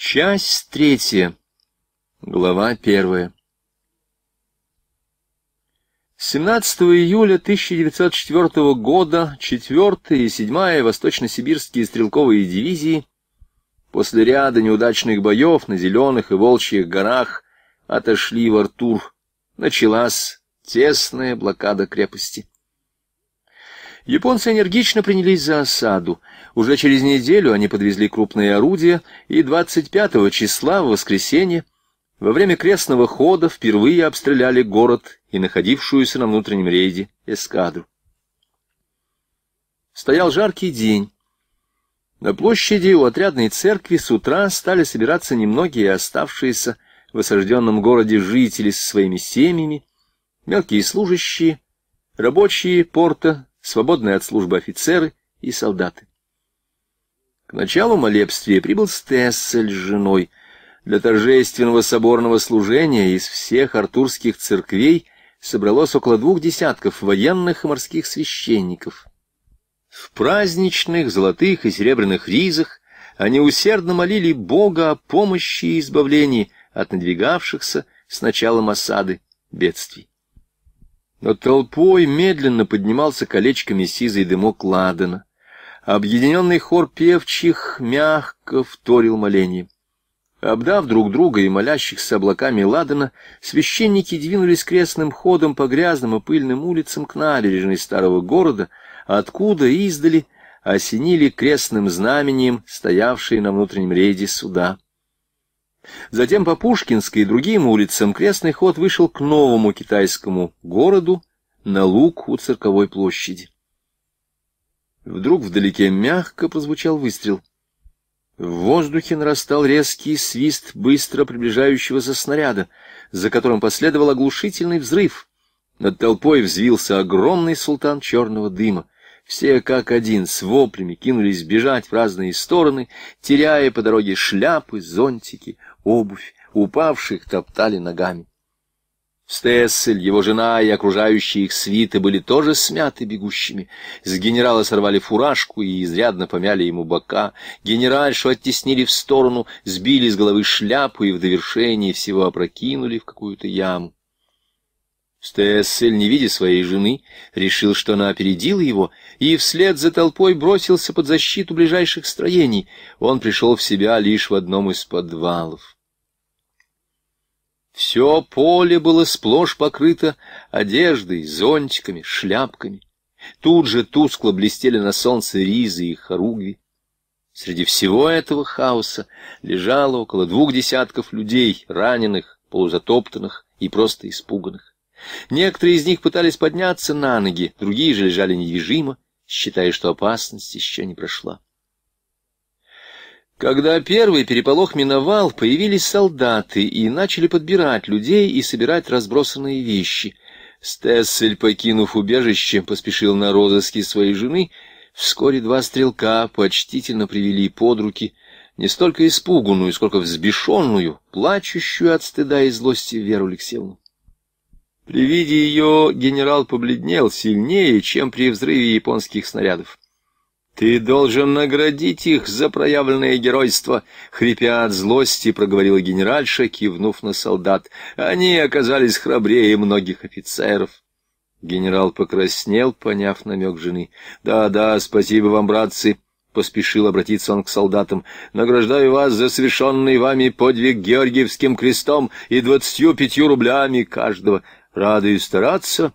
Часть третья. Глава первая. 17 июля 1904 года 4 и 7 Восточно-Сибирские стрелковые дивизии после ряда неудачных боев на Зеленых и Волчьих горах отошли в Артур. Началась тесная блокада крепости. Японцы энергично принялись за осаду. Уже через неделю они подвезли крупные орудия, и 25 числа, в воскресенье, во время крестного хода впервые обстреляли город и находившуюся на внутреннем рейде эскадру. Стоял жаркий день. На площади у отрядной церкви с утра стали собираться немногие оставшиеся в осажденном городе жители со своими семьями, мелкие служащие, рабочие порта свободные от службы офицеры и солдаты. К началу молебствия прибыл Стессель с женой. Для торжественного соборного служения из всех артурских церквей собралось около двух десятков военных и морских священников. В праздничных золотых и серебряных ризах они усердно молили Бога о помощи и избавлении от надвигавшихся с началом осады бедствий. Над толпой медленно поднимался колечками сизый дымок ладана. Объединенный хор певчих мягко вторил моление. Обдав друг друга и молящихся облаками ладана, священники двинулись крестным ходом по грязным и пыльным улицам к набережной старого города, откуда издали осенили крестным знамением стоявшие на внутреннем рейде суда. Затем по Пушкинской и другим улицам крестный ход вышел к новому китайскому городу на луг у церковной площади. Вдруг вдалеке мягко прозвучал выстрел. В воздухе нарастал резкий свист быстро приближающегося снаряда, за которым последовал оглушительный взрыв. Над толпой взвился огромный султан черного дыма. Все как один с воплями кинулись бежать в разные стороны, теряя по дороге шляпы, зонтики, обувь, упавших топтали ногами. Стессель, его жена и окружающие их свиты были тоже смяты бегущими. С генерала сорвали фуражку и изрядно помяли ему бока. Генеральшу оттеснили в сторону, сбили с головы шляпу и в довершении всего опрокинули в какую-то яму. Стессель, не видя своей жены, решил, что она опередила его, и вслед за толпой бросился под защиту ближайших строений. Он пришел в себя лишь в одном из подвалов. Все поле было сплошь покрыто одеждой, зонтиками, шляпками. Тут же тускло блестели на солнце ризы и хоругви. Среди всего этого хаоса лежало около двух десятков людей, раненых, полузатоптанных и просто испуганных. Некоторые из них пытались подняться на ноги, другие же лежали недвижимо, считая, что опасность еще не прошла. Когда первый переполох миновал, появились солдаты и начали подбирать людей и собирать разбросанные вещи. Стессель, покинув убежище, поспешил на розыски своей жены. Вскоре два стрелка почтительно привели под руки не столько испуганную, сколько взбешенную, плачущую от стыда и злости Веру Алексеевну. При виде ее генерал побледнел сильнее, чем при взрыве японских снарядов. «Ты должен наградить их за проявленное геройство!» — хрипя от злости, проговорила генеральша, кивнув на солдат. «Они оказались храбрее многих офицеров!» Генерал покраснел, поняв намек жены. «Да, да, спасибо вам, братцы!» — поспешил обратиться он к солдатам. «Награждаю вас за совершенный вами подвиг Георгиевским крестом и двадцатью пятью рублями каждого. Радуюсь стараться!»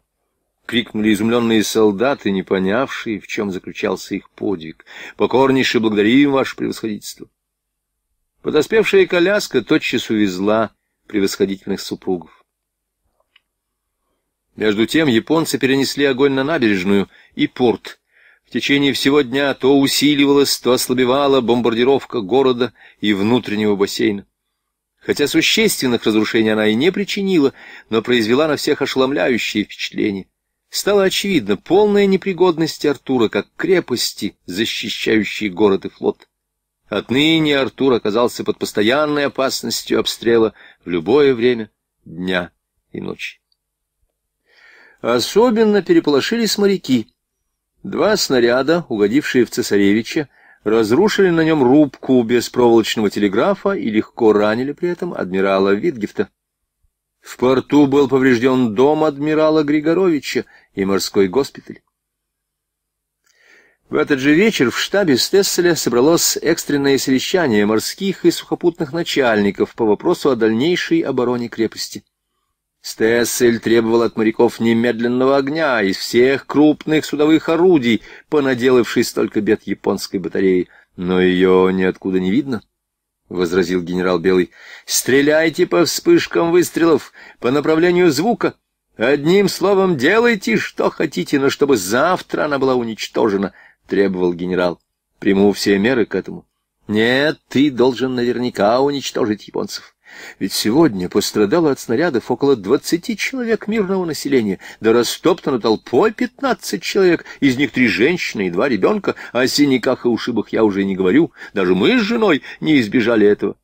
— крикнули изумленные солдаты, не понявшие, в чем заключался их подвиг. — Покорнейше благодарим ваше превосходительство. Подоспевшая коляска тотчас увезла превосходительных супругов. Между тем японцы перенесли огонь на набережную и порт. В течение всего дня то усиливалась, то ослабевала бомбардировка города и внутреннего бассейна. Хотя существенных разрушений она и не причинила, но произвела на всех ошеломляющие впечатления. Стало очевидно полная непригодность Артура как крепости, защищающей город и флот. Отныне Артур оказался под постоянной опасностью обстрела в любое время дня и ночи. Особенно переполошились моряки. Два снаряда, угодившие в цесаревича, разрушили на нем рубку беспроволочного телеграфа и легко ранили при этом адмирала Витгефта. В порту был поврежден дом адмирала Григоровича и морской госпиталь. В этот же вечер в штабе Стесселя собралось экстренное совещание морских и сухопутных начальников по вопросу о дальнейшей обороне крепости. Стессель требовал от моряков немедленного огня из всех крупных судовых орудий, понаделавшись только бед японской батареи, но ее ниоткуда не видно возразил генерал Белый. «Стреляйте по вспышкам выстрелов, по направлению звука. Одним словом, делайте, что хотите, но чтобы завтра она была уничтожена», — требовал генерал. «Приму все меры к этому». «Нет, ты должен наверняка уничтожить японцев». Ведь сегодня пострадало от снарядов около двадцати человек мирного населения, да растоптано толпой пятнадцать человек, из них три женщины и два ребенка, а о синяках и ушибах я уже не говорю, даже мы с женой не избежали этого.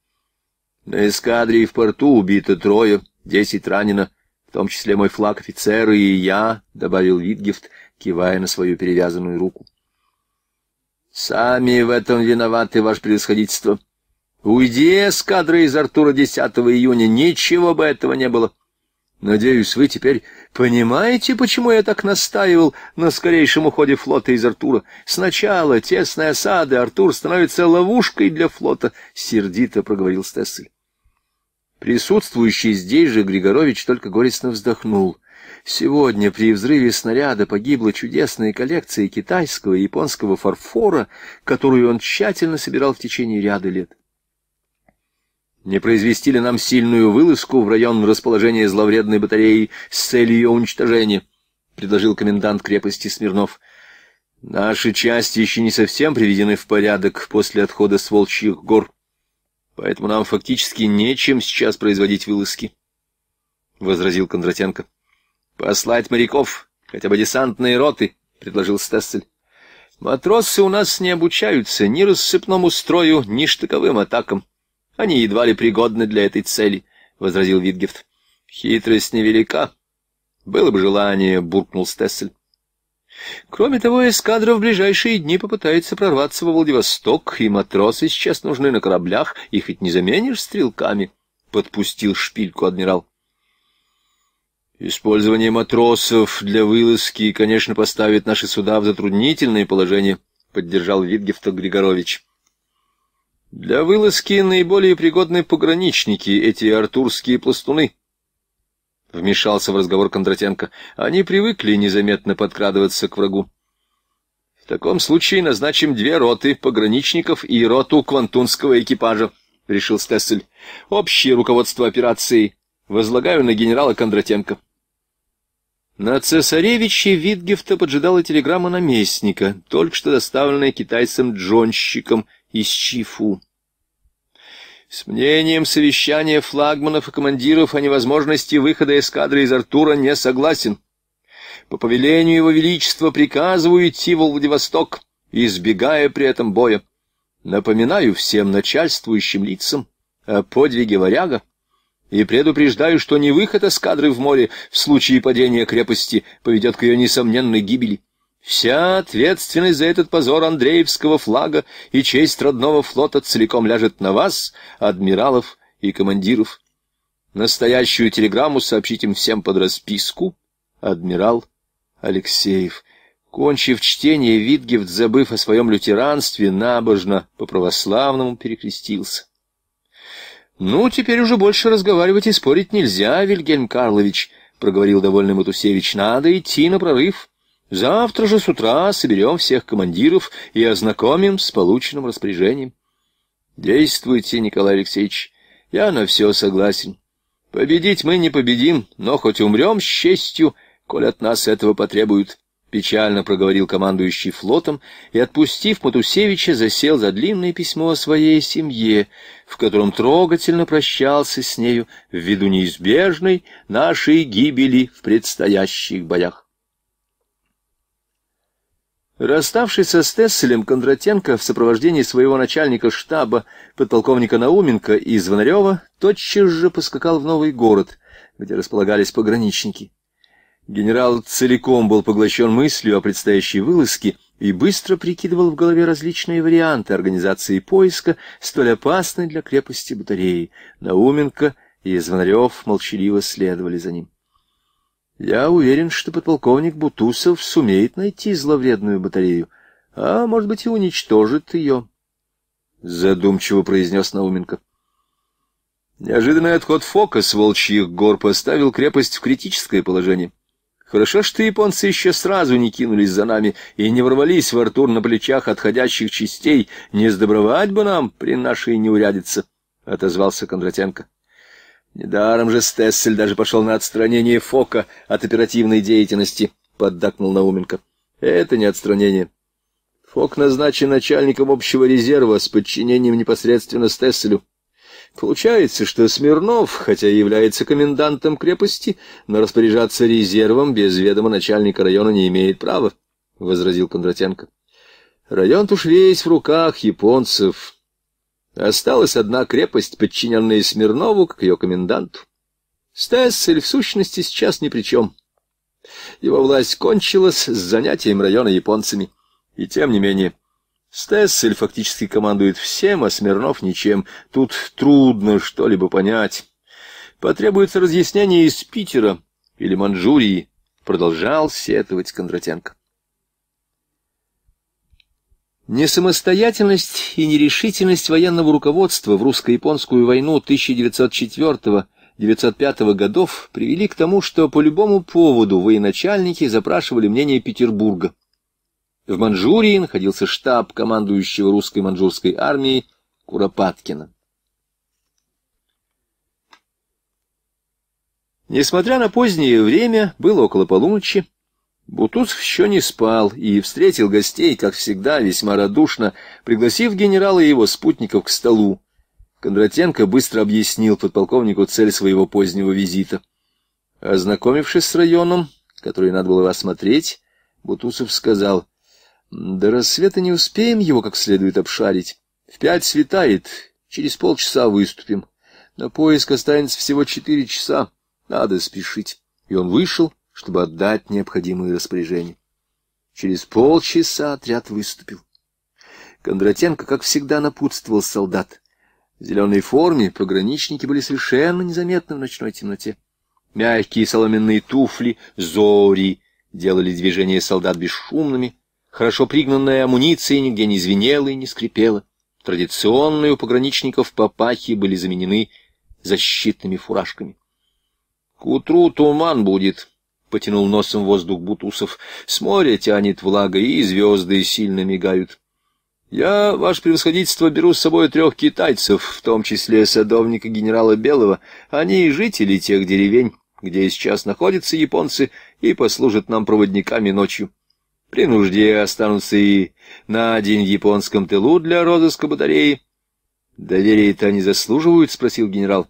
На эскадре и в порту убито трое, десять ранено, в том числе мой флаг офицеры и я, — добавил Витгефт, кивая на свою перевязанную руку. — Сами в этом виноваты, ваше превосходительство, Уйди эскадра из Артура 10 июня, ничего бы этого не было. Надеюсь, вы теперь понимаете, почему я так настаивал на скорейшем уходе флота из Артура. Сначала тесные осада, Артур становится ловушкой для флота, — сердито проговорил Стессель. Присутствующий здесь же Григорович только горестно вздохнул. Сегодня при взрыве снаряда погибла чудесная коллекция китайского и японского фарфора, которую он тщательно собирал в течение ряда лет не произвести ли нам сильную вылазку в район расположения зловредной батареи с целью ее уничтожения, — предложил комендант крепости Смирнов. — Наши части еще не совсем приведены в порядок после отхода с Волчьих гор, поэтому нам фактически нечем сейчас производить вылазки, — возразил Кондратенко. — Послать моряков, хотя бы десантные роты, — предложил Стессель. — Матросы у нас не обучаются ни рассыпному строю, ни штыковым атакам. — они едва ли пригодны для этой цели, — возразил Витгефт. — Хитрость невелика. Было бы желание, — буркнул Стессель. Кроме того, эскадра в ближайшие дни попытается прорваться во Владивосток, и матросы сейчас нужны на кораблях, их ведь не заменишь стрелками, — подпустил шпильку адмирал. Использование матросов для вылазки, конечно, поставит наши суда в затруднительное положение, — поддержал Витгефта Григорович. Для вылазки наиболее пригодны пограничники, эти артурские пластуны. Вмешался в разговор Кондратенко. Они привыкли незаметно подкрадываться к врагу. В таком случае назначим две роты пограничников и роту квантунского экипажа, решил Стессель. Общее руководство операции возлагаю на генерала Кондратенко. На цесаревиче Витгефта поджидала телеграмма наместника, только что доставленная китайцем-джонщиком — из Чифу. С мнением совещания флагманов и командиров о невозможности выхода эскадры из Артура не согласен. По повелению Его Величества приказываю идти во Владивосток, избегая при этом боя. Напоминаю всем начальствующим лицам о подвиге варяга и предупреждаю, что не выход эскадры в море в случае падения крепости поведет к ее несомненной гибели. Вся ответственность за этот позор Андреевского флага и честь родного флота целиком ляжет на вас, адмиралов и командиров. Настоящую телеграмму сообщить им всем под расписку. Адмирал Алексеев. Кончив чтение, Витгефт, забыв о своем лютеранстве, набожно по-православному перекрестился. — Ну, теперь уже больше разговаривать и спорить нельзя, Вильгельм Карлович, — проговорил довольный Матусевич. — Надо идти на прорыв. Завтра же с утра соберем всех командиров и ознакомим с полученным распоряжением. Действуйте, Николай Алексеевич, я на все согласен. Победить мы не победим, но хоть умрем с честью, коль от нас этого потребуют. Печально проговорил командующий флотом и, отпустив Матусевича, засел за длинное письмо о своей семье, в котором трогательно прощался с нею ввиду неизбежной нашей гибели в предстоящих боях. Расставшись со Стесселем, Кондратенко в сопровождении своего начальника штаба, подполковника Науменко и Звонарева, тотчас же поскакал в новый город, где располагались пограничники. Генерал целиком был поглощен мыслью о предстоящей вылазке и быстро прикидывал в голове различные варианты организации поиска, столь опасной для крепости батареи. Науменко и Звонарев молчаливо следовали за ним. Я уверен, что подполковник Бутусов сумеет найти зловредную батарею, а, может быть, и уничтожит ее. Задумчиво произнес Науменко. Неожиданный отход Фока с волчьих гор поставил крепость в критическое положение. Хорошо, что японцы еще сразу не кинулись за нами и не ворвались в Артур на плечах отходящих частей. Не сдобровать бы нам при нашей неурядице, — отозвался Кондратенко. Недаром же Стессель даже пошел на отстранение Фока от оперативной деятельности, поддакнул Науменко. Это не отстранение. Фок назначен начальником общего резерва с подчинением непосредственно Стесселю. Получается, что Смирнов, хотя и является комендантом крепости, но распоряжаться резервом без ведома начальника района не имеет права, — возразил Кондратенко. Район-то уж весь в руках японцев. Осталась одна крепость, подчиненная Смирнову, как ее коменданту. Стессель, в сущности, сейчас ни при чем. Его власть кончилась с занятием района японцами. И тем не менее, Стессель фактически командует всем, а Смирнов ничем. Тут трудно что-либо понять. Потребуется разъяснение из Питера или Манчжурии, продолжал сетовать Кондратенко. Несамостоятельность и нерешительность военного руководства в русско-японскую войну 1904-1905 годов привели к тому, что по любому поводу военачальники запрашивали мнение Петербурга. В Манчжурии находился штаб командующего русской манчжурской армией Куропаткина. Несмотря на позднее время, было около полуночи, Бутусов еще не спал и встретил гостей, как всегда, весьма радушно, пригласив генерала и его спутников к столу. Кондратенко быстро объяснил подполковнику цель своего позднего визита. Ознакомившись с районом, который надо было осмотреть, Бутусов сказал, «До рассвета не успеем его как следует обшарить. В пять светает, через полчаса выступим. На поиск останется всего четыре часа, надо спешить». И он вышел, — чтобы отдать необходимые распоряжения. Через полчаса отряд выступил. Кондратенко, как всегда, напутствовал солдат. В зеленой форме пограничники были совершенно незаметны в ночной темноте. Мягкие соломенные туфли, зори, делали движения солдат бесшумными. Хорошо пригнанная амуниция нигде не звенела и не скрипела. Традиционные у пограничников папахи были заменены защитными фуражками. — К утру туман будет, — потянул носом воздух Бутусов. — С моря тянет влага, и звезды сильно мигают. — Я, ваше превосходительство, беру с собой трех китайцев, в том числе садовника генерала Белого. Они жители тех деревень, где сейчас находятся японцы, и послужат нам проводниками ночью. При нужде останутся и на один в японском тылу для розыска батареи. Доверие Доверия-то они заслуживают? — спросил генерал.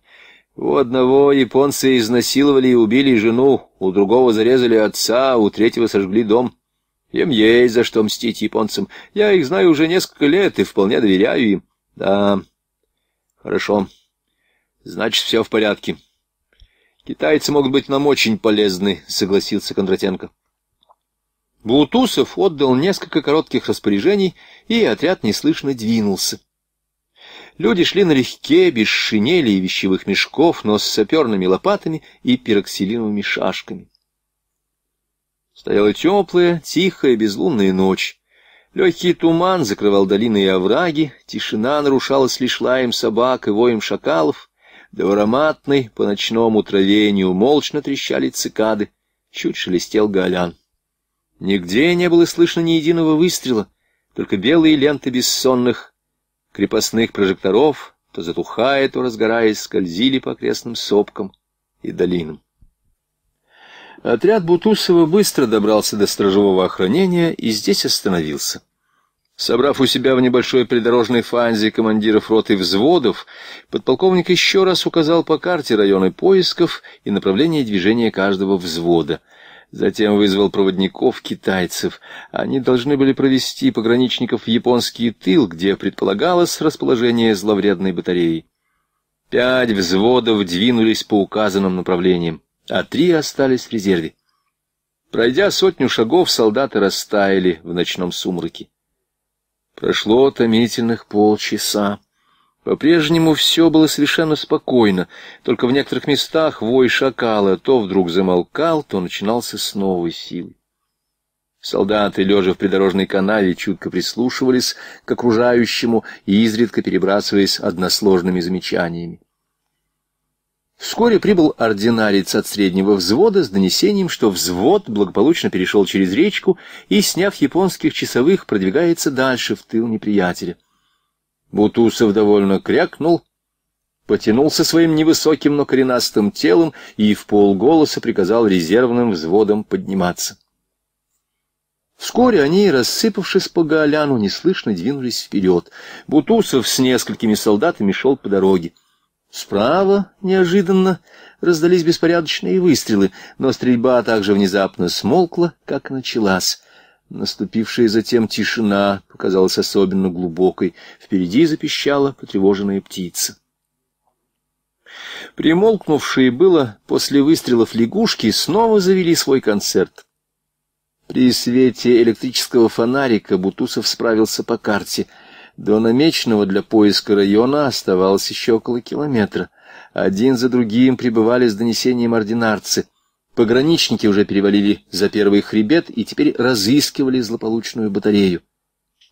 У одного японцы изнасиловали и убили жену, у другого зарезали отца, у третьего сожгли дом. Им есть за что мстить японцам. Я их знаю уже несколько лет и вполне доверяю им. Да, хорошо. Значит, все в порядке. Китайцы могут быть нам очень полезны, согласился Кондратенко. Бутусов отдал несколько коротких распоряжений, и отряд неслышно двинулся. Люди шли налегке, без шинелей и вещевых мешков, но с саперными лопатами и пироксилиновыми шашками. Стояла теплая, тихая, безлунная ночь. Легкий туман закрывал долины и овраги, тишина нарушалась лишь лаем собак и воем шакалов, да в ароматной, по ночному травению молчно трещали цикады, чуть шелестел голян. Нигде не было слышно ни единого выстрела, только белые ленты бессонных крепостных прожекторов, то затухая, то разгораясь, скользили по окрестным сопкам и долинам. Отряд Бутусова быстро добрался до сторожевого охранения и здесь остановился. Собрав у себя в небольшой придорожной фанзе командиров роты взводов, подполковник еще раз указал по карте районы поисков и направление движения каждого взвода — Затем вызвал проводников китайцев. Они должны были провести пограничников в японский тыл, где предполагалось расположение зловредной батареи. Пять взводов двинулись по указанным направлениям, а три остались в резерве. Пройдя сотню шагов, солдаты растаяли в ночном сумраке. Прошло томительных полчаса. По-прежнему все было совершенно спокойно, только в некоторых местах вой шакала то вдруг замолкал, то начинался с новой силы. Солдаты, лежа в придорожной канаве, чутко прислушивались к окружающему и изредка перебрасываясь односложными замечаниями. Вскоре прибыл ординарец от среднего взвода с донесением, что взвод благополучно перешел через речку и, сняв японских часовых, продвигается дальше в тыл неприятеля. Бутусов довольно крякнул, потянулся своим невысоким, но коренастым телом и в полголоса приказал резервным взводам подниматься. Вскоре они, рассыпавшись по Гаоляну, неслышно двинулись вперед. Бутусов с несколькими солдатами шел по дороге. Справа, неожиданно, раздались беспорядочные выстрелы, но стрельба также внезапно смолкла, как началась. Наступившая затем тишина показалась особенно глубокой. Впереди запищала потревоженная птица. Примолкнувшие было после выстрелов лягушки снова завели свой концерт. При свете электрического фонарика Бутусов справился по карте. До намеченного для поиска района оставалось еще около километра. Один за другим прибывали с донесением ординарцы — Пограничники уже перевалили за первый хребет и теперь разыскивали злополучную батарею.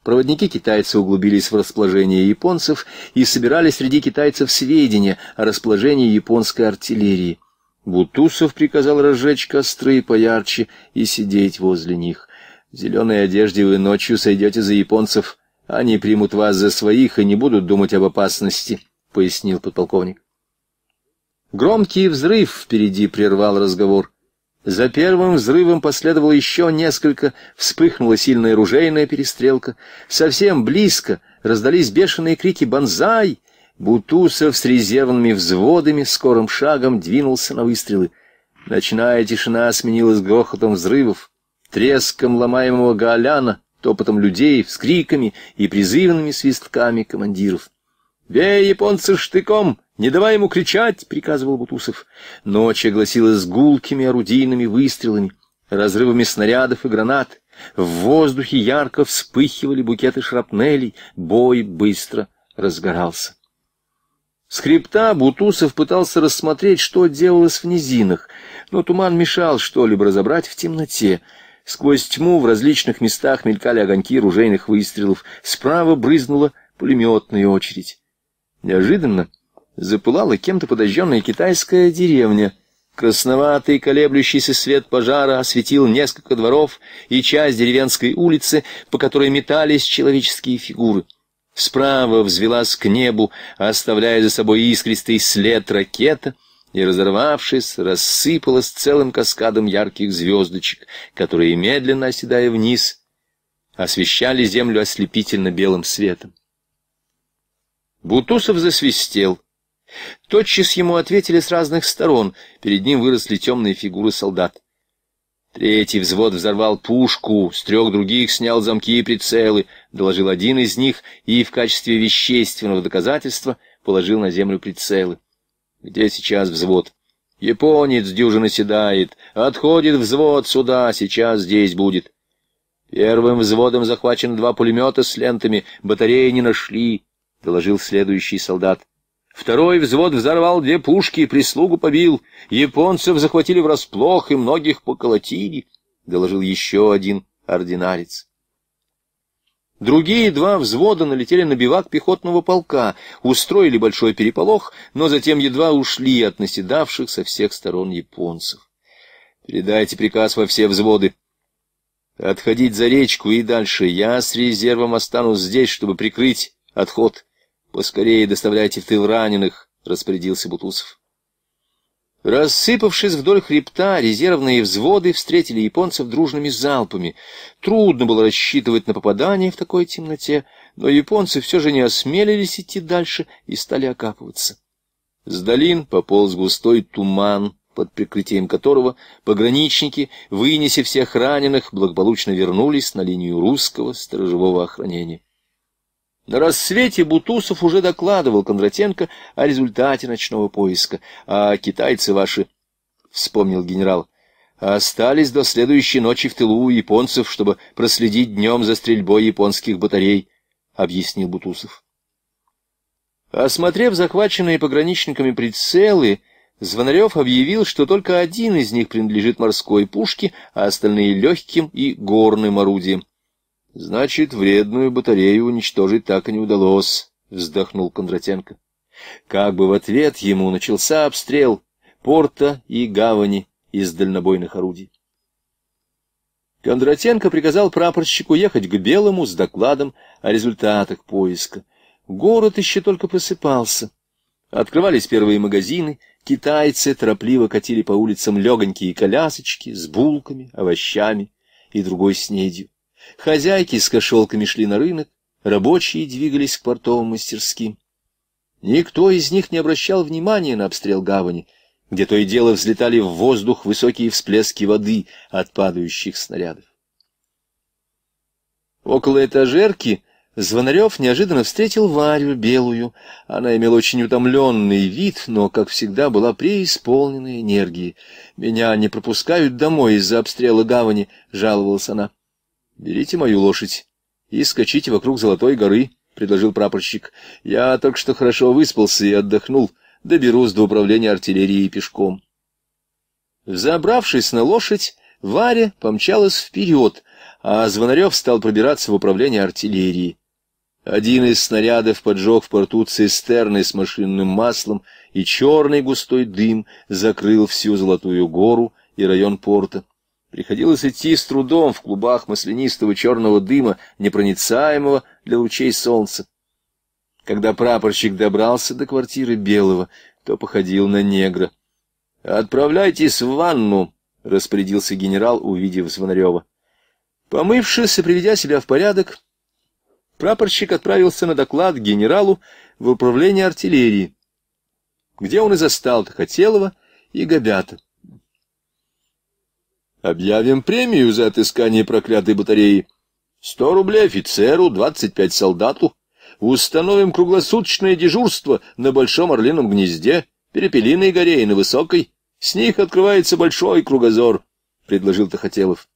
Проводники китайцы углубились в расположение японцев и собирали среди китайцев сведения о расположении японской артиллерии. Бутусов приказал разжечь костры поярче и сидеть возле них. В зеленой одежде вы ночью сойдете за японцев. Они примут вас за своих и не будут думать об опасности, — пояснил подполковник. Громкий взрыв впереди прервал разговор. За первым взрывом последовало еще несколько, вспыхнула сильная ружейная перестрелка. Совсем близко раздались бешеные крики «Бонзай!». Бутусов с резервными взводами скорым шагом двинулся на выстрелы. Ночная тишина сменилась грохотом взрывов, треском ломаемого гаоляна, топотом людей, вскриками и призывными свистками командиров. «Бей японца штыком! Не давай ему кричать!» — приказывал Бутусов. Ночь огласилась гулкими орудийными выстрелами, разрывами снарядов и гранат. В воздухе ярко вспыхивали букеты шрапнелей, бой быстро разгорался. Скрипта Бутусов пытался рассмотреть, что делалось в низинах, но туман мешал что-либо разобрать в темноте. Сквозь тьму в различных местах мелькали огоньки ружейных выстрелов, справа брызнула пулеметная очередь. Неожиданно запылала кем-то подожженная китайская деревня. Красноватый колеблющийся свет пожара осветил несколько дворов и часть деревенской улицы, по которой метались человеческие фигуры. Справа взвелась к небу, оставляя за собой искристый след ракета, и, разорвавшись, рассыпалась целым каскадом ярких звездочек, которые, медленно оседая вниз, освещали землю ослепительно белым светом. Бутусов засвистел. Тотчас ему ответили с разных сторон, перед ним выросли темные фигуры солдат. Третий взвод взорвал пушку, с трех других снял замки и прицелы, доложил один из них и в качестве вещественного доказательства положил на землю прицелы. Где сейчас взвод? Японец дюжина седает. Отходит взвод сюда, сейчас здесь будет. Первым взводом захвачены два пулемета с лентами, батареи не нашли. — доложил следующий солдат. Второй взвод взорвал две пушки и прислугу побил. Японцев захватили врасплох и многих поколотили, — доложил еще один ординарец. Другие два взвода налетели на бивак пехотного полка, устроили большой переполох, но затем едва ушли от наседавших со всех сторон японцев. «Передайте приказ во все взводы. Отходить за речку и дальше. Я с резервом останусь здесь, чтобы прикрыть отход. «Поскорее доставляйте в тыл раненых», — распорядился Бутусов. Рассыпавшись вдоль хребта, резервные взводы встретили японцев дружными залпами. Трудно было рассчитывать на попадание в такой темноте, но японцы все же не осмелились идти дальше и стали окапываться. С долин пополз густой туман, под прикрытием которого пограничники, вынеся всех раненых, благополучно вернулись на линию русского сторожевого охранения. На рассвете Бутусов уже докладывал Кондратенко о результате ночного поиска. А китайцы ваши, — вспомнил генерал, — остались до следующей ночи в тылу у японцев, чтобы проследить днем за стрельбой японских батарей, — объяснил Бутусов. Осмотрев захваченные пограничниками прицелы, Звонарев объявил, что только один из них принадлежит морской пушке, а остальные — легким и горным орудиям. Значит, вредную батарею уничтожить так и не удалось, вздохнул Кондратенко. Как бы в ответ ему начался обстрел порта и гавани из дальнобойных орудий. Кондратенко приказал прапорщику ехать к Белому с докладом о результатах поиска. Город еще только просыпался. Открывались первые магазины, китайцы торопливо катили по улицам легонькие колясочки с булками, овощами и другой снедью. Хозяйки с кошелками шли на рынок, рабочие двигались к портовым мастерским. Никто из них не обращал внимания на обстрел гавани, где то и дело взлетали в воздух высокие всплески воды от падающих снарядов. Около этажерки Звонарев неожиданно встретил Варю Белую. Она имела очень утомленный вид, но, как всегда, была преисполнена энергии. «Меня не пропускают домой из-за обстрела гавани», — жаловалась она. «Берите мою лошадь и скачите вокруг Золотой горы», — предложил прапорщик. «Я только что хорошо выспался и отдохнул. Доберусь до управления артиллерией пешком». Забравшись на лошадь, Варя помчалась вперед, а Звонарев стал пробираться в управление артиллерии. Один из снарядов поджег в порту цистерны с машинным маслом, и черный густой дым закрыл всю Золотую гору и район порта. Приходилось идти с трудом в клубах маслянистого черного дыма, непроницаемого для лучей солнца. Когда прапорщик добрался до квартиры Белого, то походил на негра. «Отправляйтесь в ванну», — распорядился генерал, увидев Звонарева. Помывшись и приведя себя в порядок, прапорщик отправился на доклад генералу в управление артиллерии, где он и застал Хотелова и Гобята. Объявим премию за отыскание проклятой батареи. Сто рублей офицеру, двадцать пять солдату. Установим круглосуточное дежурство на Большом Орлином гнезде, Перепелиной горе и на Высокой. С них открывается большой кругозор, — предложил Тахотелов.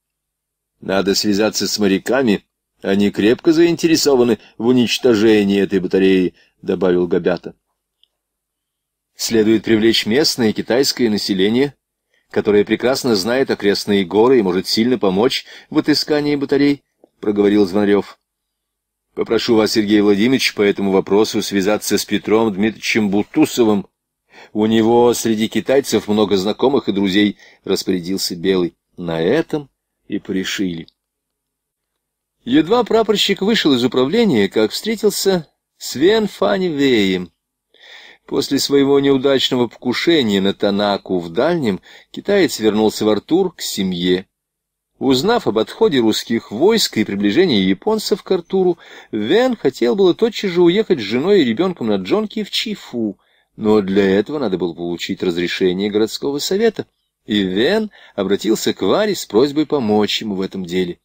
Надо связаться с моряками. Они крепко заинтересованы в уничтожении этой батареи, — добавил Габята. Следует привлечь местное китайское население, которая прекрасно знает окрестные горы и может сильно помочь в отыскании батарей, — проговорил Звонарев. — Попрошу вас, Сергей Владимирович, по этому вопросу связаться с Петром Дмитриевичем Бутусовым. У него среди китайцев много знакомых и друзей, — распорядился Белый. На этом и порешили. Едва прапорщик вышел из управления, как встретился с Вен Фанивеем. После своего неудачного покушения на Танаку в Дальнем китаец вернулся в Артур к семье. Узнав об отходе русских войск и приближении японцев к Артуру, Вен хотел было тотчас же уехать с женой и ребенком на Джонке в Чифу, но для этого надо было получить разрешение городского совета, и Вен обратился к Варе с просьбой помочь ему в этом деле.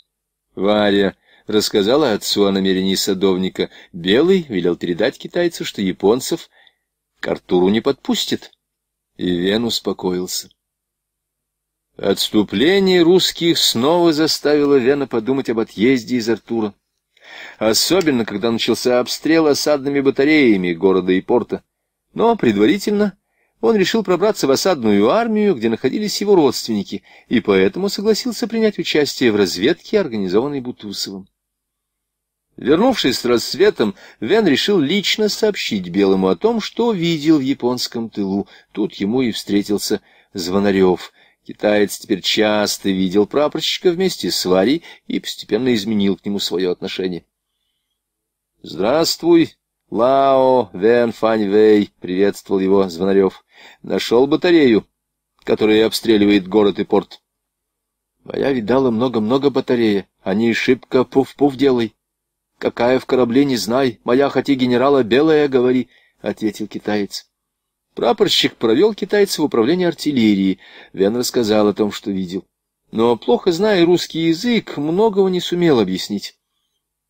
Варя рассказала отцу о намерении садовника. Белый велел передать китайцу, что японцев к Артуру не подпустит. И Вен успокоился. Отступление русских снова заставило Вена подумать об отъезде из Артура. Особенно, когда начался обстрел осадными батареями города и порта. Но предварительно он решил пробраться в осадную армию, где находились его родственники, и поэтому согласился принять участие в разведке, организованной Бутусовым. Вернувшись с рассветом, Вен решил лично сообщить Белому о том, что видел в японском тылу. Тут ему и встретился Звонарев. Китаец теперь часто видел прапорщика вместе с Варей и постепенно изменил к нему свое отношение. — Здравствуй, Лао Вен Фаньвей, — приветствовал его Звонарев. — Нашел батарею, которая обстреливает город и порт. — А я видала много-много батарея. Они шибко пуф-пуф делай. Какая в корабле, не знай, моя хоти генерала белая, говори, — ответил китаец. Прапорщик провел китайца в управление артиллерии. Вен рассказал о том, что видел. Но, плохо зная русский язык, многого не сумел объяснить.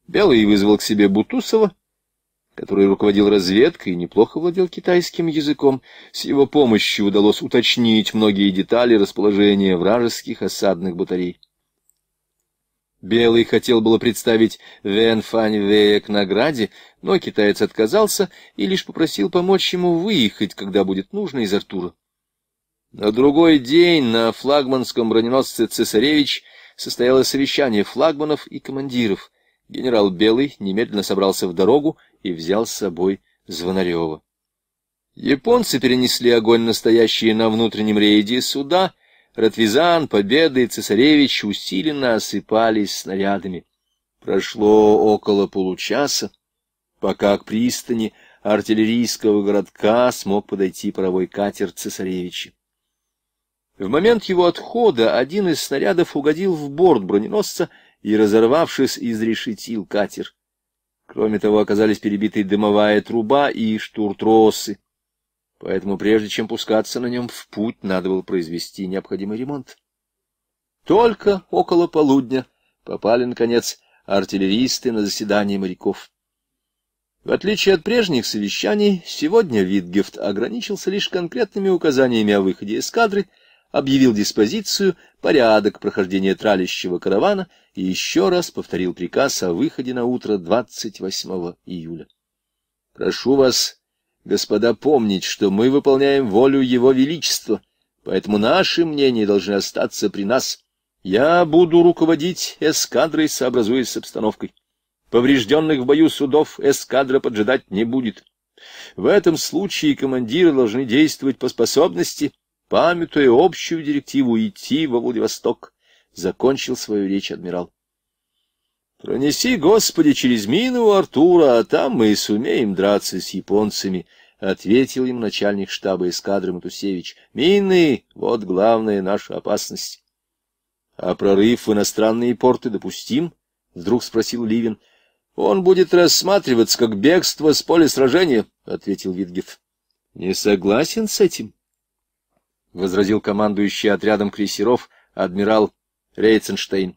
Белый вызвал к себе Бутусова, который руководил разведкой и неплохо владел китайским языком. С его помощью удалось уточнить многие детали расположения вражеских осадных батарей. Белый хотел было представить Вен Фань Вея к награде, но китаец отказался и лишь попросил помочь ему выехать, когда будет нужно, из Артура. На другой день на флагманском броненосце «Цесаревич» состоялось совещание флагманов и командиров. Генерал Белый немедленно собрался в дорогу и взял с собой Звонарева. Японцы перенесли огонь настоящие на внутреннем рейде суда — Ратвизан, Победа и Цесаревич усиленно осыпались снарядами. Прошло около получаса, пока к пристани артиллерийского городка смог подойти паровой катер Цесаревича. В момент его отхода один из снарядов угодил в борт броненосца и, разорвавшись, изрешетил катер. Кроме того, оказались перебиты дымовая труба и штуртросы. Поэтому прежде чем пускаться на нем в путь, надо было произвести необходимый ремонт. Только около полудня попали, наконец, артиллеристы на заседание моряков. В отличие от прежних совещаний, сегодня Витгефт ограничился лишь конкретными указаниями о выходе эскадры, объявил диспозицию, порядок прохождения тралящего каравана и еще раз повторил приказ о выходе на утро 28 июля. «Прошу вас Господа, помнить, что мы выполняем волю Его Величества, поэтому наши мнения должны остаться при нас. Я буду руководить эскадрой, сообразуясь с обстановкой. Поврежденных в бою судов эскадра поджидать не будет. В этом случае командиры должны действовать по способности, памятуя общую директиву идти во Владивосток. Закончил свою речь адмирал. Пронеси, Господи, через мину Артура, а там мы и сумеем драться с японцами, — ответил им начальник штаба эскадры Матусевич. Мины — вот главная наша опасность. — А прорыв в иностранные порты допустим? — вдруг спросил Ливин. — Он будет рассматриваться как бегство с поля сражения, — ответил Витгев. Не согласен с этим, — возразил командующий отрядом крейсеров адмирал Рейценштейн.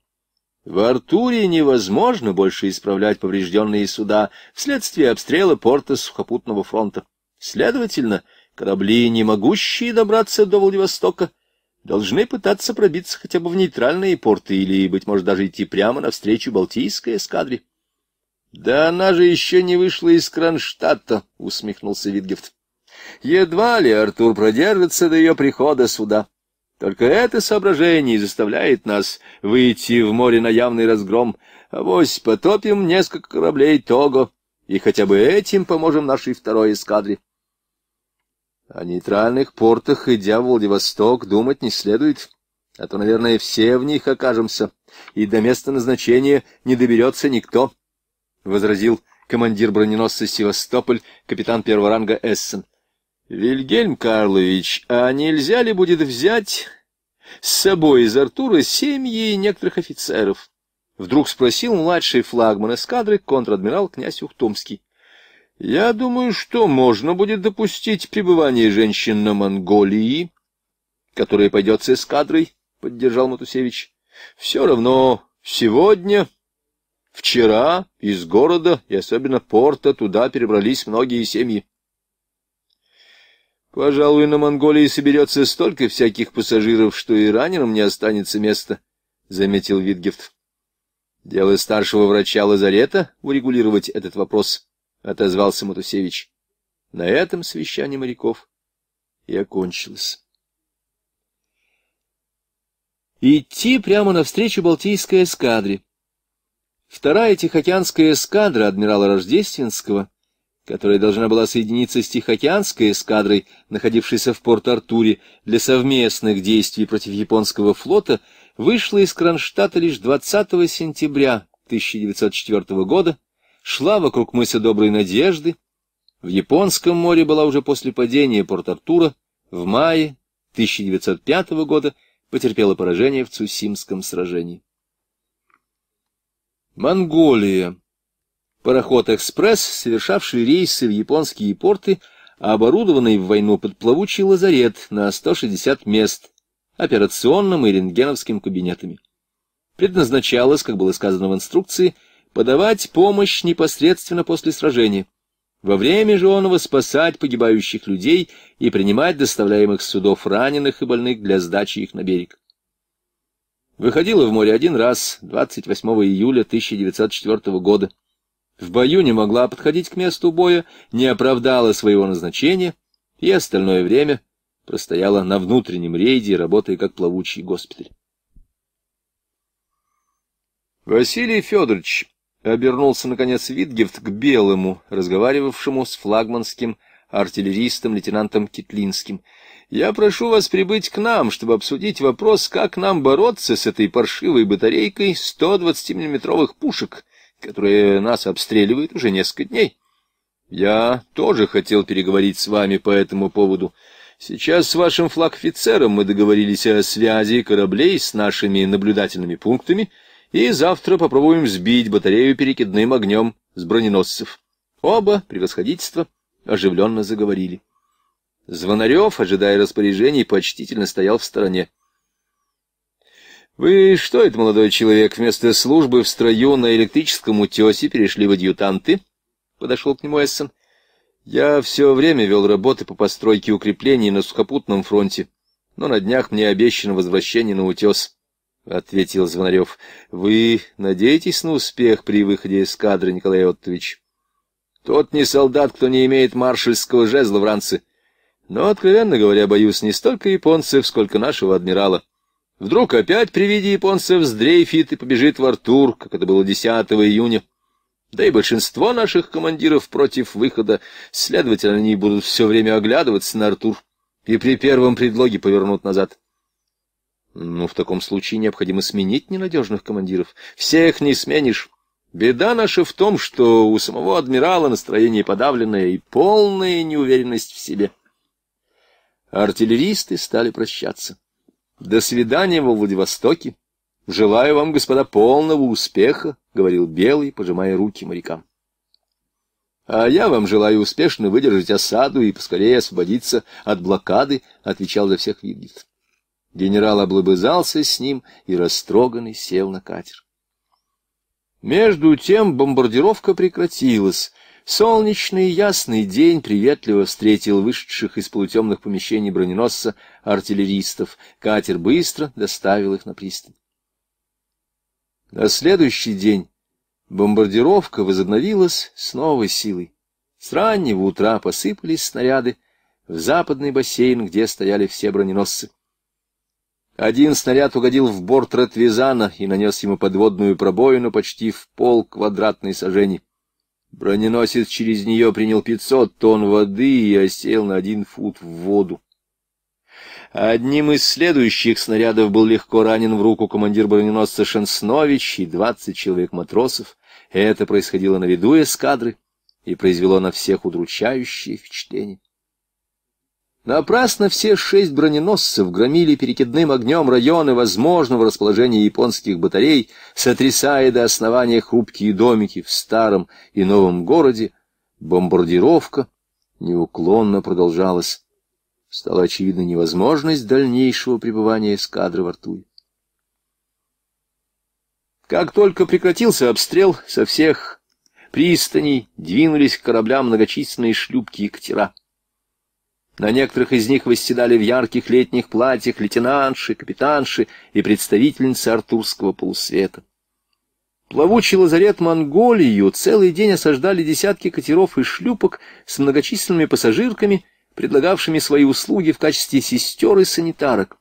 В Артуре невозможно больше исправлять поврежденные суда вследствие обстрела порта сухопутного фронта. Следовательно, корабли, не могущие добраться до Владивостока, должны пытаться пробиться хотя бы в нейтральные порты или, быть может, даже идти прямо навстречу Балтийской эскадре. — Да она же еще не вышла из Кронштадта, — усмехнулся Витгефт. — Едва ли Артур продержится до ее прихода сюда. Только это соображение заставляет нас выйти в море на явный разгром. Авось потопим несколько кораблей Того, и хотя бы этим поможем нашей второй эскадре. О нейтральных портах, идя в Владивосток, думать не следует, а то, наверное, все в них окажемся, и до места назначения не доберется никто, — возразил командир броненосца «Севастополь», капитан первого ранга Эссен. Вильгельм Карлович, а нельзя ли будет взять с собой из Артура семьи некоторых офицеров? Вдруг спросил младший флагман эскадры контр-адмирал князь Ухтомский. Я думаю, что можно будет допустить пребывание женщин на Монголии, которая пойдет с эскадрой, поддержал Матусевич. Все равно сегодня Вчера из города и особенно порта туда перебрались многие семьи. Пожалуй, на Монголии соберется столько всяких пассажиров, что и раненым не останется места, — заметил Витгефт. — Дело старшего врача лазарета — урегулировать этот вопрос, — отозвался Матусевич. На этом совещание моряков и окончилось. Идти прямо навстречу Балтийской эскадре. Вторая Тихоокеанская эскадра адмирала Рождественского — которая должна была соединиться с Тихоокеанской эскадрой, находившейся в Порт-Артуре, для совместных действий против японского флота, вышла из Кронштадта лишь 20 сентября 1904 года, шла вокруг мыса Доброй Надежды, в Японском море была уже после падения Порт-Артура, в мае 1905 года потерпела поражение в Цусимском сражении. Монголия Пароход «Экспресс», совершавший рейсы в японские порты, оборудованный в войну под плавучий лазарет на 160 мест, операционным и рентгеновским кабинетами. Предназначалось, как было сказано в инструкции, подавать помощь непосредственно после сражения. Во время же оного спасать погибающих людей и принимать доставляемых с судов раненых и больных для сдачи их на берег. Выходила в море один раз, 28 июля 1904 года в бою не могла подходить к месту боя, не оправдала своего назначения и остальное время простояла на внутреннем рейде, работая как плавучий госпиталь. Василий Федорович обернулся, наконец, Витгефт к Белому, разговаривавшему с флагманским артиллеристом лейтенантом Китлинским. «Я прошу вас прибыть к нам, чтобы обсудить вопрос, как нам бороться с этой паршивой батарейкой 120-миллиметровых пушек» которая нас обстреливает уже несколько дней. Я тоже хотел переговорить с вами по этому поводу. Сейчас с вашим флаг-офицером мы договорились о связи кораблей с нашими наблюдательными пунктами, и завтра попробуем сбить батарею перекидным огнем с броненосцев. Оба превосходительства оживленно заговорили. Звонарев, ожидая распоряжений, почтительно стоял в стороне. «Вы что это, молодой человек, вместо службы в строю на электрическом утесе перешли в адъютанты?» Подошел к нему Эссен. «Я все время вел работы по постройке укреплений на сухопутном фронте, но на днях мне обещано возвращение на утес», — ответил Звонарев. «Вы надеетесь на успех при выходе из кадра, Николай Оттович?» «Тот не солдат, кто не имеет маршальского жезла в ранце. Но, откровенно говоря, боюсь не столько японцев, сколько нашего адмирала». Вдруг опять при виде японцев сдрейфит и побежит в Артур, как это было 10 июня. Да и большинство наших командиров против выхода, следовательно, они будут все время оглядываться на Артур и при первом предлоге повернут назад. Ну, в таком случае необходимо сменить ненадежных командиров. Всех не сменишь. Беда наша в том, что у самого адмирала настроение подавленное и полная неуверенность в себе. Артиллеристы стали прощаться. До свидания во Владивостоке. Желаю вам, господа, полного успеха, — говорил Белый, пожимая руки морякам. «А я вам желаю успешно выдержать осаду и поскорее освободиться от блокады», — отвечал за всех Витгельд. Генерал облобызался с ним и, растроганный, сел на катер. Между тем бомбардировка прекратилась, Солнечный ясный день приветливо встретил вышедших из полутемных помещений броненосца артиллеристов. Катер быстро доставил их на пристань. На следующий день бомбардировка возобновилась с новой силой. С раннего утра посыпались снаряды в западный бассейн, где стояли все броненосцы. Один снаряд угодил в борт Ретвизана и нанес ему подводную пробоину почти в пол квадратной сажени. Броненосец через нее принял 500 тонн воды и осел на один фут в воду. Одним из следующих снарядов был легко ранен в руку командир броненосца Шенснович и 20 человек матросов. Это происходило на виду эскадры и произвело на всех удручающее впечатление. Напрасно все шесть броненосцев громили перекидным огнем районы возможного расположения японских батарей, сотрясая до основания хрупкие домики в старом и новом городе. Бомбардировка неуклонно продолжалась. Стала очевидна невозможность дальнейшего пребывания эскадры во рту. Как только прекратился обстрел, со всех пристаней двинулись к кораблям многочисленные шлюпки и катера. На некоторых из них восседали в ярких летних платьях лейтенантши, капитанши и представительницы артурского полусвета. Плавучий лазарет Монголию целый день осаждали десятки катеров и шлюпок с многочисленными пассажирками, предлагавшими свои услуги в качестве сестер и санитарок.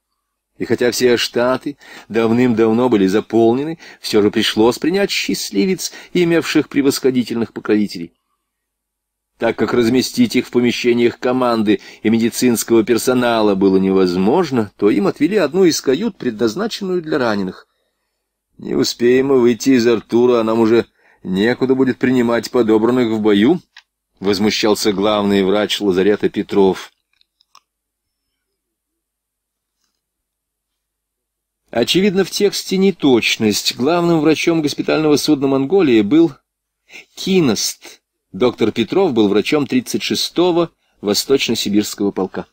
И хотя все штаты давным-давно были заполнены, все же пришлось принять счастливец, имевших превосходительных покровителей так как разместить их в помещениях команды и медицинского персонала было невозможно, то им отвели одну из кают, предназначенную для раненых. Не успеем мы выйти из Артура, а нам уже некуда будет принимать подобранных в бою, — возмущался главный врач лазарета Петров. Очевидно, в тексте неточность. Главным врачом госпитального судна Монголии был Киност, Доктор Петров был врачом 36-го Восточно-Сибирского полка.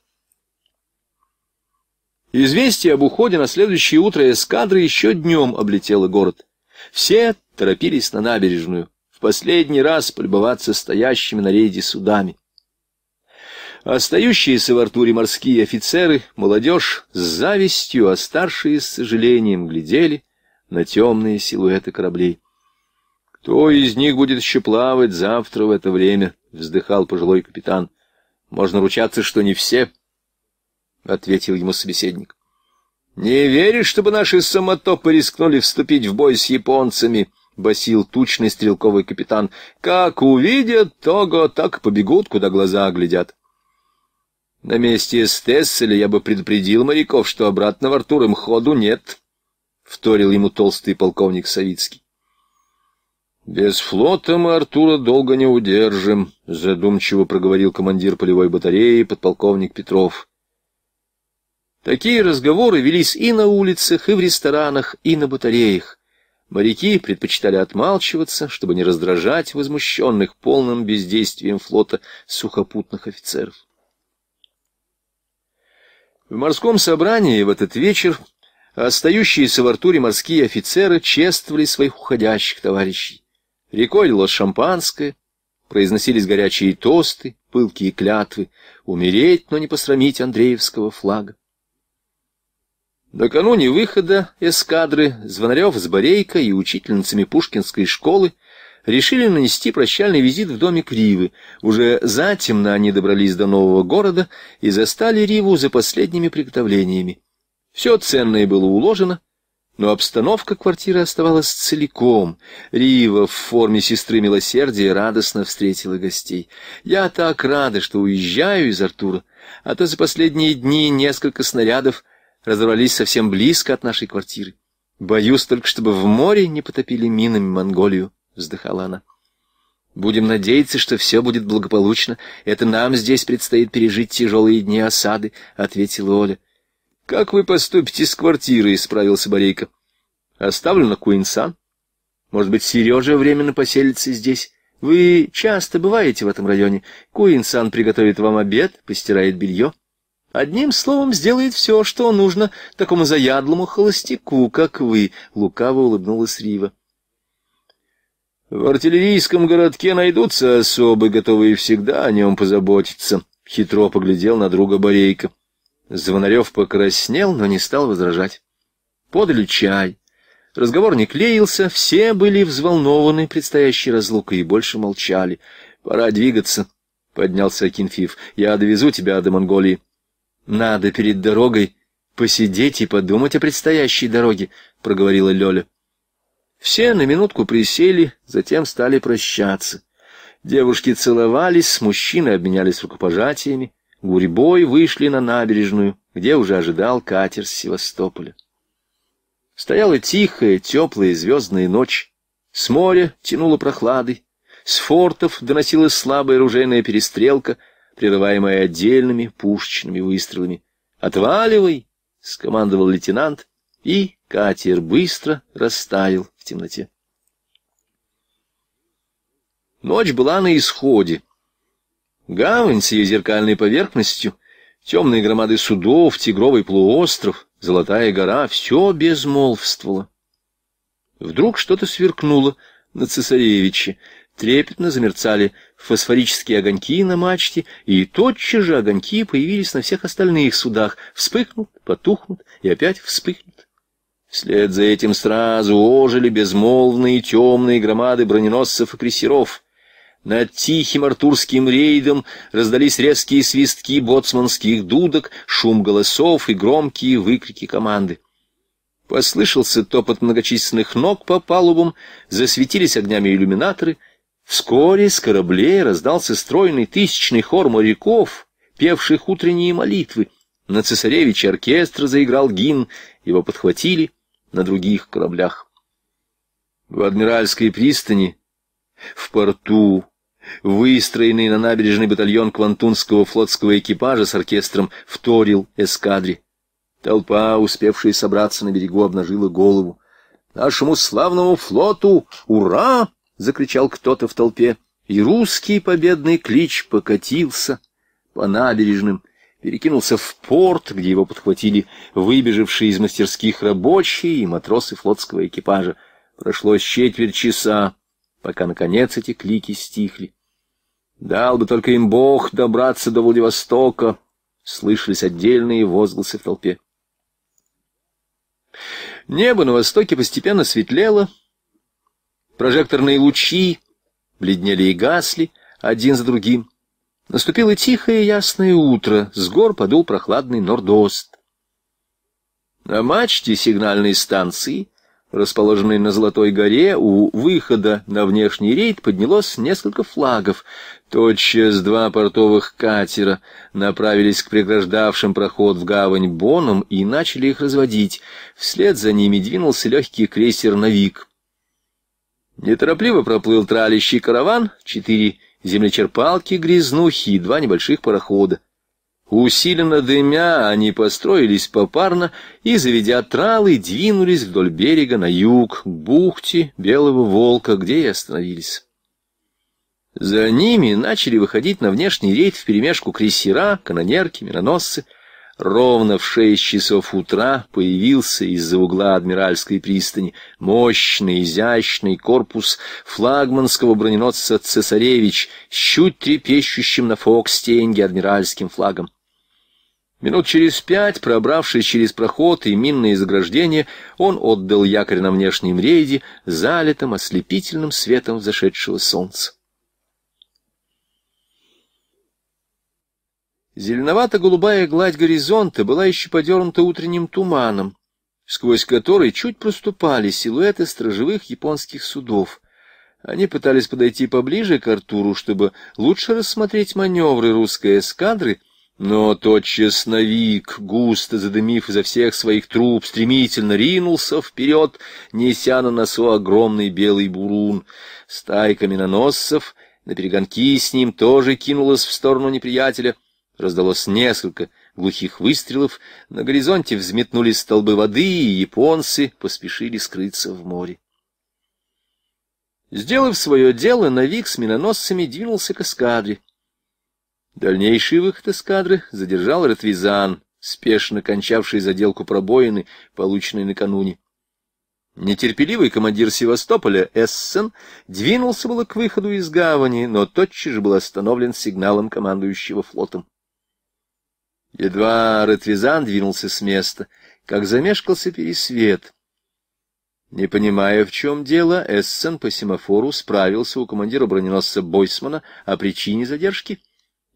Известие об уходе на следующее утро эскадры еще днем облетело город. Все торопились на набережную, в последний раз полюбоваться стоящими на рейде судами. Остающиеся в Артуре морские офицеры, молодежь с завистью, а старшие с сожалением глядели на темные силуэты кораблей. «Кто из них будет еще плавать завтра в это время?» — вздыхал пожилой капитан. «Можно ручаться, что не все», — ответил ему собеседник. «Не веришь, чтобы наши самотопы рискнули вступить в бой с японцами?» — басил тучный стрелковый капитан. «Как увидят Того, так побегут, куда глаза глядят». «На месте Стесселя я бы предупредил моряков, что обратно в Артуром ходу нет», — вторил ему толстый полковник Савицкий. «Без флота мы Артура долго не удержим», — задумчиво проговорил командир полевой батареи подполковник Петров. Такие разговоры велись и на улицах, и в ресторанах, и на батареях. Моряки предпочитали отмалчиваться, чтобы не раздражать возмущенных полным бездействием флота сухопутных офицеров. В морском собрании в этот вечер остающиеся в Артуре морские офицеры чествовали своих уходящих товарищей. Рекой лилось шампанское, произносились горячие тосты, пылкие клятвы, умереть, но не посрамить Андреевского флага. Накануне выхода эскадры Звонарев с Борейко и учительницами Пушкинской школы решили нанести прощальный визит в домик Ривы. Уже затемно они добрались до нового города и застали Риву за последними приготовлениями. Все ценное было уложено, но обстановка квартиры оставалась целиком. Рива в форме сестры милосердия радостно встретила гостей. «Я так рада, что уезжаю из Артура, а то за последние дни несколько снарядов разорвались совсем близко от нашей квартиры. Боюсь только, чтобы в море не потопили минами Монголию», — вздыхала она. «Будем надеяться, что все будет благополучно. Это нам здесь предстоит пережить тяжелые дни осады», — ответила Оля. — Как вы поступите с квартирой? — Исправился Борейка. Оставлю на Куинсан. Может быть, Сережа временно поселится здесь. Вы часто бываете в этом районе. Куинсан приготовит вам обед, постирает белье. Одним словом, сделает все, что нужно такому заядлому холостяку, как вы, — лукаво улыбнулась Рива. В артиллерийском городке найдутся особы, готовые всегда о нем позаботиться, — хитро поглядел на друга Борейка. Звонарев покраснел, но не стал возражать. Подали чай. Разговор не клеился, все были взволнованы предстоящей разлукой и больше молчали. «Пора двигаться», — поднялся Акинфиев. «Я довезу тебя до Монголии». «Надо перед дорогой посидеть и подумать о предстоящей дороге», — проговорила Лёля. Все на минутку присели, затем стали прощаться. Девушки целовались, мужчины обменялись рукопожатиями гурьбой вышли на набережную, где уже ожидал катер с Севастополя. Стояла тихая, теплая звездная ночь. С моря тянуло прохладой. С фортов доносилась слабая ружейная перестрелка, прерываемая отдельными пушечными выстрелами. «Отваливай!» — скомандовал лейтенант, и катер быстро растаял в темноте. Ночь была на исходе. Гавань с ее зеркальной поверхностью, темные громады судов, тигровый полуостров, золотая гора — все безмолвствовало. Вдруг что-то сверкнуло на цесаревиче, трепетно замерцали фосфорические огоньки на мачте, и тотчас же огоньки появились на всех остальных судах, вспыхнут, потухнут и опять вспыхнут. Вслед за этим сразу ожили безмолвные темные громады броненосцев и крейсеров — над тихим артурским рейдом раздались резкие свистки боцманских дудок, шум голосов и громкие выкрики команды. Послышался топот многочисленных ног по палубам, засветились огнями иллюминаторы. Вскоре с кораблей раздался стройный тысячный хор моряков, певших утренние молитвы. На цесаревиче оркестр заиграл гимн, его подхватили на других кораблях. В Адмиральской пристани, в порту, Выстроенный на набережной батальон Квантунского флотского экипажа с оркестром вторил эскадре. Толпа, успевшая собраться на берегу, обнажила голову. «Нашему славному флоту! Ура!» — закричал кто-то в толпе. И русский победный клич покатился по набережным, перекинулся в порт, где его подхватили выбежавшие из мастерских рабочие и матросы флотского экипажа. Прошло четверть часа, пока, наконец, эти клики стихли. Дал бы только им Бог добраться до Владивостока, слышались отдельные возгласы в толпе. Небо на востоке постепенно светлело, прожекторные лучи бледнели и гасли один за другим. Наступило тихое ясное утро, с гор подул прохладный нордост. На мачте сигнальной станции расположенной на Золотой горе, у выхода на внешний рейд поднялось несколько флагов. Тотчас два портовых катера направились к преграждавшим проход в гавань Боном и начали их разводить. Вслед за ними двинулся легкий крейсер «Новик». Неторопливо проплыл тралищий караван, четыре землечерпалки, грязнухи и два небольших парохода. Усиленно дымя они построились попарно и, заведя тралы, двинулись вдоль берега на юг, к бухте Белого Волка, где и остановились. За ними начали выходить на внешний рейд вперемешку крейсера, канонерки, миноносцы ровно в шесть часов утра появился из-за угла Адмиральской пристани мощный, изящный корпус флагманского броненосца «Цесаревич» с чуть трепещущим на фокстенге адмиральским флагом. Минут через пять, пробравшись через проход и минные заграждения, он отдал якорь на внешнем рейде, залитым ослепительным светом зашедшего солнца. Зеленовато-голубая гладь горизонта была еще подернута утренним туманом, сквозь который чуть проступали силуэты стражевых японских судов. Они пытались подойти поближе к Артуру, чтобы лучше рассмотреть маневры русской эскадры, но тотчас Навик, густо задымив изо всех своих труб, стремительно ринулся вперед, неся на носу огромный белый бурун. Стайка миноносцев на перегонки с ним тоже кинулась в сторону неприятеля — Раздалось несколько глухих выстрелов, на горизонте взметнулись столбы воды, и японцы поспешили скрыться в море. Сделав свое дело, Навик с миноносцами двинулся к эскадре. Дальнейший выход эскадры задержал Ратвизан, спешно кончавший заделку пробоины, полученной накануне. Нетерпеливый командир Севастополя Эссен двинулся было к выходу из гавани, но тотчас же был остановлен сигналом командующего флотом. Едва Ратвизан двинулся с места, как замешкался пересвет. Не понимая, в чем дело, Эссен по семафору справился у командира броненосца Бойсмана о причине задержки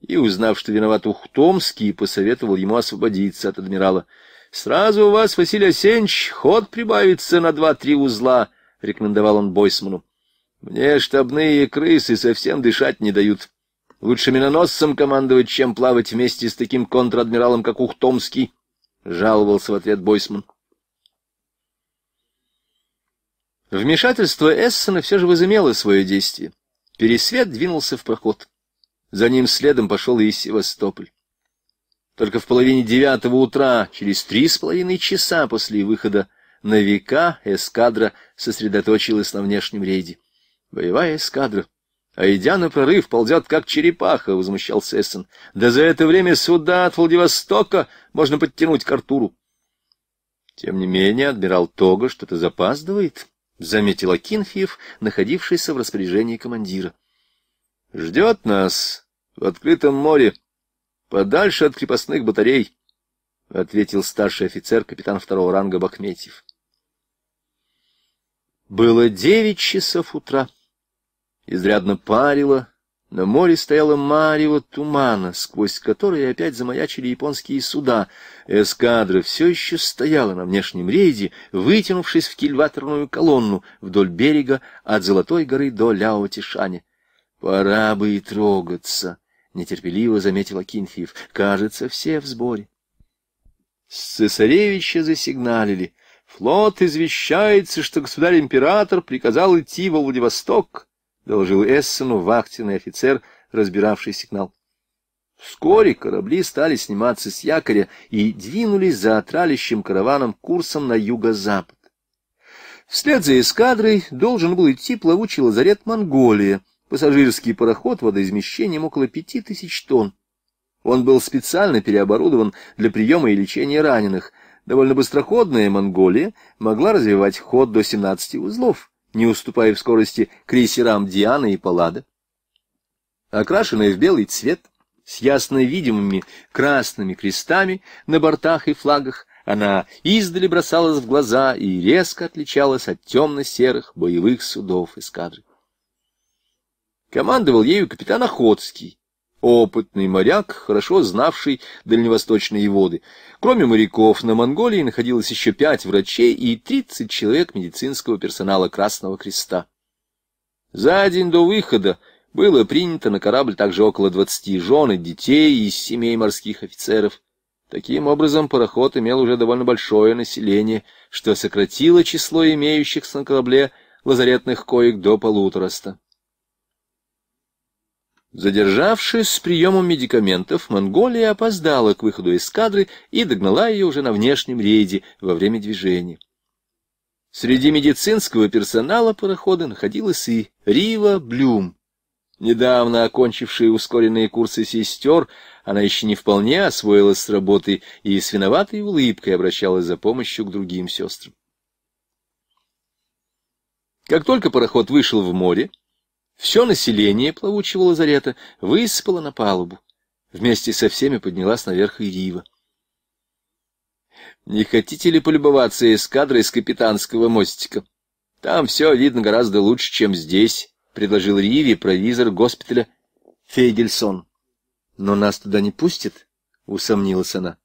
и, узнав, что виноват Ухтомский, посоветовал ему освободиться от адмирала. — Сразу у вас, Василий Осенч, ход прибавится на два-три узла, — рекомендовал он Бойсману. — Мне штабные крысы совсем дышать не дают. Лучше миноносцем командовать, чем плавать вместе с таким контр-адмиралом, как Ухтомский, — жаловался в ответ Бойсман. Вмешательство Эссена все же возымело свое действие. Пересвет двинулся в проход. За ним следом пошел и Севастополь. Только в половине девятого утра, через три с половиной часа после выхода на века, эскадра сосредоточилась на внешнем рейде. Боевая эскадра — а идя на прорыв, ползет как черепаха, — возмущал Сессен. Да за это время сюда от Владивостока можно подтянуть к Артуру. Тем не менее, адмирал Тога что-то запаздывает, — заметил Акинфиев, находившийся в распоряжении командира. — Ждет нас в открытом море, подальше от крепостных батарей, — ответил старший офицер, капитан второго ранга Бахметьев. Было девять часов утра. Изрядно парило, на море стояло марево тумана, сквозь которое опять замаячили японские суда. Эскадра все еще стояла на внешнем рейде, вытянувшись в кильваторную колонну вдоль берега от Золотой горы до Ляо-Тишани. «Пора бы и трогаться», — нетерпеливо заметила Акинфиев. «Кажется, все в сборе». С цесаревича засигналили. «Флот извещается, что государь-император приказал идти во Владивосток» доложил Эссену вахтенный офицер, разбиравший сигнал. Вскоре корабли стали сниматься с якоря и двинулись за отралищем караваном курсом на юго-запад. Вслед за эскадрой должен был идти плавучий лазарет «Монголия», пассажирский пароход водоизмещением около пяти тысяч тонн. Он был специально переоборудован для приема и лечения раненых. Довольно быстроходная «Монголия» могла развивать ход до 17 узлов не уступая в скорости крейсерам «Диана» и «Паллада». Окрашенная в белый цвет, с ясно видимыми красными крестами на бортах и флагах, она издали бросалась в глаза и резко отличалась от темно-серых боевых судов эскадры. Командовал ею капитан Охотский, опытный моряк, хорошо знавший дальневосточные воды. Кроме моряков, на Монголии находилось еще пять врачей и тридцать человек медицинского персонала Красного Креста. За день до выхода было принято на корабль также около двадцати жен и детей из семей морских офицеров. Таким образом, пароход имел уже довольно большое население, что сократило число имеющихся на корабле лазаретных коек до полутораста. Задержавшись с приемом медикаментов, Монголия опоздала к выходу из эскадры и догнала ее уже на внешнем рейде во время движения. Среди медицинского персонала парохода находилась и Рива Блюм. Недавно окончившая ускоренные курсы сестер, она еще не вполне освоилась с работой и с виноватой улыбкой обращалась за помощью к другим сестрам. Как только пароход вышел в море, все население плавучего лазарета выспало на палубу. Вместе со всеми поднялась наверх и Рива. «Не хотите ли полюбоваться эскадрой с капитанского мостика? Там все видно гораздо лучше, чем здесь», — предложил Риве провизор госпиталя Фейгельсон. «Но нас туда не пустят?» — усомнилась она.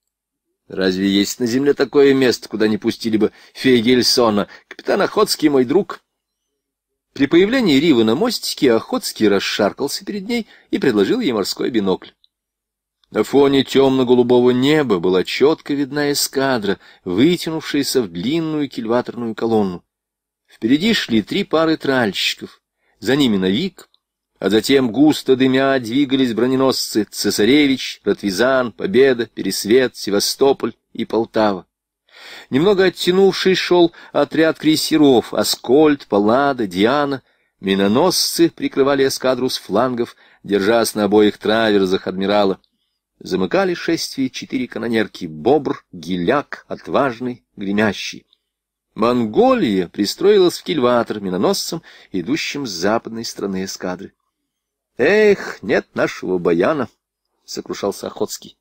«Разве есть на земле такое место, куда не пустили бы Фейгельсона? Капитан Охотский мой друг». При появлении Ривы на мостике Охотский расшаркался перед ней и предложил ей морской бинокль. На фоне темно-голубого неба была четко видна эскадра, вытянувшаяся в длинную кильваторную колонну. Впереди шли три пары тральщиков, за ними Навик, а затем густо дымя двигались броненосцы Цесаревич, Ратвизан, Победа, Пересвет, Севастополь и Полтава. Немного оттянувший шел отряд крейсеров «Аскольд», «Паллада», «Диана». Миноносцы прикрывали эскадру с флангов, держась на обоих траверзах адмирала. Замыкали шествие четыре канонерки — «Бобр», «Гиляк», «Отважный», «Гремящий». Монголия пристроилась в кильватор миноносцам, идущим с западной стороны эскадры. «Эх, нет нашего баяна!» — сокрушался Охотский.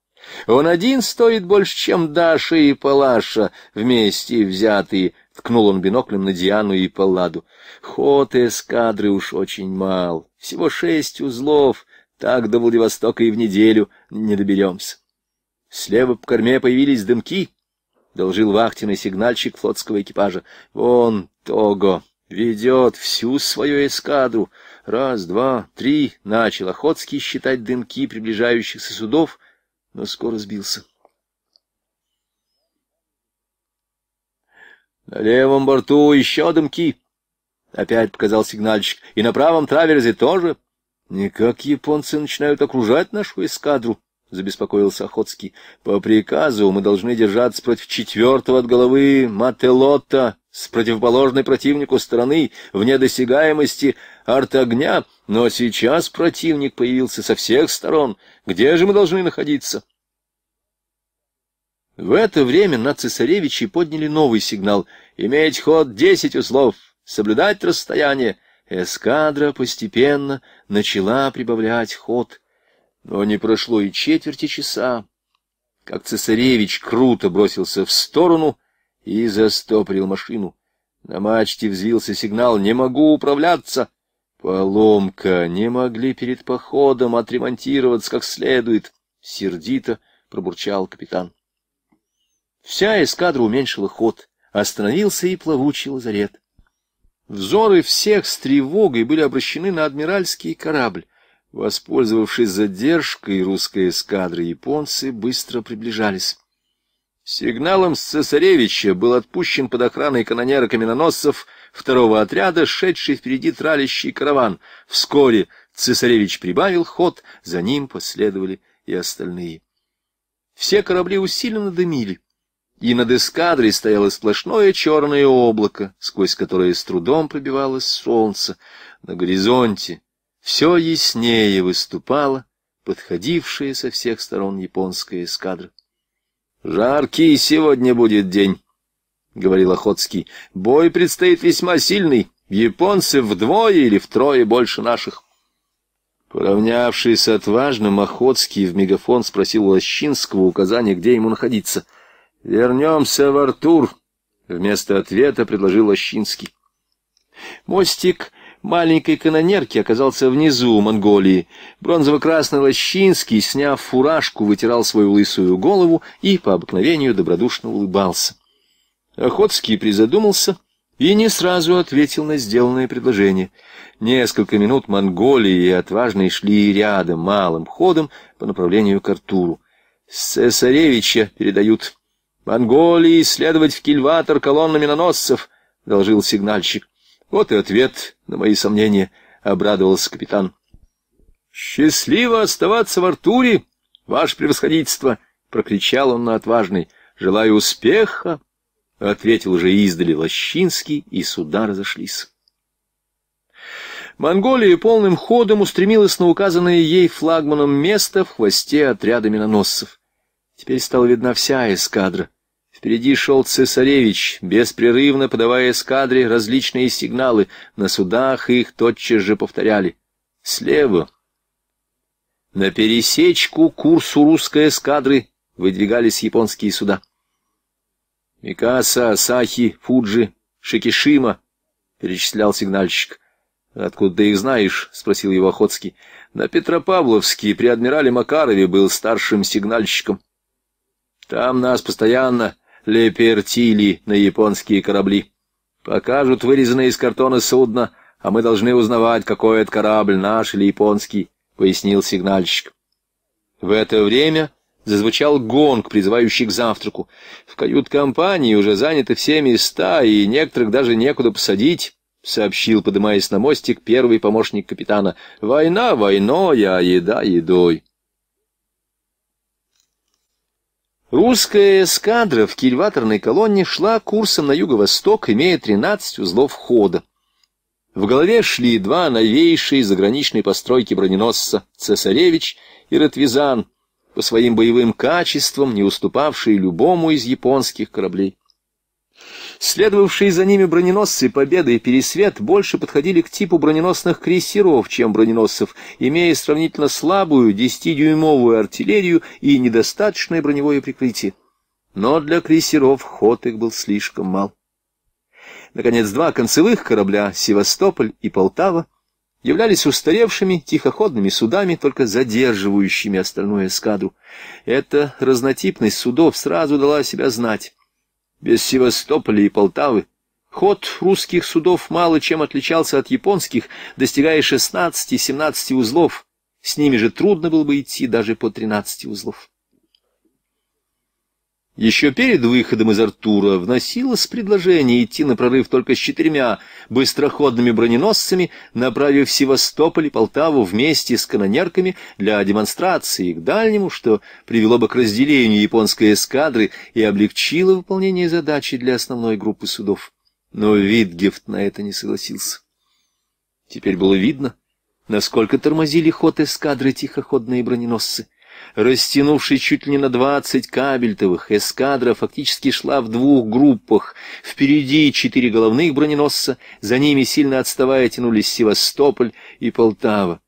Он один стоит больше, чем Даша и Палаша, вместе взятые, — ткнул он биноклем на Диану и Палладу. Ход эскадры уж очень мал, всего шесть узлов, так до Владивостока и в неделю не доберемся. Слева по корме появились дымки, — должил вахтенный сигнальщик флотского экипажа. Вон Того ведет всю свою эскадру. Раз, два, три, начал Охотский считать дымки приближающихся судов — но скоро сбился. На левом борту еще дымки. Опять показал сигнальщик. И на правом траверзе тоже. Никак японцы начинают окружать нашу эскадру, забеспокоился Охотский. По приказу мы должны держаться против четвертого от головы Мателота, с противоположной противнику стороны, вне досягаемости арт огня, но сейчас противник появился со всех сторон. Где же мы должны находиться? В это время на цесаревичи подняли новый сигнал. Иметь ход десять услов, соблюдать расстояние. Эскадра постепенно начала прибавлять ход. Но не прошло и четверти часа, как цесаревич круто бросился в сторону и застоприл машину. На мачте взвился сигнал «Не могу управляться!» Поломка, не могли перед походом отремонтироваться как следует, сердито пробурчал капитан. Вся эскадра уменьшила ход, остановился и плавучий лазарет. Взоры всех с тревогой были обращены на адмиральский корабль. Воспользовавшись задержкой русской эскадры, японцы быстро приближались. Сигналом с цесаревича был отпущен под охраной канонера-каменоносцев второго отряда, шедший впереди тралящий караван. Вскоре цесаревич прибавил ход, за ним последовали и остальные. Все корабли усиленно дымили, и над эскадрой стояло сплошное черное облако, сквозь которое с трудом пробивалось солнце. На горизонте все яснее выступала подходившая со всех сторон японская эскадра. «Жаркий сегодня будет день», — говорил Охотский, — бой предстоит весьма сильный. Японцы вдвое или втрое больше наших. Поравнявшись с отважным, Охотский в мегафон спросил Лощинского указания, где ему находиться. «Вернемся в Артур», — вместо ответа предложил Лощинский. Мостик маленькой канонерки оказался внизу в Монголии. Бронзово-красный Лощинский, сняв фуражку, вытирал свою лысую голову и по обыкновению добродушно улыбался. Охотский призадумался и не сразу ответил на сделанное предложение. Несколько минут Монголии и отважные шли рядом, малым ходом, по направлению к Артуру. С передают. «Монголии следовать в кильватор колоннами наносцев», — доложил сигнальщик. «Вот и ответ на мои сомнения», — обрадовался капитан. «Счастливо оставаться в Артуре, ваше превосходительство!» — прокричал он на отважный. «Желаю успеха!» ответил уже издали Лощинский, и суда разошлись. Монголия полным ходом устремилась на указанное ей флагманом место в хвосте отряда миноносцев. Теперь стала видна вся эскадра. Впереди шел цесаревич, беспрерывно подавая эскадре различные сигналы. На судах их тотчас же повторяли. Слева. На пересечку курсу русской эскадры выдвигались японские суда. Микаса, Асахи, Фуджи, Шикишима, — перечислял сигнальщик. — Откуда ты их знаешь? — спросил его Охотский. — На Петропавловске при адмирале Макарове был старшим сигнальщиком. Там нас постоянно лепертили на японские корабли. Покажут вырезанные из картона судно, а мы должны узнавать, какой это корабль, наш или японский, — пояснил сигнальщик. В это время Зазвучал гонг, призывающий к завтраку. В кают-компании уже заняты все места, и некоторых даже некуда посадить, — сообщил, подымаясь на мостик, первый помощник капитана. — Война войной, а еда едой. Русская эскадра в кильваторной колонне шла курсом на юго-восток, имея тринадцать узлов хода. В голове шли два новейшие заграничные постройки броненосца — «Цесаревич» и «Ратвизан», по своим боевым качествам не уступавшие любому из японских кораблей. Следовавшие за ними броненосцы «Победа» и «Пересвет» больше подходили к типу броненосных крейсеров, чем броненосцев, имея сравнительно слабую 10-дюймовую артиллерию и недостаточное броневое прикрытие. Но для крейсеров ход их был слишком мал. Наконец, два концевых корабля «Севастополь» и «Полтава» являлись устаревшими тихоходными судами, только задерживающими остальную эскадру. Эта разнотипность судов сразу дала себя знать. Без Севастополя и Полтавы ход русских судов мало чем отличался от японских, достигая 16-17 узлов. С ними же трудно было бы идти даже по 13 узлов. Еще перед выходом из Артура вносилось предложение идти на прорыв только с четырьмя быстроходными броненосцами, направив Севастополь и Полтаву вместе с канонерками для демонстрации к дальнему, что привело бы к разделению японской эскадры и облегчило выполнение задачи для основной группы судов. Но Витгефт на это не согласился. Теперь было видно, насколько тормозили ход эскадры тихоходные броненосцы растянувший чуть ли не на двадцать кабельтовых, эскадра фактически шла в двух группах. Впереди четыре головных броненосца, за ними, сильно отставая, тянулись Севастополь и Полтава.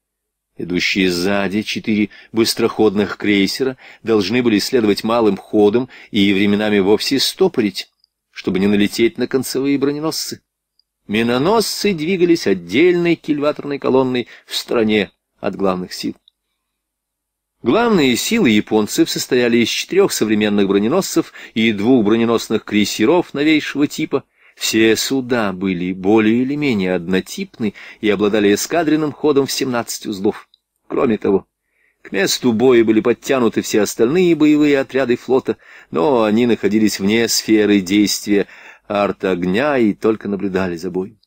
Идущие сзади четыре быстроходных крейсера должны были следовать малым ходом и временами вовсе стопорить, чтобы не налететь на концевые броненосцы. Миноносцы двигались отдельной кильваторной колонной в стороне от главных сил. Главные силы японцев состояли из четырех современных броненосцев и двух броненосных крейсеров новейшего типа. Все суда были более или менее однотипны и обладали эскадренным ходом в 17 узлов. Кроме того, к месту боя были подтянуты все остальные боевые отряды флота, но они находились вне сферы действия арт-огня и только наблюдали за боем.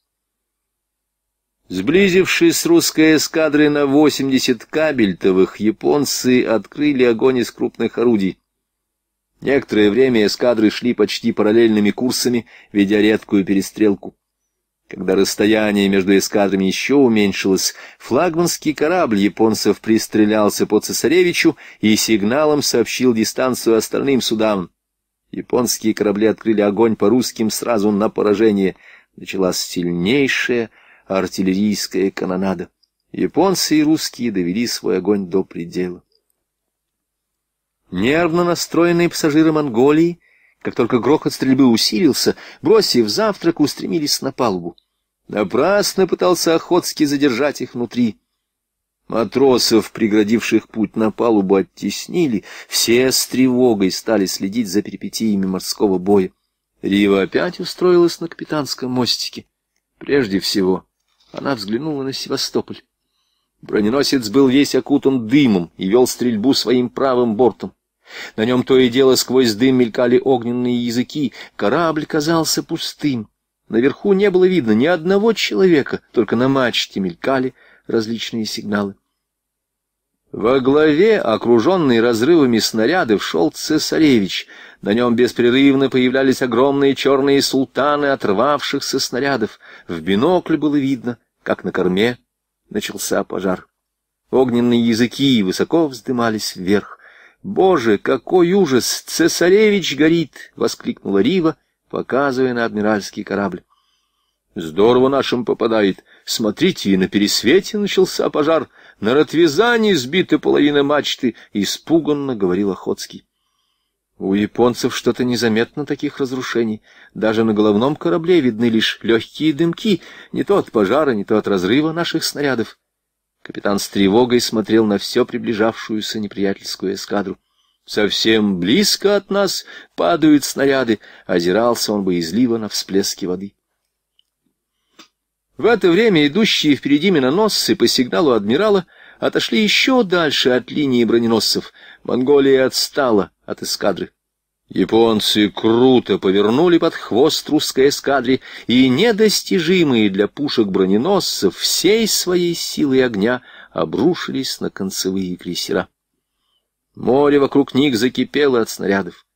Сблизившись с русской эскадрой на 80 кабельтовых, японцы открыли огонь из крупных орудий. Некоторое время эскадры шли почти параллельными курсами, ведя редкую перестрелку. Когда расстояние между эскадрами еще уменьшилось, флагманский корабль японцев пристрелялся по цесаревичу и сигналом сообщил дистанцию остальным судам. Японские корабли открыли огонь по русским сразу на поражение. Началась сильнейшая артиллерийская канонада. Японцы и русские довели свой огонь до предела. Нервно настроенные пассажиры Монголии, как только грохот стрельбы усилился, бросив завтрак, устремились на палубу. Напрасно пытался Охотский задержать их внутри. Матросов, преградивших путь на палубу, оттеснили. Все с тревогой стали следить за перипетиями морского боя. Рива опять устроилась на капитанском мостике. Прежде всего, она взглянула на Севастополь. Броненосец был весь окутан дымом и вел стрельбу своим правым бортом. На нем то и дело сквозь дым мелькали огненные языки, корабль казался пустым. Наверху не было видно ни одного человека, только на мачте мелькали различные сигналы. Во главе, окруженный разрывами снарядов, шел цесаревич. На нем беспрерывно появлялись огромные черные султаны отрвавшихся снарядов. В бинокль было видно, как на корме начался пожар. Огненные языки высоко вздымались вверх. «Боже, какой ужас! Цесаревич горит!» — воскликнула Рива, показывая на адмиральский корабль. Здорово нашим попадает. Смотрите, и на пересвете начался пожар. На Ротвизане сбита половина мачты, — испуганно говорил Охотский. У японцев что-то незаметно таких разрушений. Даже на головном корабле видны лишь легкие дымки, не то от пожара, не то от разрыва наших снарядов. Капитан с тревогой смотрел на все приближавшуюся неприятельскую эскадру. Совсем близко от нас падают снаряды, озирался он боязливо на всплески воды. В это время идущие впереди миноносцы по сигналу адмирала отошли еще дальше от линии броненосцев. Монголия отстала от эскадры. Японцы круто повернули под хвост русской эскадре, и недостижимые для пушек броненосцев всей своей силой огня обрушились на концевые крейсера. Море вокруг них закипело от снарядов.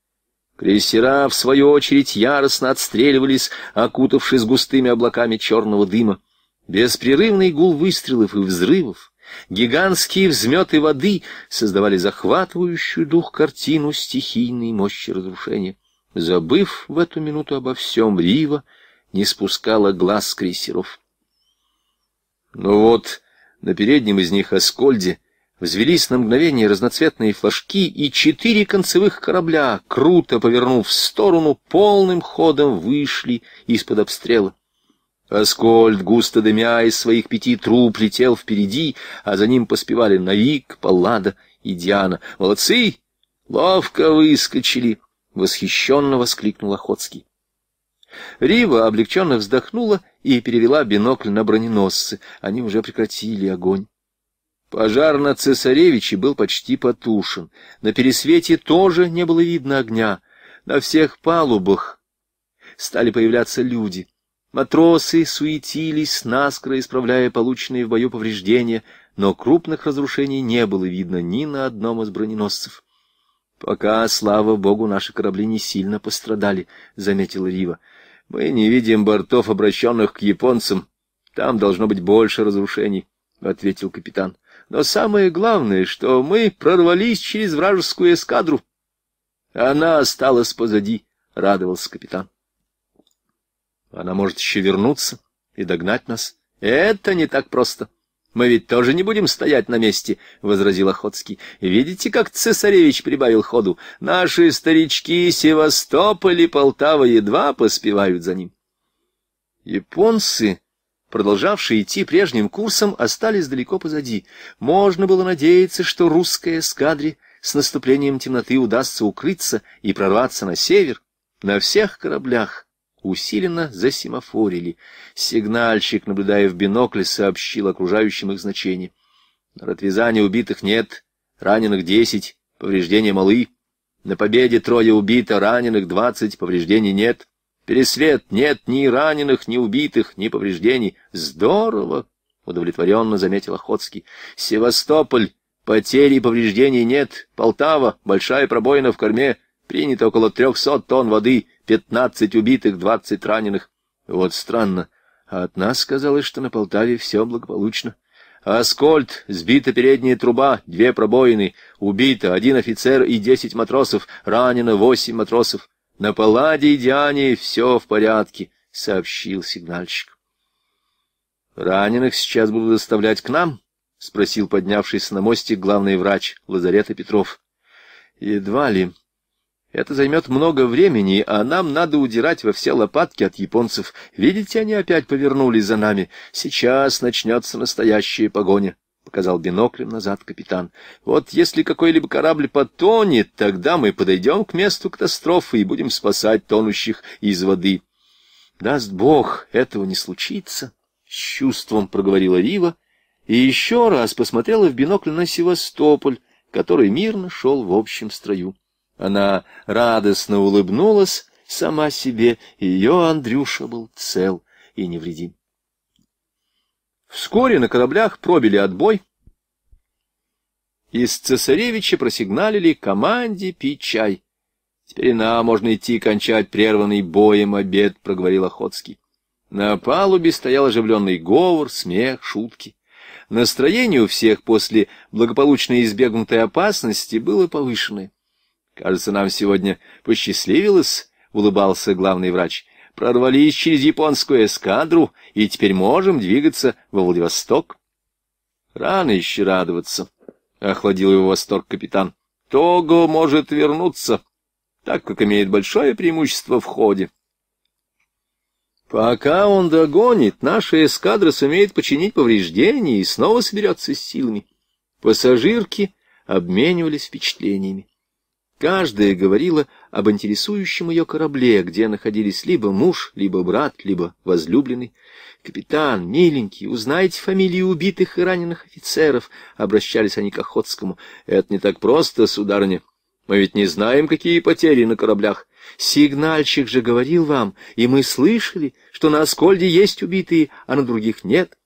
Крейсера, в свою очередь, яростно отстреливались, окутавшись густыми облаками черного дыма. Беспрерывный гул выстрелов и взрывов, гигантские взметы воды создавали захватывающую дух картину стихийной мощи разрушения. Забыв в эту минуту обо всем, Рива не спускала глаз крейсеров. Но «Ну вот на переднем из них Аскольде — Взвелись на мгновение разноцветные флажки, и четыре концевых корабля, круто повернув в сторону, полным ходом вышли из-под обстрела. Аскольд, густо дымя из своих пяти труб, летел впереди, а за ним поспевали Навик, Паллада и Диана. «Молодцы! Ловко выскочили!» — восхищенно воскликнул Охотский. Рива облегченно вздохнула и перевела бинокль на броненосцы. Они уже прекратили огонь. Пожар на цесаревиче был почти потушен. На пересвете тоже не было видно огня. На всех палубах стали появляться люди. Матросы суетились, наскоро исправляя полученные в бою повреждения, но крупных разрушений не было видно ни на одном из броненосцев. «Пока, слава богу, наши корабли не сильно пострадали», — заметил Рива. «Мы не видим бортов, обращенных к японцам. Там должно быть больше разрушений», — ответил капитан. Но самое главное, что мы прорвались через вражескую эскадру. Она осталась позади, — радовался капитан. Она может еще вернуться и догнать нас. Это не так просто. Мы ведь тоже не будем стоять на месте, — возразил Охотский. Видите, как цесаревич прибавил ходу? Наши старички Севастополь и Полтава едва поспевают за ним. Японцы продолжавшие идти прежним курсом, остались далеко позади. Можно было надеяться, что русской эскадре с наступлением темноты удастся укрыться и прорваться на север. На всех кораблях усиленно засимофорили. Сигнальщик, наблюдая в бинокле, сообщил окружающим их значение. На Ротвизане убитых нет, раненых десять, повреждения малы. На Победе трое убито, раненых двадцать, повреждений нет. Пересвет, нет ни раненых, ни убитых, ни повреждений. Здорово, удовлетворенно заметил Охотский. Севастополь, потери и повреждений нет. Полтава, большая пробоина в корме. Принято около трехсот тонн воды, пятнадцать убитых, двадцать раненых. Вот странно. А от нас сказалось, что на Полтаве все благополучно. Аскольд, сбита передняя труба, две пробоины, убито один офицер и десять матросов, ранено восемь матросов. На Палладе и Диане все в порядке, — сообщил сигнальщик. «Раненых сейчас будут доставлять к нам?» — спросил поднявшийся на мостик главный врач лазарета Петров. «Едва ли. Это займет много времени, а нам надо удирать во все лопатки от японцев. Видите, они опять повернули за нами. Сейчас начнется настоящая погоня». — показал биноклем назад капитан. — Вот если какой-либо корабль потонет, тогда мы подойдем к месту катастрофы и будем спасать тонущих из воды. — Даст Бог, этого не случится, — с чувством проговорила Рива и еще раз посмотрела в бинокль на Севастополь, который мирно шел в общем строю. Она радостно улыбнулась сама себе, и ее Андрюша был цел и невредим. Вскоре на кораблях пробили отбой. Из цесаревича просигналили команде пить чай. Теперь нам можно идти кончать прерванный боем обед, — проговорил Охотский. На палубе стоял оживленный говор, смех, шутки. Настроение у всех после благополучной избегнутой опасности было повышенное. «Кажется, нам сегодня посчастливилось», — улыбался главный врач прорвались через японскую эскадру и теперь можем двигаться во Владивосток. Рано еще радоваться, — охладил его восторг капитан. Того может вернуться, так как имеет большое преимущество в ходе. Пока он догонит, наша эскадра сумеет починить повреждения и снова соберется с силами. Пассажирки обменивались впечатлениями. Каждая говорила об интересующем ее корабле, где находились либо муж, либо брат, либо возлюбленный. «Капитан, миленький, узнайте фамилии убитых и раненых офицеров», — обращались они к Охотскому. «Это не так просто, сударыня. Мы ведь не знаем, какие потери на кораблях. Сигнальщик же говорил вам, и мы слышали, что на Оскольде есть убитые, а на других нет».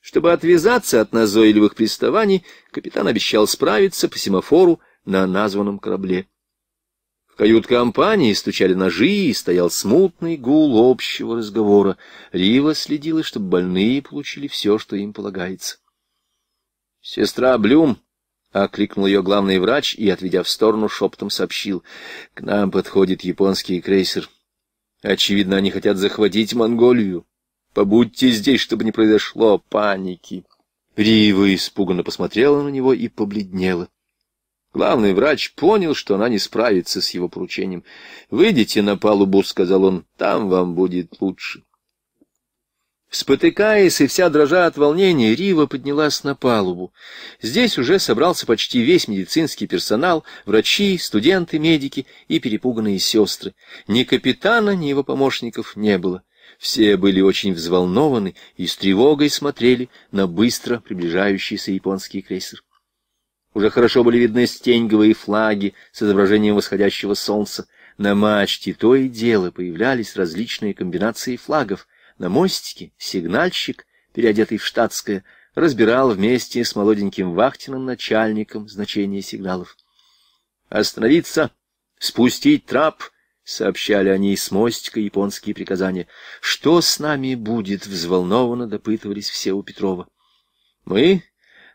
Чтобы отвязаться от назойливых приставаний, капитан обещал справиться по семафору, на названном корабле. В кают-компании стучали ножи, и стоял смутный гул общего разговора. Рива следила, чтобы больные получили все, что им полагается. «Сестра Блюм!» — окликнул ее главный врач и, отведя в сторону, шептом сообщил. — К нам подходит японский крейсер. Очевидно, они хотят захватить Монголию. Побудьте здесь, чтобы не произошло паники. Рива испуганно посмотрела на него и побледнела. Главный врач понял, что она не справится с его поручением. «Выйдите на палубу», — сказал он, — «там вам будет лучше». Спотыкаясь и вся дрожа от волнения, Рива поднялась на палубу. Здесь уже собрался почти весь медицинский персонал, врачи, студенты, медики и перепуганные сестры. Ни капитана, ни его помощников не было. Все были очень взволнованы и с тревогой смотрели на быстро приближающийся японский крейсер. Уже хорошо были видны стеньговые флаги с изображением восходящего солнца. На мачте то и дело появлялись различные комбинации флагов. На мостике сигнальщик, переодетый в штатское, разбирал вместе с молоденьким вахтенным начальником значение сигналов. «Остановиться! Спустить трап!» — сообщали они с мостика японские приказания. «Что с нами будет?» — взволнованно допытывались все у Петрова. «Мы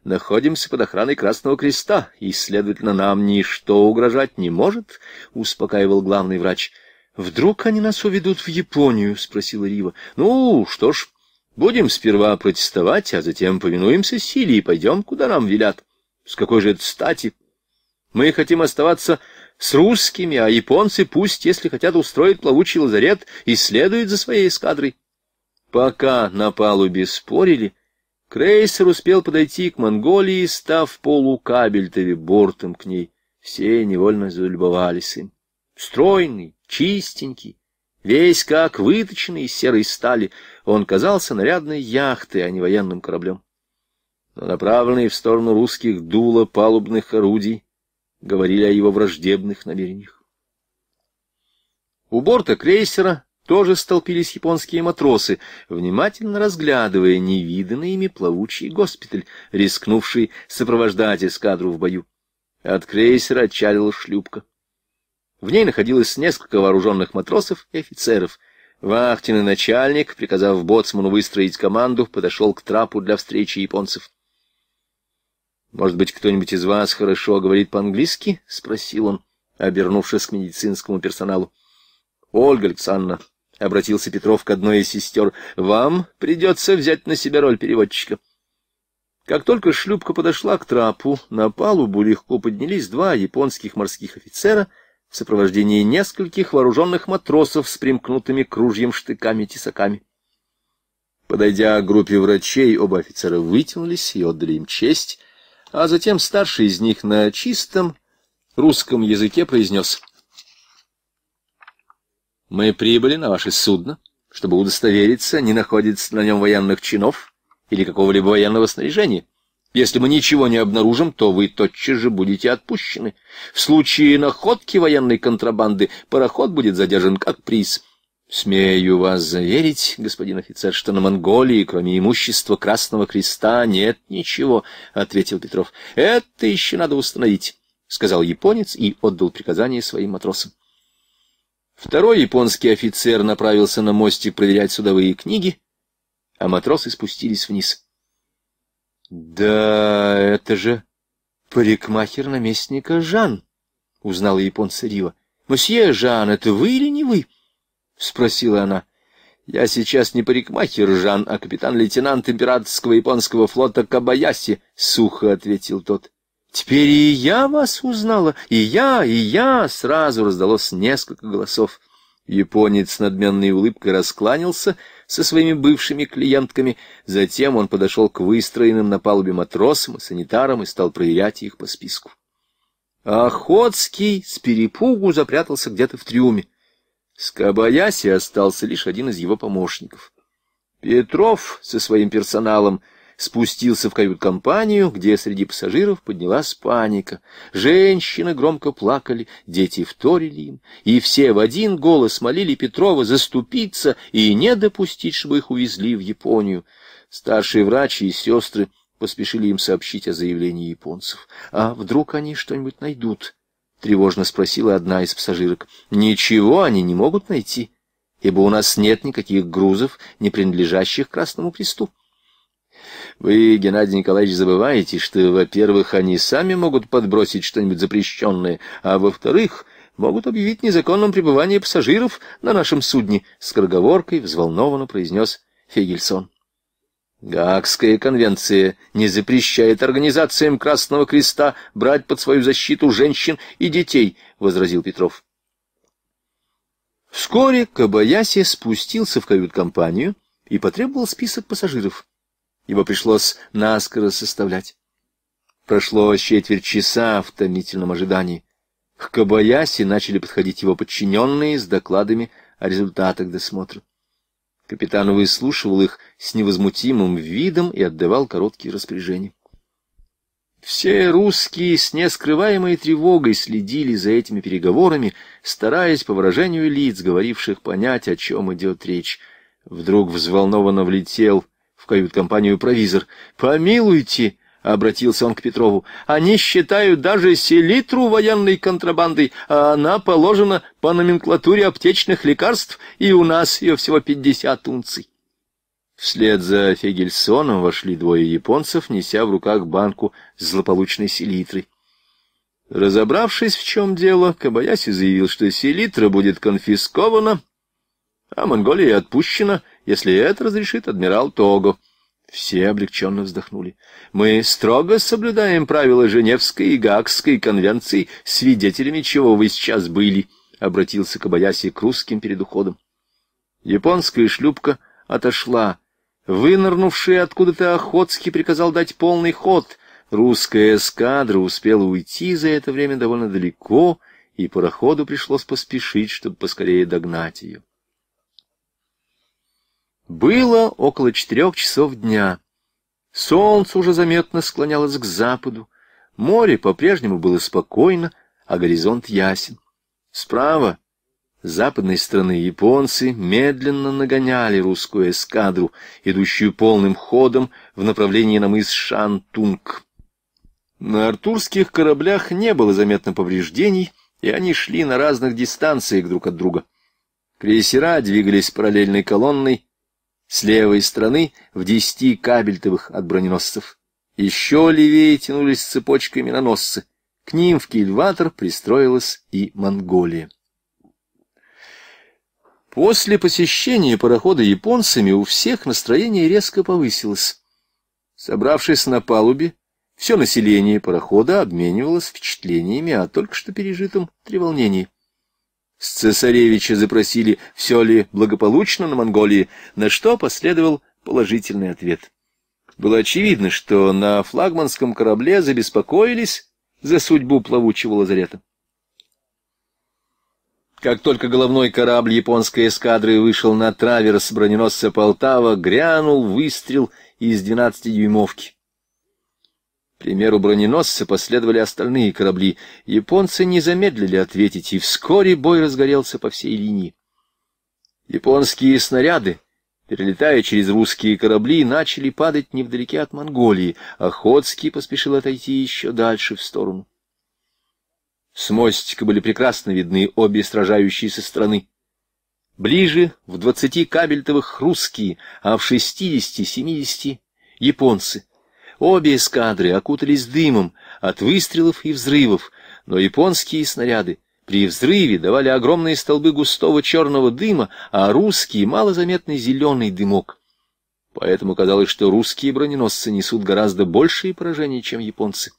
находимся под охраной Красного Креста, и, следовательно, нам ничто угрожать не может, — успокаивал главный врач. — Вдруг они нас уведут в Японию? — спросила Рива. — Ну, что ж, будем сперва протестовать, а затем повинуемся силе и пойдем, куда нам велят. С какой же это стати? Мы хотим оставаться с русскими, а японцы пусть, если хотят устроить плавучий лазарет, и следуют за своей эскадрой. Пока на палубе спорили, — Крейсер успел подойти к Монголии, став полукабельтове бортом к ней. Все невольно залюбовались им. Стройный, чистенький, весь как выточенный из серой стали, он казался нарядной яхтой, а не военным кораблем. Но направленные в сторону русских дула палубных орудий говорили о его враждебных намерениях. У борта крейсера тоже столпились японские матросы, внимательно разглядывая невиданный ими плавучий госпиталь, рискнувший сопровождать эскадру в бою. От крейсера отчалила шлюпка. В ней находилось несколько вооруженных матросов и офицеров. Вахтенный начальник, приказав боцману выстроить команду, подошел к трапу для встречи японцев. «Может быть, кто-нибудь из вас хорошо говорит по-английски?» — спросил он, обернувшись к медицинскому персоналу. «Ольга Александровна», — обратился Петров к одной из сестер, — вам придется взять на себя роль переводчика. Как только шлюпка подошла к трапу, на палубу легко поднялись два японских морских офицера в сопровождении нескольких вооруженных матросов с примкнутыми к ружьям штыками-тесаками. Подойдя к группе врачей, оба офицера вытянулись и отдали им честь, а затем старший из них на чистом русском языке произнес — мы прибыли на ваше судно, чтобы удостовериться, не находится на нем военных чинов или какого-либо военного снаряжения. Если мы ничего не обнаружим, то вы тотчас же будете отпущены. В случае находки военной контрабанды пароход будет задержан как приз. Смею вас заверить, господин офицер, что на Монголии, кроме имущества Красного Креста, нет ничего, — ответил Петров. Это еще надо установить, — сказал японец и отдал приказание своим матросам. Второй японский офицер направился на мостик проверять судовые книги, а матросы спустились вниз. «Да, это же парикмахер наместника Жан», — узнала японца Рива. «Мосье Жан, это вы или не вы?» — спросила она. «Я сейчас не парикмахер Жан, а капитан-лейтенант императорского японского флота Кабаяси», — сухо ответил тот. «Теперь и я вас узнала, и я, и я!» — сразу раздалось несколько голосов. Японец с надменной улыбкой раскланялся со своими бывшими клиентками. Затем он подошел к выстроенным на палубе матросам и санитарам и стал проверять их по списку. Охотский с перепугу запрятался где-то в трюме. С Кабаяси остался лишь один из его помощников. Петров со своим персоналом — спустился в кают-компанию, где среди пассажиров поднялась паника. Женщины громко плакали, дети вторили им, и все в один голос молили Петрова заступиться и не допустить, чтобы их увезли в Японию. Старшие врачи и сестры поспешили им сообщить о заявлении японцев. «А вдруг они что-нибудь найдут?» — тревожно спросила одна из пассажирок. «Ничего они не могут найти, ибо у нас нет никаких грузов, не принадлежащих Красному Престу. Вы, Геннадий Николаевич, забываете, что, во-первых, они сами могут подбросить что-нибудь запрещенное, а во-вторых, могут объявить незаконным пребывание пассажиров на нашем судне, — скороговоркой взволнованно произнес Фигельсон. Гаагская конвенция не запрещает организациям Красного Креста брать под свою защиту женщин и детей, — возразил Петров. Вскоре Кабаяси спустился в кают-компанию и потребовал список пассажиров его пришлось наскоро составлять. Прошло четверть часа в томительном ожидании. К Кабаяси начали подходить его подчиненные с докладами о результатах досмотра. Капитан выслушивал их с невозмутимым видом и отдавал короткие распоряжения. Все русские с нескрываемой тревогой следили за этими переговорами, стараясь по выражению лиц, говоривших, понять, о чем идет речь. Вдруг взволнованно влетел в кают-компанию провизор. «Помилуйте!» — обратился он к Петрову. «Они считают даже селитру военной контрабандой, а она положена по номенклатуре аптечных лекарств, и у нас ее всего пятьдесят унций». Вслед за Фегельсоном вошли двое японцев, неся в руках банку с злополучной селитрой. Разобравшись, в чем дело, Кабаяси заявил, что селитра будет конфискована, — а Монголия отпущена, если это разрешит адмирал Того. Все облегченно вздохнули. Мы строго соблюдаем правила Женевской и Гаагской конвенций, свидетелями чего вы сейчас были, — обратился Кабаяси к русским перед уходом. Японская шлюпка отошла. Вынырнувший откуда-то Охотский приказал дать полный ход. Русская эскадра успела уйти за это время довольно далеко, и пароходу пришлось поспешить, чтобы поскорее догнать ее. Было около четырех часов дня. Солнце уже заметно склонялось к западу. Море по-прежнему было спокойно, а горизонт ясен. Справа, с западной стороны, японцы медленно нагоняли русскую эскадру, идущую полным ходом в направлении на мыс Шантунг. На артурских кораблях не было заметно повреждений, и они шли на разных дистанциях друг от друга. Крейсера двигались параллельной колонной, с левой стороны в десяти кабельтовых от броненосцев. Еще левее тянулись цепочкой миноносцы. К ним в Кильватор пристроилась и Монголия. После посещения парохода японцами у всех настроение резко повысилось. Собравшись на палубе, все население парохода обменивалось впечатлениями о только что пережитом треволнении. С цесаревича запросили, все ли благополучно на Монголии, на что последовал положительный ответ. Было очевидно, что на флагманском корабле забеспокоились за судьбу плавучего лазарета. Как только головной корабль японской эскадры вышел на траверс броненосца Полтава, грянул выстрел из 12-дюймовки примеру броненосца последовали остальные корабли. Японцы не замедлили ответить, и вскоре бой разгорелся по всей линии. Японские снаряды, перелетая через русские корабли, начали падать невдалеке от Монголии. Охотский поспешил отойти еще дальше в сторону. С мостика были прекрасно видны обе сражающиеся страны. Ближе в двадцати кабельтовых русские, а в шестидесяти-семидесяти японцы — Обе эскадры окутались дымом от выстрелов и взрывов, но японские снаряды при взрыве давали огромные столбы густого черного дыма, а русские — малозаметный зеленый дымок. Поэтому казалось, что русские броненосцы несут гораздо большие поражения, чем японцы.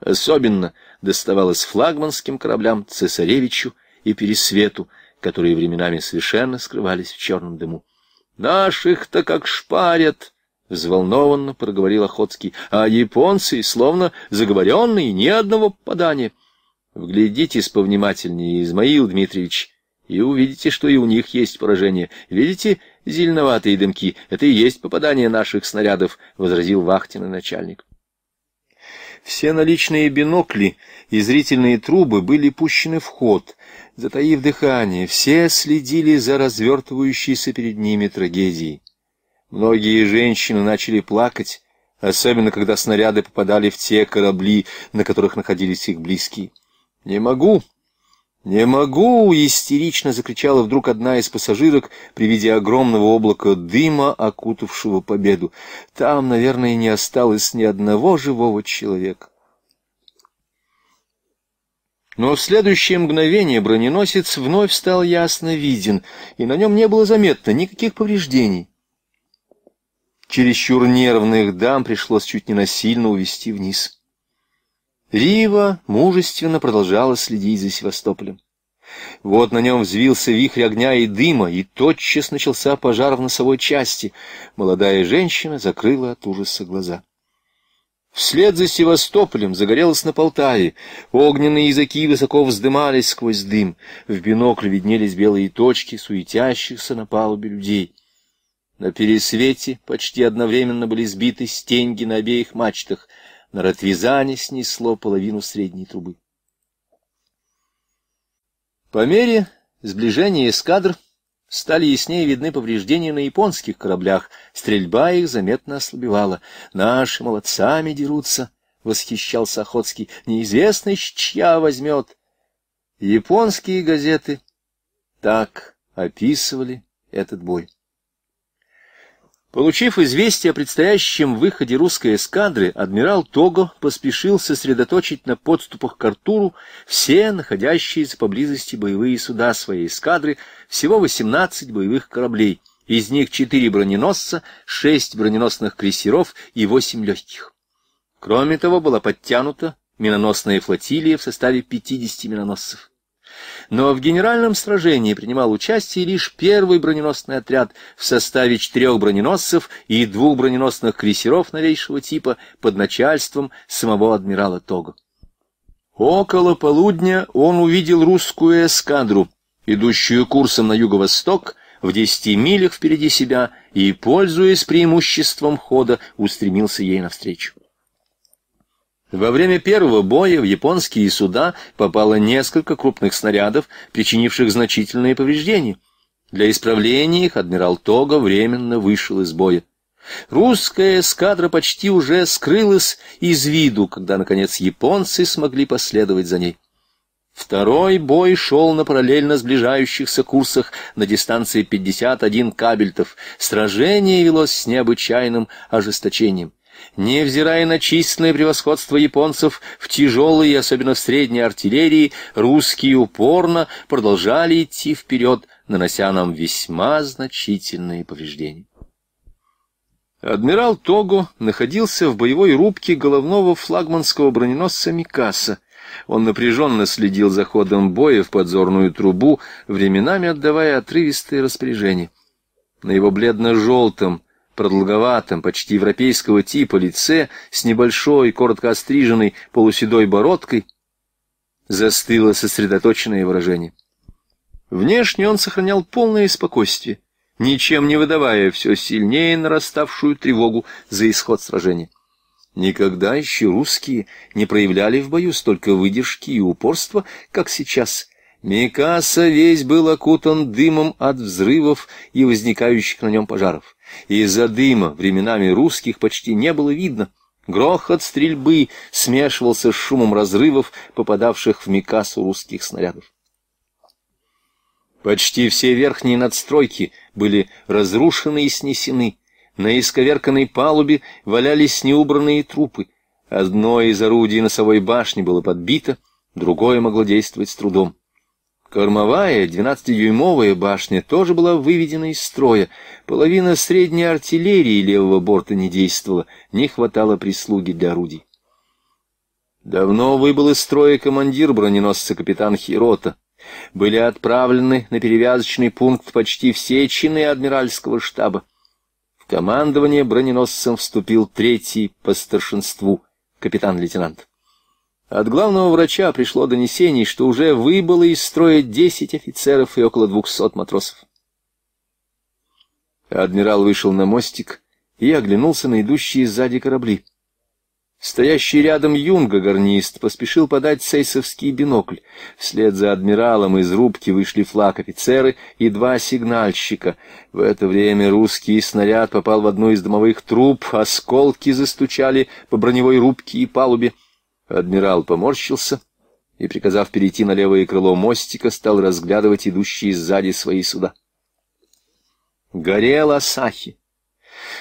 Особенно доставалось флагманским кораблям «Цесаревичу» и «Пересвету», которые временами совершенно скрывались в черном дыму. «Наших-то как шпарят!» — взволнованно проговорил Охотский, — а японцы, словно заговоренные, ни одного попадания. Вглядитесь повнимательнее, Измаил Дмитриевич, и увидите, что и у них есть поражение. Видите зеленоватые дымки? Это и есть попадание наших снарядов, — возразил вахтенный начальник. Все наличные бинокли и зрительные трубы были пущены в ход. Затаив дыхание, все следили за развертывающейся перед ними трагедией. Многие женщины начали плакать, особенно когда снаряды попадали в те корабли, на которых находились их близкие. «Не могу! Не могу!» — истерично закричала вдруг одна из пассажирок при виде огромного облака дыма, окутавшего победу. «Там, наверное, не осталось ни одного живого человека». Но в следующее мгновение броненосец вновь стал ясно виден, и на нем не было заметно никаких повреждений чересчур нервных дам пришлось чуть не насильно увести вниз. Рива мужественно продолжала следить за Севастополем. Вот на нем взвился вихрь огня и дыма, и тотчас начался пожар в носовой части. Молодая женщина закрыла от ужаса глаза. Вслед за Севастополем загорелось на Полтаве. Огненные языки высоко вздымались сквозь дым. В бинокль виднелись белые точки суетящихся на палубе людей. На пересвете почти одновременно были сбиты стенги на обеих мачтах. На Ротвизане снесло половину средней трубы. По мере сближения эскадр стали яснее видны повреждения на японских кораблях. Стрельба их заметно ослабевала. «Наши молодцами дерутся», — восхищался Охотский. «Неизвестно, чья возьмет». Японские газеты так описывали этот бой. Получив известие о предстоящем выходе русской эскадры, адмирал Того поспешил сосредоточить на подступах к Артуру все находящиеся поблизости боевые суда своей эскадры, всего 18 боевых кораблей, из них 4 броненосца, 6 броненосных крейсеров и 8 легких. Кроме того, была подтянута миноносная флотилия в составе 50 миноносцев. Но в генеральном сражении принимал участие лишь первый броненосный отряд в составе четырех броненосцев и двух броненосных крейсеров новейшего типа под начальством самого адмирала Тога. Около полудня он увидел русскую эскадру, идущую курсом на юго-восток, в десяти милях впереди себя, и, пользуясь преимуществом хода, устремился ей навстречу. Во время первого боя в японские суда попало несколько крупных снарядов, причинивших значительные повреждения. Для исправления их адмирал Того временно вышел из боя. Русская эскадра почти уже скрылась из виду, когда, наконец, японцы смогли последовать за ней. Второй бой шел на параллельно сближающихся курсах на дистанции 51 кабельтов. Сражение велось с необычайным ожесточением. Невзирая на численное превосходство японцев в тяжелой и особенно в средней артиллерии, русские упорно продолжали идти вперед, нанося нам весьма значительные повреждения. Адмирал Того находился в боевой рубке головного флагманского броненосца «Микаса», он напряженно следил за ходом боя в подзорную трубу, временами отдавая отрывистые распоряжения. На его бледно-желтом, продолговатом, почти европейского типа лице, с небольшой, коротко остриженной, полуседой бородкой, застыло сосредоточенное выражение. Внешне он сохранял полное спокойствие, ничем не выдавая все сильнее нараставшую тревогу за исход сражения. Никогда еще русские не проявляли в бою столько выдержки и упорства, как сейчас. Микаса весь был окутан дымом от взрывов и возникающих на нем пожаров. Из-за дыма временами русских почти не было видно. Грохот стрельбы смешивался с шумом разрывов, попадавших в Микасу русских снарядов. Почти все верхние надстройки были разрушены и снесены. На исковерканной палубе валялись неубранные трупы. Одно из орудий носовой башни было подбито, другое могло действовать с трудом. Кормовая, двенадцатидюймовая башня тоже была выведена из строя. Половина средней артиллерии левого борта не действовала, не хватало прислуги для орудий. Давно выбыл из строя командир броненосца капитан Хирота. Были отправлены на перевязочный пункт почти все чины адмиральского штаба. В командование броненосцем вступил третий по старшинству капитан-лейтенант. От главного врача пришло донесение, что уже выбыло из строя десять офицеров и около двухсот матросов. Адмирал вышел на мостик и оглянулся на идущие сзади корабли. Стоящий рядом юнга гарнист поспешил подать сейсовский бинокль. Вслед за адмиралом из рубки вышли флаг офицеры и два сигнальщика. В это время русский снаряд попал в одну из домовых труб, осколки застучали по броневой рубке и палубе. Адмирал поморщился и, приказав перейти на левое крыло мостика, стал разглядывать идущие сзади свои суда. Горел Асахи.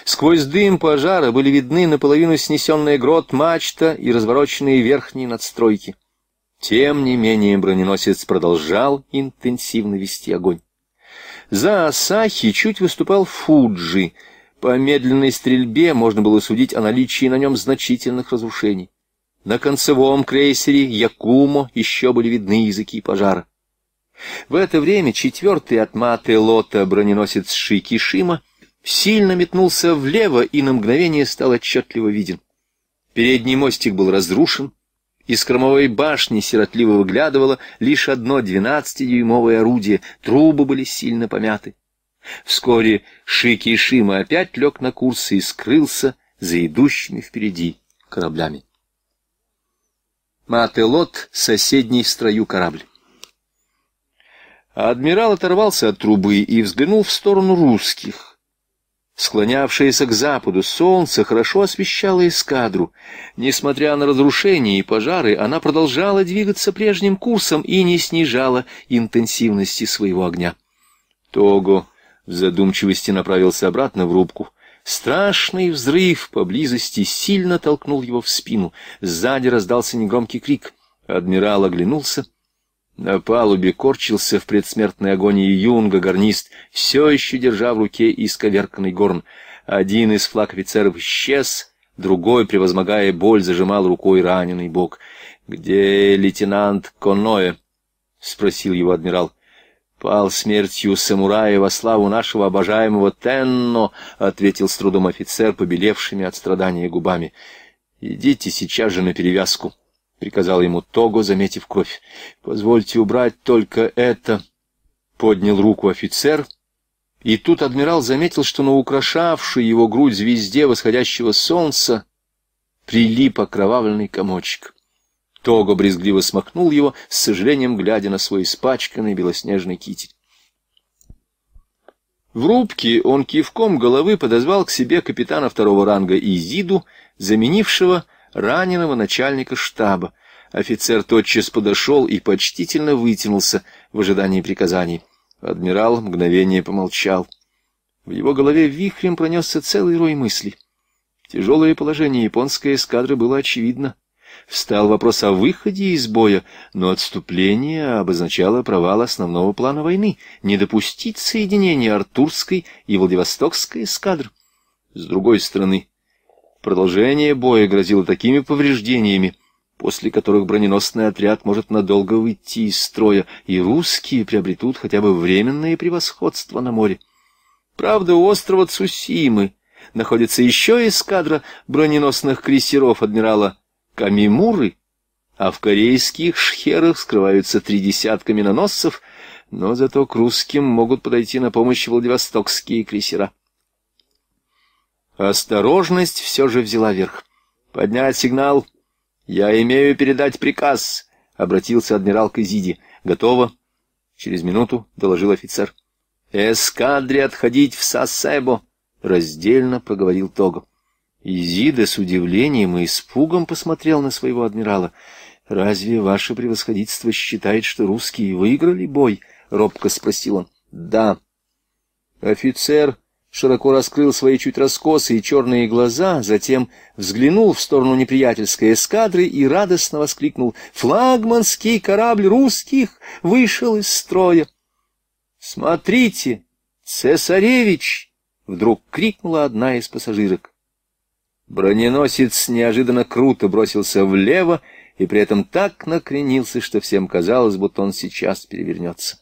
Сквозь дым пожара были видны наполовину снесенная грот мачта и развороченные верхние надстройки. Тем не менее броненосец продолжал интенсивно вести огонь. За Асахи чуть выступал Фуджи. По медленной стрельбе можно было судить о наличии на нем значительных разрушений. На концевом крейсере Якумо еще были видны языки пожара. В это время четвертый от маты лота броненосец Шикишима сильно метнулся влево и на мгновение стал отчетливо виден. Передний мостик был разрушен, из кормовой башни сиротливо выглядывало лишь одно двенадцатидюймовое орудие, трубы были сильно помяты. Вскоре Шикишима опять лег на курс и скрылся за идущими впереди кораблями. Мателот — соседний в строю корабль. Адмирал оторвался от трубы и взглянул в сторону русских. Склонявшееся к западу солнце хорошо освещало эскадру. Несмотря на разрушения и пожары, она продолжала двигаться прежним курсом и не снижала интенсивности своего огня. Того в задумчивости направился обратно в рубку. Страшный взрыв поблизости сильно толкнул его в спину. Сзади раздался негромкий крик. Адмирал оглянулся. На палубе корчился в предсмертной агонии юнга гарнист, все еще держа в руке исковерканный горн. Один из флаг офицеров исчез, другой, превозмогая боль, зажимал рукой раненый бок. — Где лейтенант Коноэ? — спросил его адмирал. «Пал смертью самурая во славу нашего обожаемого Тенно», — ответил с трудом офицер, побелевшими от страдания губами. «Идите сейчас же на перевязку», — приказал ему Того, заметив кровь. «Позвольте убрать только это», — поднял руку офицер, — и тут адмирал заметил, что на украшавшей его грудь звезде восходящего солнца прилип окровавленный комочек. Того брезгливо смахнул его, с сожалением глядя на свой испачканный белоснежный китель. В рубке он кивком головы подозвал к себе капитана второго ранга Изиду, заменившего раненого начальника штаба. Офицер тотчас подошел и почтительно вытянулся в ожидании приказаний. Адмирал мгновение помолчал. В его голове вихрем пронесся целый рой мыслей. Тяжелое положение японской эскадры было очевидно встал вопрос о выходе из боя, но отступление обозначало провал основного плана войны — не допустить соединения Артурской и Владивостокской эскадр. С другой стороны, продолжение боя грозило такими повреждениями, после которых броненосный отряд может надолго выйти из строя, и русские приобретут хотя бы временное превосходство на море. Правда, у острова Цусимы находится еще эскадра броненосных крейсеров адмирала камимуры, а в корейских шхерах скрываются три десятка миноносцев, но зато к русским могут подойти на помощь владивостокские крейсера. Осторожность все же взяла верх. «Поднять сигнал! Я имею передать приказ!» — обратился адмирал Казиди. «Готово!» — через минуту доложил офицер. «Эскадре отходить в Сасебо!» — раздельно проговорил Того. Изида с удивлением и испугом посмотрел на своего адмирала. «Разве ваше превосходительство считает, что русские выиграли бой?» — робко спросил он. «Да». Офицер широко раскрыл свои чуть раскосые черные глаза, затем взглянул в сторону неприятельской эскадры и радостно воскликнул «Флагманский корабль русских вышел из строя!» «Смотрите, цесаревич!» — вдруг крикнула одна из пассажирок. Броненосец неожиданно круто бросился влево и при этом так накренился, что всем казалось, будто он сейчас перевернется.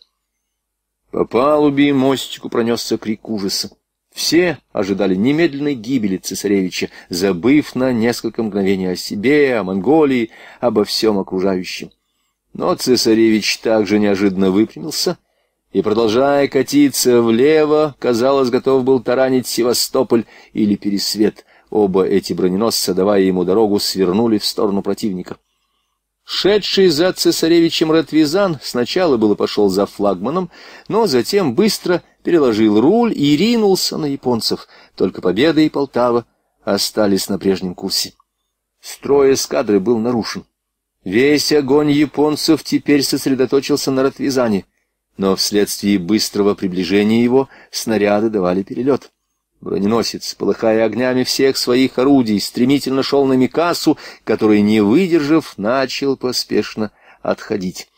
По палубе и мостику пронесся крик ужаса. Все ожидали немедленной гибели цесаревича, забыв на несколько мгновений о себе, о Монголии, обо всем окружающем. Но цесаревич также неожиданно выпрямился и, продолжая катиться влево, казалось, готов был таранить Севастополь или Пересвет — Оба эти броненосца, давая ему дорогу, свернули в сторону противника. Шедший за цесаревичем Ретвизан сначала было пошел за флагманом, но затем быстро переложил руль и ринулся на японцев. Только Победа и Полтава остались на прежнем курсе. Строй эскадры был нарушен. Весь огонь японцев теперь сосредоточился на Ратвизане, но вследствие быстрого приближения его снаряды давали перелет. Броненосец, полыхая огнями всех своих орудий, стремительно шел на Микасу, который, не выдержав, начал поспешно отходить.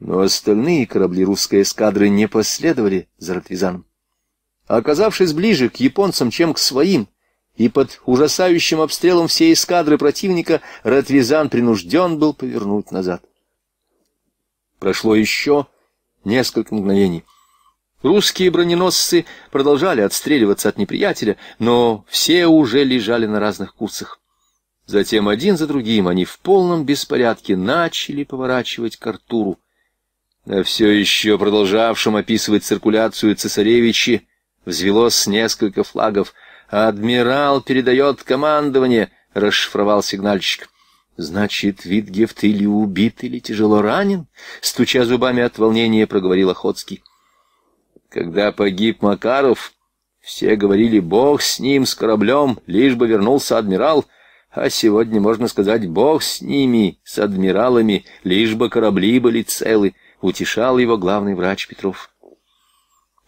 Но остальные корабли русской эскадры не последовали за Ратвизаном. Оказавшись ближе к японцам, чем к своим, и под ужасающим обстрелом всей эскадры противника, Ратвизан принужден был повернуть назад. Прошло еще несколько мгновений — Русские броненосцы продолжали отстреливаться от неприятеля, но все уже лежали на разных курсах. Затем один за другим они в полном беспорядке начали поворачивать к Артуру. На все еще продолжавшем описывать циркуляцию цесаревичи взвелось несколько флагов. «Адмирал передает командование», — расшифровал сигнальщик. «Значит, Витгефт или убит, или тяжело ранен?» — стуча зубами от волнения, проговорил Охотский. Когда погиб Макаров, все говорили «Бог с ним, с кораблем, лишь бы вернулся адмирал», а сегодня, можно сказать, «Бог с ними, с адмиралами, лишь бы корабли были целы», утешал его главный врач Петров.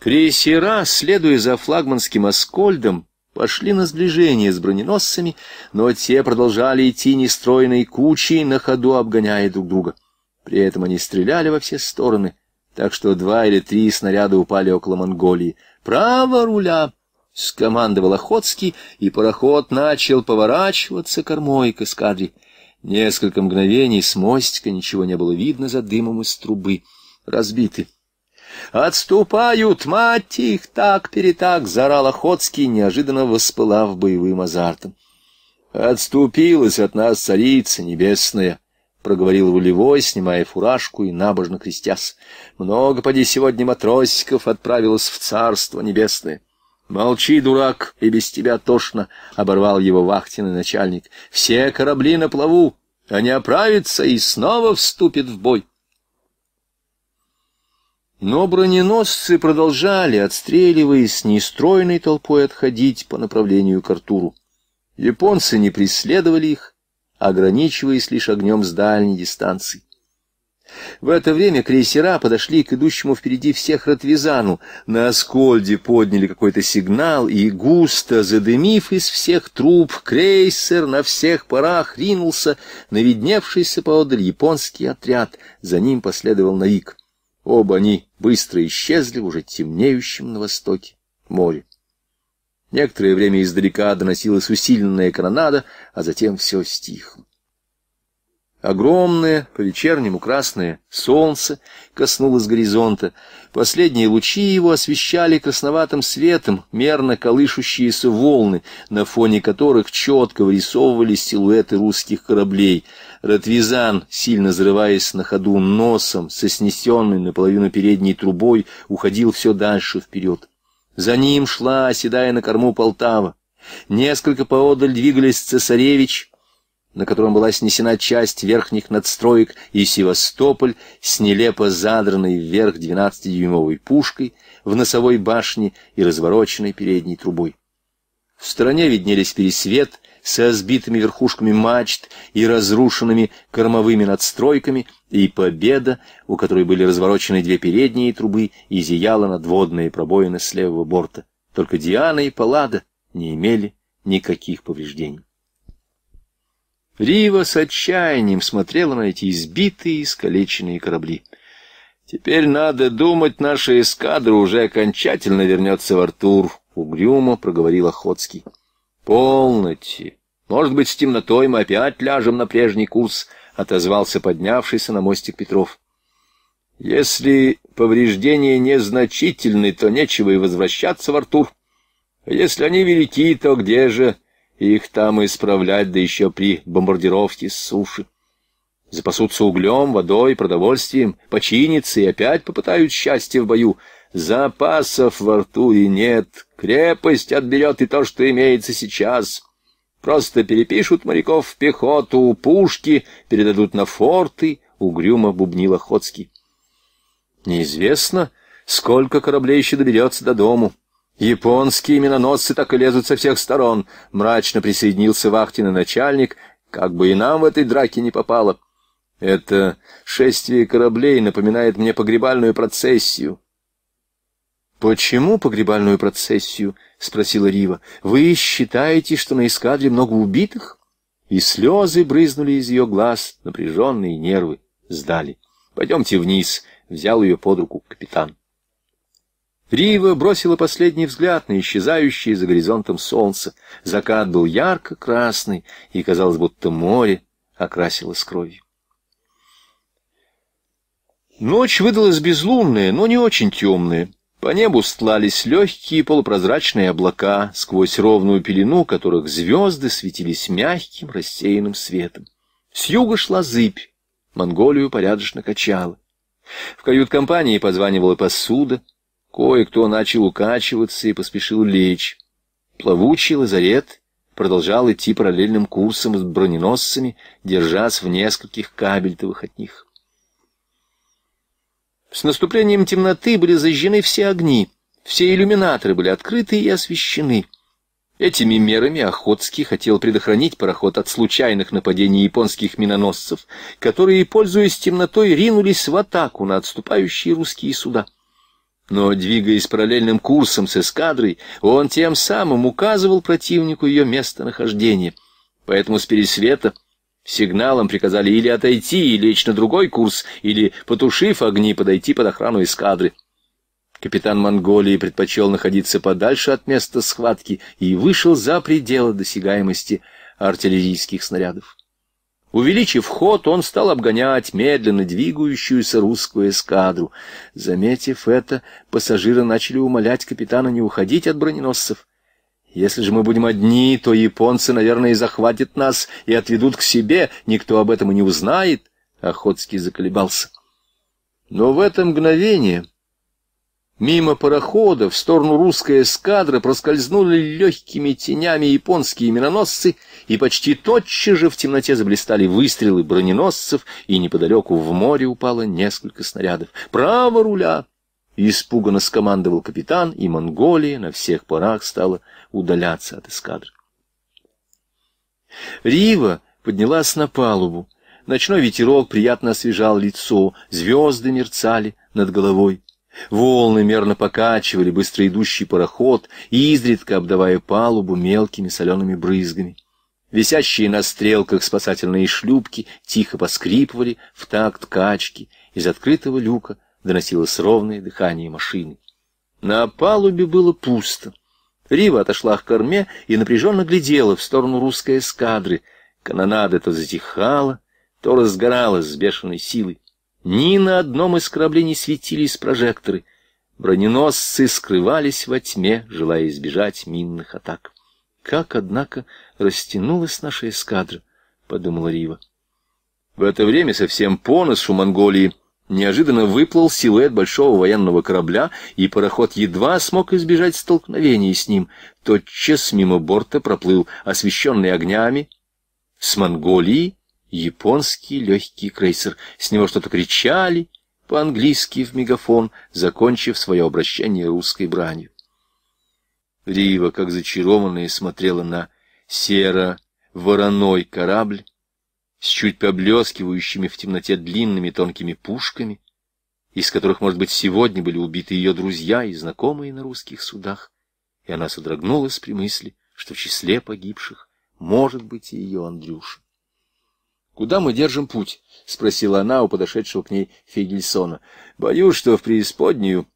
Крейсера, следуя за флагманским оскольдом, пошли на сближение с броненосцами, но те продолжали идти нестройной кучей, на ходу обгоняя друг друга. При этом они стреляли во все стороны, так что два или три снаряда упали около Монголии. «Право руля!» — скомандовал Охотский, и пароход начал поворачиваться кормой к эскадре. Несколько мгновений с мостика ничего не было видно за дымом из трубы. Разбиты. «Отступают, мать их, так-перетак!» — заорал Охотский, неожиданно воспылав боевым азартом. «Отступилась от нас царица небесная!» — проговорил волевой, снимая фуражку и набожно крестясь. — Много поди сегодня матросиков отправилось в царство небесное. — Молчи, дурак, и без тебя тошно, — оборвал его вахтенный начальник. — Все корабли на плаву, они оправятся и снова вступят в бой. Но броненосцы продолжали, отстреливаясь, нестройной толпой отходить по направлению к Артуру. Японцы не преследовали их, ограничиваясь лишь огнем с дальней дистанции. В это время крейсера подошли к идущему впереди всех Ротвизану. На Аскольде подняли какой-то сигнал, и густо задымив из всех труб, крейсер на всех парах ринулся на видневшийся поодаль японский отряд. За ним последовал Наик. Оба они быстро исчезли в уже темнеющем на востоке море. Некоторое время издалека доносилась усиленная канонада, а затем все стихло. Огромное, по-вечернему красное солнце коснулось горизонта. Последние лучи его освещали красноватым светом мерно колышущиеся волны, на фоне которых четко вырисовывались силуэты русских кораблей. Ратвизан, сильно зарываясь на ходу носом, со снесенной наполовину передней трубой, уходил все дальше вперед. За ним шла, оседая на корму Полтава. Несколько поодаль двигались Цесаревич, на котором была снесена часть верхних надстроек, и Севастополь с нелепо задранной вверх 12-дюймовой пушкой в носовой башне и развороченной передней трубой. В стороне виднелись Пересвет со сбитыми верхушками мачт и разрушенными кормовыми надстройками, и «Победа», у которой были разворочены две передние трубы и зияла надводные пробоины с левого борта. Только «Диана» и «Паллада» не имели никаких повреждений. Рива с отчаянием смотрела на эти избитые и искалеченные корабли. «Теперь надо думать, наша эскадра уже окончательно вернется в Артур», — угрюмо проговорил Охотский. «Полноте! Может быть, с темнотой мы опять ляжем на прежний курс, — отозвался поднявшийся на мостик Петров. Если повреждения незначительны, то нечего и возвращаться в Артур. А если они велики, то где же их там исправлять, да еще при бомбардировке с суши? Запасутся углем, водой, продовольствием, починятся и опять попытают счастье в бою. Запасов в Артуре нет, крепость отберет и то, что имеется сейчас». Просто перепишут моряков в пехоту, пушки передадут на форты, — угрюмо бубнил Охотский. Неизвестно, сколько кораблей еще доберется до дому. Японские миноносцы так и лезут со всех сторон, — мрачно присоединился вахтенный начальник, как бы и нам в этой драке не попало. Это шествие кораблей напоминает мне погребальную процессию, «Почему погребальную процессию?» — спросила Рива. «Вы считаете, что на эскадре много убитых?» И слезы брызнули из ее глаз, напряженные нервы сдали. «Пойдемте вниз», — взял ее под руку капитан. Рива бросила последний взгляд на исчезающее за горизонтом солнце. Закат был ярко-красный, и казалось, будто море окрасилось кровью. Ночь выдалась безлунная, но не очень темная. По небу стлались легкие полупрозрачные облака, сквозь ровную пелену которых звезды светились мягким рассеянным светом. С юга шла зыбь, Монголию порядочно качала. В кают-компании позванивала посуда, кое-кто начал укачиваться и поспешил лечь. Плавучий лазарет продолжал идти параллельным курсом с броненосцами, держась в нескольких кабельтовых от них. С наступлением темноты были зажжены все огни, все иллюминаторы были открыты и освещены. Этими мерами Охотский хотел предохранить пароход от случайных нападений японских миноносцев, которые, пользуясь темнотой, ринулись в атаку на отступающие русские суда. Но, двигаясь параллельным курсом с эскадрой, он тем самым указывал противнику ее местонахождение. Поэтому с пересвета Сигналом приказали или отойти и лечь на другой курс, или, потушив огни, подойти под охрану эскадры. Капитан Монголии предпочел находиться подальше от места схватки и вышел за пределы досягаемости артиллерийских снарядов. Увеличив ход, он стал обгонять медленно двигающуюся русскую эскадру. Заметив это, пассажиры начали умолять капитана не уходить от броненосцев. Если же мы будем одни, то японцы, наверное, и захватят нас и отведут к себе. Никто об этом и не узнает. Охотский заколебался. Но в это мгновение мимо парохода в сторону русской эскадры проскользнули легкими тенями японские миноносцы, и почти тотчас же в темноте заблистали выстрелы броненосцев, и неподалеку в море упало несколько снарядов. «Право руля!» — испуганно скомандовал капитан, и Монголия на всех парах стала удаляться от эскадры. Рива поднялась на палубу. Ночной ветерок приятно освежал лицо, звезды мерцали над головой. Волны мерно покачивали быстро идущий пароход, изредка обдавая палубу мелкими солеными брызгами. Висящие на стрелках спасательные шлюпки тихо поскрипывали в такт качки. Из открытого люка доносилось ровное дыхание машины. На палубе было пусто. Рива отошла к корме и напряженно глядела в сторону русской эскадры. Канонада то затихала, то разгоралась с бешеной силой. Ни на одном из кораблей не светились прожекторы. Броненосцы скрывались во тьме, желая избежать минных атак. «Как, однако, растянулась наша эскадра», — подумала Рива. В это время совсем по носу Монголии неожиданно выплыл силуэт большого военного корабля, и пароход едва смог избежать столкновения с ним. Тотчас мимо борта проплыл, освещенный огнями, с Монголии японский легкий крейсер. С него что-то кричали по-английски в мегафон, закончив свое обращение русской бранью. Рива, как зачарованная, смотрела на серо-вороной корабль, с чуть поблескивающими в темноте длинными тонкими пушками, из которых, может быть, сегодня были убиты ее друзья и знакомые на русских судах, и она содрогнулась при мысли, что в числе погибших может быть и ее Андрюша. «Куда мы держим путь?» — спросила она у подошедшего к ней Фигельсона. «Боюсь, что в преисподнюю.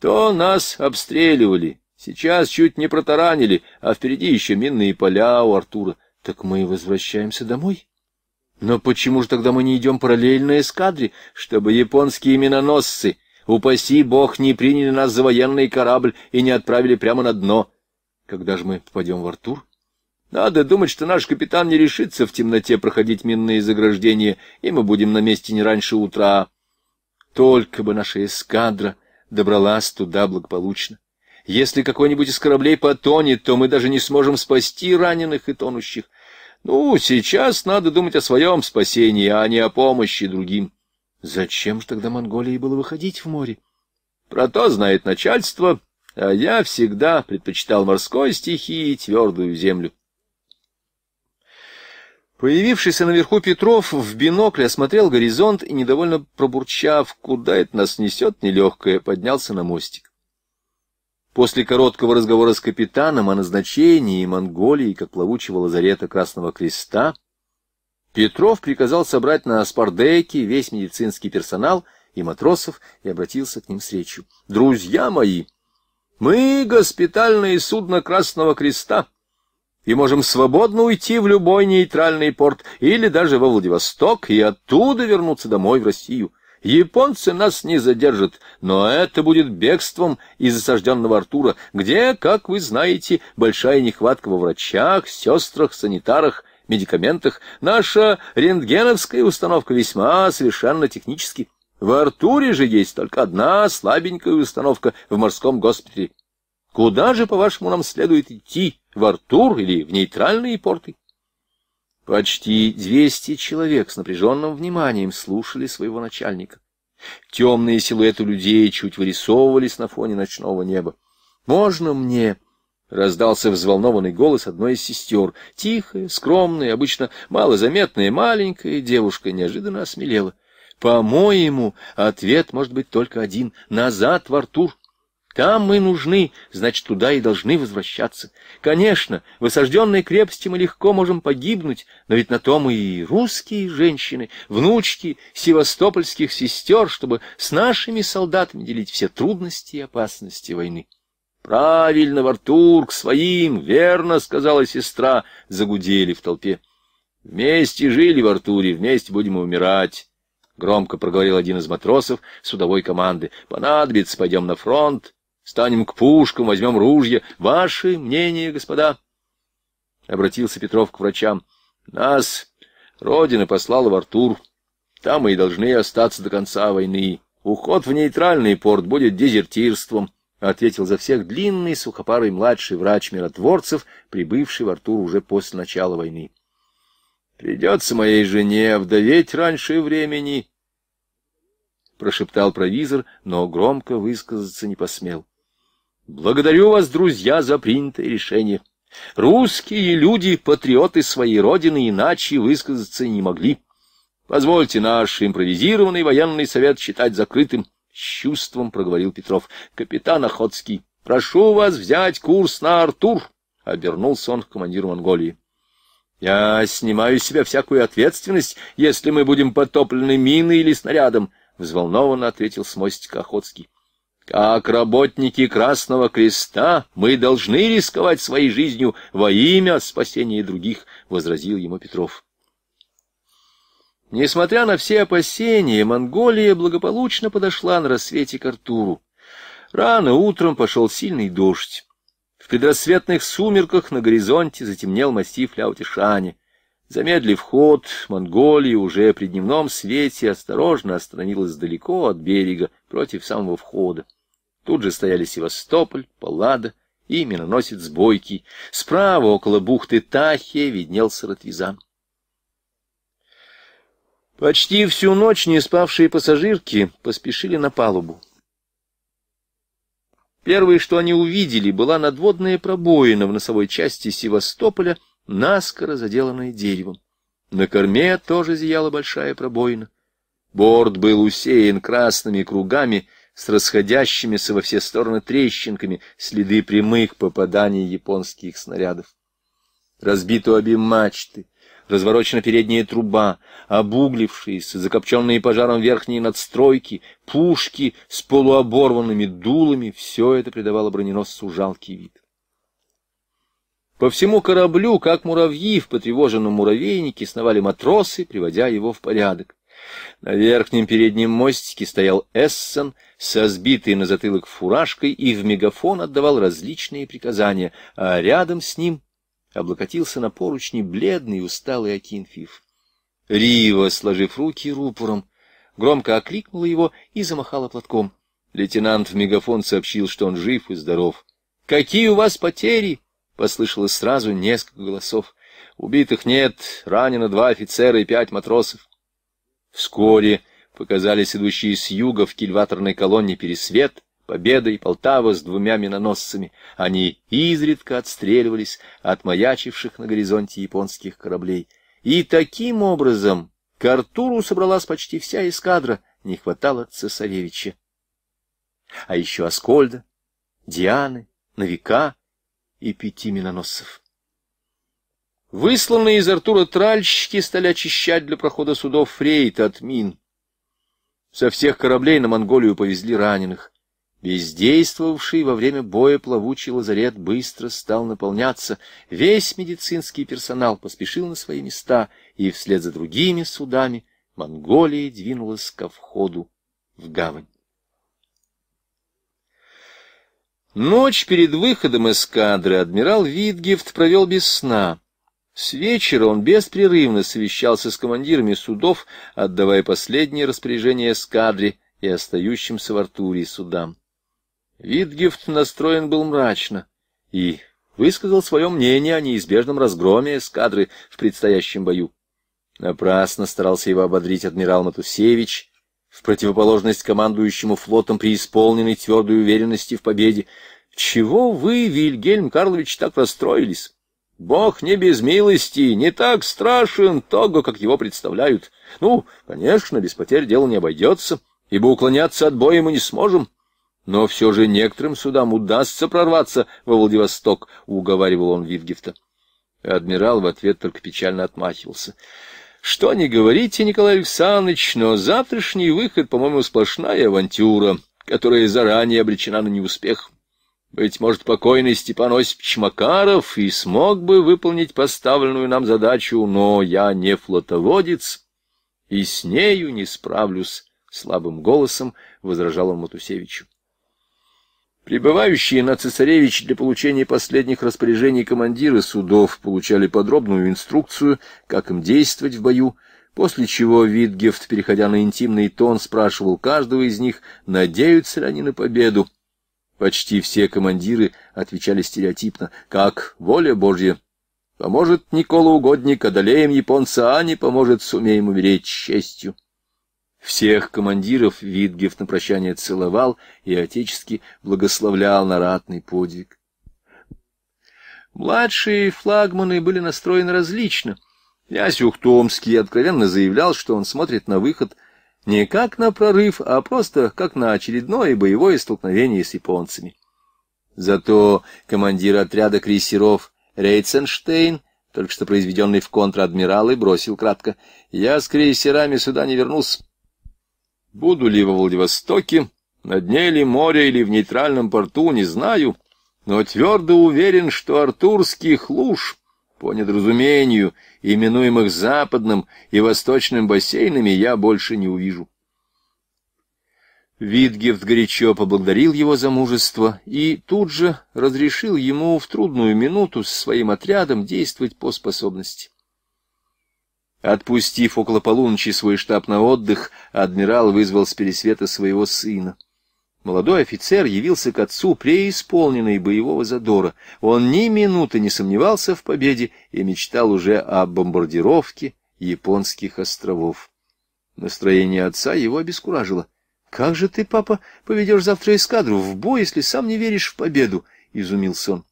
То нас обстреливали, сейчас чуть не протаранили, а впереди еще минные поля у Артура. Так мы и возвращаемся домой?» Но почему же тогда мы не идем параллельно эскадре, чтобы японские миноносцы, упаси бог, не приняли нас за военный корабль и не отправили прямо на дно? Когда же мы попадем в Артур? Надо думать, что наш капитан не решится в темноте проходить минные заграждения, и мы будем на месте не раньше утра. Только бы наша эскадра добралась туда благополучно. Если какой-нибудь из кораблей потонет, то мы даже не сможем спасти раненых и тонущих. Ну, сейчас надо думать о своем спасении, а не о помощи другим. Зачем же тогда Монголии было выходить в море? Про то знает начальство, а я всегда предпочитал морской стихии и твердую землю. Появившийся наверху Петров в бинокль осмотрел горизонт и, недовольно пробурчав, куда это нас несет нелегкое, поднялся на мостик. После короткого разговора с капитаном о назначении Монголии как плавучего лазарета Красного Креста, Петров приказал собрать на Аспардеке весь медицинский персонал и матросов и обратился к ним с речью. «Друзья мои, мы госпитальное судно Красного Креста и можем свободно уйти в любой нейтральный порт или даже во Владивосток и оттуда вернуться домой в Россию». Японцы нас не задержат, но это будет бегством из осажденного Артура, где, как вы знаете, большая нехватка во врачах, сестрах, санитарах, медикаментах. Наша рентгеновская установка весьма совершенно технически. В Артуре же есть только одна слабенькая установка в морском госпитале. Куда же, по-вашему, нам следует идти, в Артур или в нейтральные порты? Почти двести человек с напряженным вниманием слушали своего начальника. Темные силуэты людей чуть вырисовывались на фоне ночного неба. «Можно мне?» — раздался взволнованный голос одной из сестер. Тихая, скромная, обычно малозаметная, маленькая девушка неожиданно осмелела. «По-моему, ответ может быть только один — назад в Артур!» Там мы нужны, значит, туда и должны возвращаться. Конечно, в осажденной крепости мы легко можем погибнуть, но ведь на том и русские женщины, внучки севастопольских сестер, чтобы с нашими солдатами делить все трудности и опасности войны. «Правильно, Вартур, к своим, верно!» — сказала сестра, загудели в толпе. «Вместе жили в Артуре, вместе будем умирать», — громко проговорил один из матросов судовой команды. «Понадобится, пойдем на фронт, Станем к пушкам, возьмем ружья. Ваши мнения, господа? Обратился Петров к врачам. Нас Родина послала в Артур. Там мы и должны остаться до конца войны. Уход в нейтральный порт будет дезертирством, ответил за всех длинный сухопарый младший врач миротворцев, прибывший в Артур уже после начала войны. Придется моей жене вдоветь раньше времени, прошептал провизор, но громко высказаться не посмел. Благодарю вас, друзья, за принятое решение. Русские люди, патриоты своей родины, иначе высказаться не могли. Позвольте наш импровизированный военный совет считать закрытым. С чувством проговорил Петров. Капитан Охотский, прошу вас взять курс на Артур. Обернулся он к командиру Монголии. Я снимаю с себя всякую ответственность, если мы будем потоплены миной или снарядом, — взволнованно ответил с мостика Охотский. Как работники Красного Креста мы должны рисковать своей жизнью во имя спасения других, — возразил ему Петров. Несмотря на все опасения, Монголия благополучно подошла на рассвете к Артуру. Рано утром пошел сильный дождь. В предрассветных сумерках на горизонте затемнел массив Ляутишани. Замедлив ход, Монголия уже при дневном свете осторожно остановилась далеко от берега, против самого входа. Тут же стояли Севастополь, Паллада и миноносец Бойкий. Справа, около бухты Тахия, виднелся Ратвизан. Почти всю ночь не спавшие пассажирки поспешили на палубу. Первое, что они увидели, была надводная пробоина в носовой части Севастополя, наскоро заделанная деревом. На корме тоже зияла большая пробоина. Борт был усеян красными кругами — с расходящимися во все стороны трещинками следы прямых попаданий японских снарядов. Разбиты обе мачты, разворочена передняя труба, обуглившиеся, закопченные пожаром верхние надстройки, пушки с полуоборванными дулами — все это придавало броненосцу жалкий вид. По всему кораблю, как муравьи в потревоженном муравейнике, сновали матросы, приводя его в порядок. На верхнем переднем мостике стоял Эссен — со сбитой на затылок фуражкой и в мегафон отдавал различные приказания, а рядом с ним облокотился на поручни бледный усталый Акинфив. Рива, сложив руки рупором, громко окликнула его и замахала платком. Лейтенант в мегафон сообщил, что он жив и здоров. — Какие у вас потери? — послышалось сразу несколько голосов. — Убитых нет, ранено два офицера и пять матросов. Вскоре показались идущие с юга в кильваторной колонне «Пересвет», «Победа» и «Полтава» с двумя миноносцами. Они изредка отстреливались от маячивших на горизонте японских кораблей. И таким образом к Артуру собралась почти вся эскадра, не хватало цесаревича. А еще Аскольда, Дианы, Навика и пяти миноносцев. Высланные из Артура тральщики стали очищать для прохода судов фрейт от мин. Со всех кораблей на Монголию повезли раненых. Бездействовавший во время боя плавучий лазарет быстро стал наполняться. Весь медицинский персонал поспешил на свои места, и вслед за другими судами Монголия двинулась ко входу в гавань. Ночь перед выходом эскадры адмирал Витгефт провел без сна. С вечера он беспрерывно совещался с командирами судов, отдавая последние распоряжения эскадре и остающимся в Артуре судам. Витгифт настроен был мрачно и высказал свое мнение о неизбежном разгроме эскадры в предстоящем бою. Напрасно старался его ободрить адмирал Матусевич, в противоположность командующему флотом преисполненной твердой уверенности в победе. «Чего вы, Вильгельм Карлович, так расстроились?» Бог не без милости, не так страшен того, как его представляют. Ну, конечно, без потерь дело не обойдется, ибо уклоняться от боя мы не сможем. Но все же некоторым судам удастся прорваться во Владивосток, — уговаривал он Витгифта. Адмирал в ответ только печально отмахивался. Что не говорите, Николай Александрович, но завтрашний выход, по-моему, сплошная авантюра, которая заранее обречена на неуспех. Быть может, покойный Степан Осипович Макаров и смог бы выполнить поставленную нам задачу, но я не флотоводец, и с нею не справлюсь, — слабым голосом возражал он Матусевичу. Прибывающие на цесаревич для получения последних распоряжений командиры судов получали подробную инструкцию, как им действовать в бою, после чего Витгефт, переходя на интимный тон, спрашивал каждого из них, надеются ли они на победу, Почти все командиры отвечали стереотипно, как «воля Божья». Поможет Никола Угодник, одолеем японца, а не поможет, сумеем умереть с честью. Всех командиров Витгев на прощание целовал и отечески благословлял на ратный подвиг. Младшие флагманы были настроены различно. Князь Ухтомский откровенно заявлял, что он смотрит на выход не как на прорыв, а просто как на очередное боевое столкновение с японцами. Зато командир отряда крейсеров Рейценштейн, только что произведенный в контр-адмиралы, бросил кратко. «Я с крейсерами сюда не вернулся. Буду ли во Владивостоке, на дне ли моря или в нейтральном порту, не знаю, но твердо уверен, что артурских луж по недоразумению, именуемых западным и восточным бассейнами, я больше не увижу. Витгефт горячо поблагодарил его за мужество и тут же разрешил ему в трудную минуту с своим отрядом действовать по способности. Отпустив около полуночи свой штаб на отдых, адмирал вызвал с пересвета своего сына. Молодой офицер явился к отцу преисполненный боевого задора. Он ни минуты не сомневался в победе и мечтал уже о бомбардировке японских островов. Настроение отца его обескуражило. «Как же ты, папа, поведешь завтра эскадру в бой, если сам не веришь в победу?» — изумился он.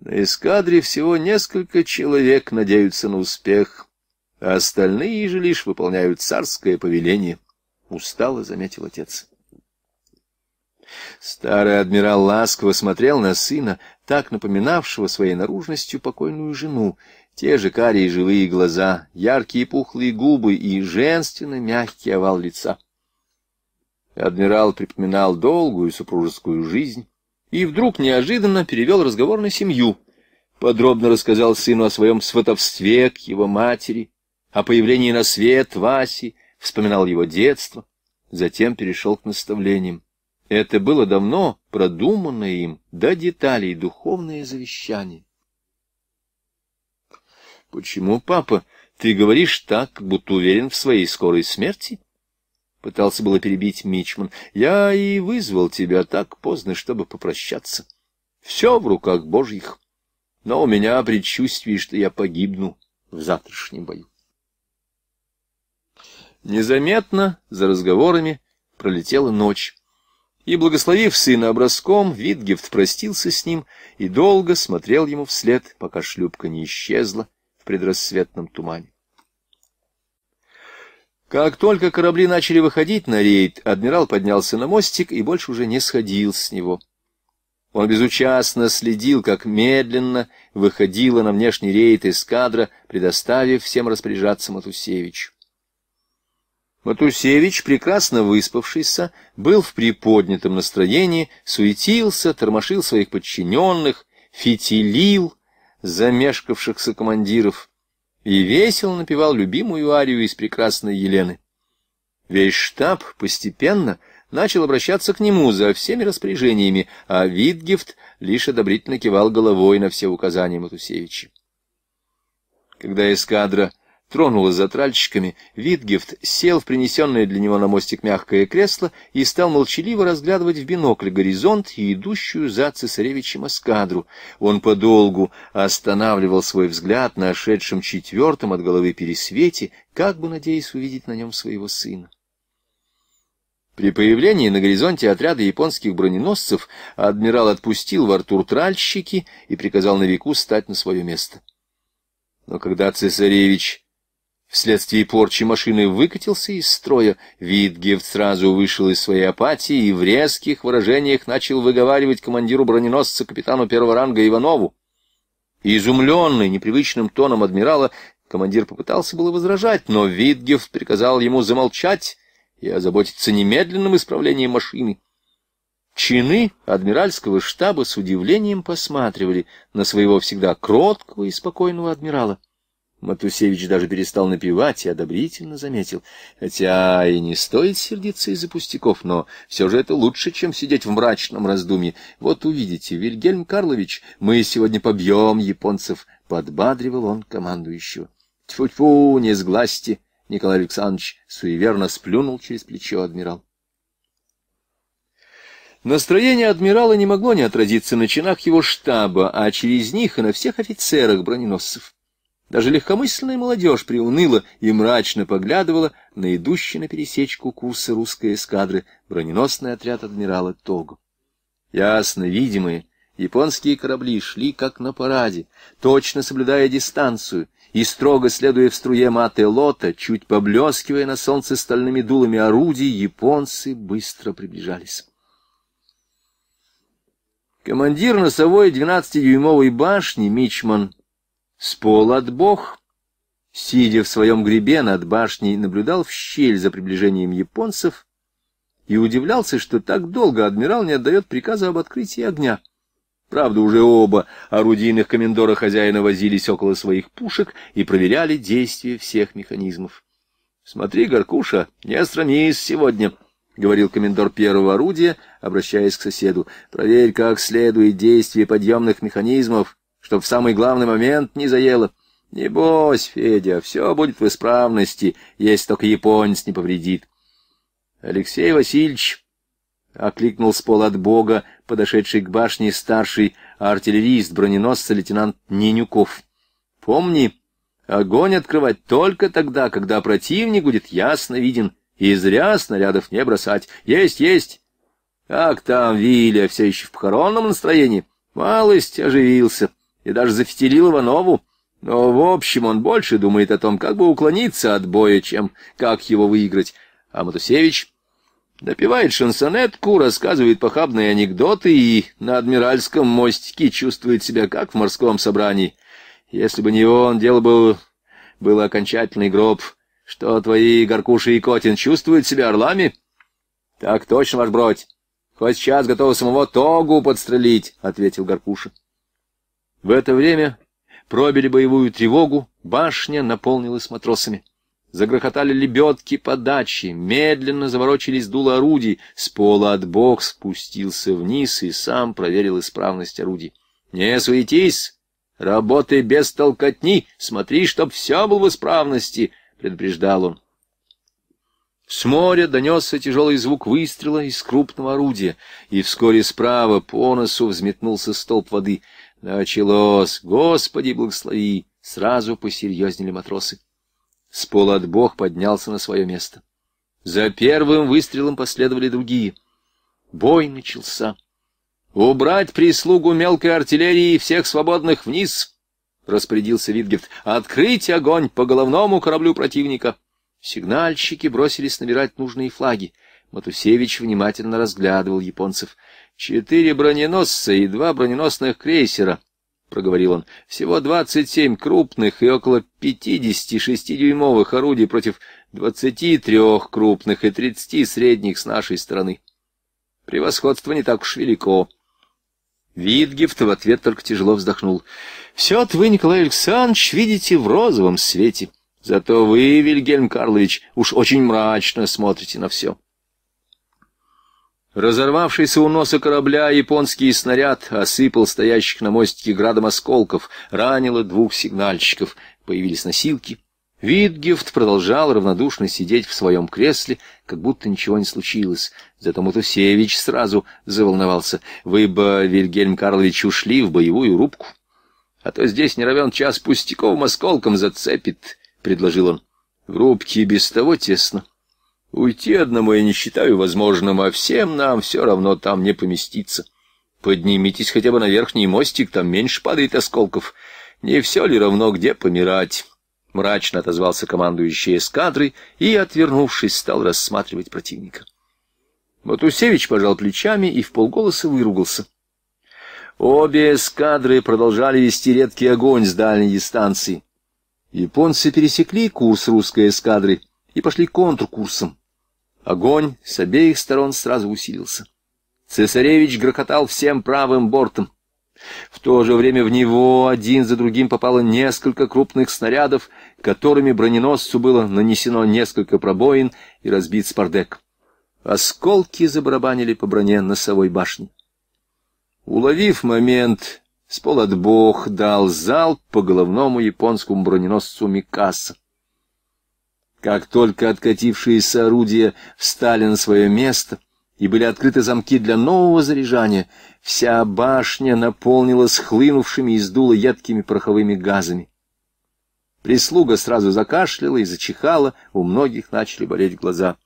«На эскадре всего несколько человек надеются на успех, а остальные же лишь выполняют царское повеление», — устало заметил отец. Старый адмирал ласково смотрел на сына, так напоминавшего своей наружностью покойную жену. Те же карие живые глаза, яркие пухлые губы и женственно мягкий овал лица. Адмирал припоминал долгую супружескую жизнь и вдруг неожиданно перевел разговор на семью. Подробно рассказал сыну о своем сватовстве к его матери, о появлении на свет Васи, вспоминал его детство, затем перешел к наставлениям. Это было давно продуманное им до деталей духовное завещание. «Почему, папа, ты говоришь так, будто уверен в своей скорой смерти?» Пытался было перебить Мичман. «Я и вызвал тебя так поздно, чтобы попрощаться. Все в руках Божьих, но у меня предчувствие, что я погибну в завтрашнем бою». Незаметно за разговорами пролетела ночь. И, благословив сына образком, Витгефт простился с ним и долго смотрел ему вслед, пока шлюпка не исчезла в предрассветном тумане. Как только корабли начали выходить на рейд, адмирал поднялся на мостик и больше уже не сходил с него. Он безучастно следил, как медленно выходила на внешний рейд эскадра, предоставив всем распоряжаться Матусевичу. Матусевич, прекрасно выспавшийся, был в приподнятом настроении, суетился, тормошил своих подчиненных, фитилил замешкавшихся командиров и весело напевал любимую арию из прекрасной Елены. Весь штаб постепенно начал обращаться к нему за всеми распоряжениями, а Витгифт лишь одобрительно кивал головой на все указания Матусевича. Когда эскадра тронула за тральщиками, Витгефт сел в принесенное для него на мостик мягкое кресло и стал молчаливо разглядывать в бинокль горизонт и идущую за цесаревичем эскадру. Он подолгу останавливал свой взгляд на ошедшем четвертом от головы пересвете, как бы надеясь увидеть на нем своего сына. При появлении на горизонте отряда японских броненосцев адмирал отпустил в Артур тральщики и приказал на веку стать на свое место. Но когда цесаревич Вследствие порчи машины выкатился из строя, Витгефт сразу вышел из своей апатии и в резких выражениях начал выговаривать командиру броненосца капитану первого ранга Иванову. Изумленный непривычным тоном адмирала, командир попытался было возражать, но Витгефт приказал ему замолчать и озаботиться немедленным исправлением машины. Чины адмиральского штаба с удивлением посматривали на своего всегда кроткого и спокойного адмирала. Матусевич даже перестал напевать и одобрительно заметил. Хотя и не стоит сердиться из-за пустяков, но все же это лучше, чем сидеть в мрачном раздумье. Вот увидите, Вильгельм Карлович, мы сегодня побьем японцев, — подбадривал он командующего. Тьфу-тьфу, не сглазьте, Николай Александрович суеверно сплюнул через плечо адмирал. Настроение адмирала не могло не отразиться на чинах его штаба, а через них и на всех офицерах броненосцев. Даже легкомысленная молодежь приуныла и мрачно поглядывала на идущий на пересечку курса русской эскадры броненосный отряд адмирала Того. Ясно видимые японские корабли шли как на параде, точно соблюдая дистанцию и строго следуя в струе маты-лота, чуть поблескивая на солнце стальными дулами орудий, японцы быстро приближались. Командир носовой 12-дюймовой башни, Мичман Спол от бог, сидя в своем гребе над башней, наблюдал в щель за приближением японцев и удивлялся, что так долго адмирал не отдает приказа об открытии огня. Правда, уже оба орудийных комендора хозяина возились около своих пушек и проверяли действие всех механизмов. — Смотри, Горкуша, не стромись сегодня, — говорил комендор первого орудия, обращаясь к соседу. — Проверь, как следует действие подъемных механизмов чтоб в самый главный момент не заело. Небось, Федя, все будет в исправности, если только японец не повредит. Алексей Васильевич окликнул с пола от бога, подошедший к башне старший артиллерист броненосца лейтенант Ненюков. Помни, огонь открывать только тогда, когда противник будет ясно виден, и зря снарядов не бросать. Есть, есть. Как там Виля все еще в похоронном настроении? Малость оживился и даже зафитилил Иванову, но, в общем, он больше думает о том, как бы уклониться от боя, чем как его выиграть. А Матусевич допивает шансонетку, рассказывает похабные анекдоты и на Адмиральском мостике чувствует себя как в морском собрании. Если бы не он, дело было был окончательный гроб. Что твои Горкуши и Котин чувствуют себя орлами? — Так точно, ваш бродь. Хоть сейчас готовы самого Тогу подстрелить, — ответил Горкуша. В это время пробили боевую тревогу, башня наполнилась матросами. Загрохотали лебедки подачи, медленно заворочились дула орудий, с пола от бок спустился вниз и сам проверил исправность орудий. «Не суетись! Работай без толкотни! Смотри, чтоб все было в исправности!» — предупреждал он. С моря донесся тяжелый звук выстрела из крупного орудия, и вскоре справа по носу взметнулся столб воды — Началось. Господи, благослови! Сразу посерьезнели матросы. С пола от бог поднялся на свое место. За первым выстрелом последовали другие. Бой начался. «Убрать прислугу мелкой артиллерии и всех свободных вниз!» — распорядился Витгефт. «Открыть огонь по головному кораблю противника!» Сигнальщики бросились набирать нужные флаги. Матусевич внимательно разглядывал японцев. «Четыре броненосца и два броненосных крейсера», — проговорил он. «Всего двадцать семь крупных и около пятидесяти шестидюймовых орудий против двадцати трех крупных и тридцати средних с нашей стороны. Превосходство не так уж велико». Витгифт в ответ только тяжело вздохнул. «Все-то вы, Николай Александрович, видите в розовом свете. Зато вы, Вильгельм Карлович, уж очень мрачно смотрите на все». Разорвавшийся у носа корабля японский снаряд осыпал стоящих на мостике градом осколков, ранило двух сигнальщиков. Появились носилки. Витгефт продолжал равнодушно сидеть в своем кресле, как будто ничего не случилось. Зато Матусевич сразу заволновался. «Вы бы, Вильгельм Карлович, ушли в боевую рубку. А то здесь не равен час пустяковым осколком зацепит», — предложил он. «В рубке без того тесно. Уйти одному я не считаю возможным, а всем нам все равно там не поместиться. Поднимитесь хотя бы на верхний мостик, там меньше падает осколков. Не все ли равно, где помирать?» Мрачно отозвался командующий эскадрой и, отвернувшись, стал рассматривать противника. Матусевич пожал плечами и вполголоса выругался. Обе эскадры продолжали вести редкий огонь с дальней дистанции. Японцы пересекли курс русской эскадры и пошли контркурсом. Огонь с обеих сторон сразу усилился. Цесаревич грохотал всем правым бортом. В то же время в него один за другим попало несколько крупных снарядов, которыми броненосцу было нанесено несколько пробоин и разбит спардек. Осколки забарабанили по броне носовой башни. Уловив момент, Сполотбог дал залп по головному японскому броненосцу Микаса. Как только откатившиеся орудия встали на свое место и были открыты замки для нового заряжания, вся башня наполнилась хлынувшими из дула едкими пороховыми газами. Прислуга сразу закашляла и зачихала, у многих начали болеть глаза.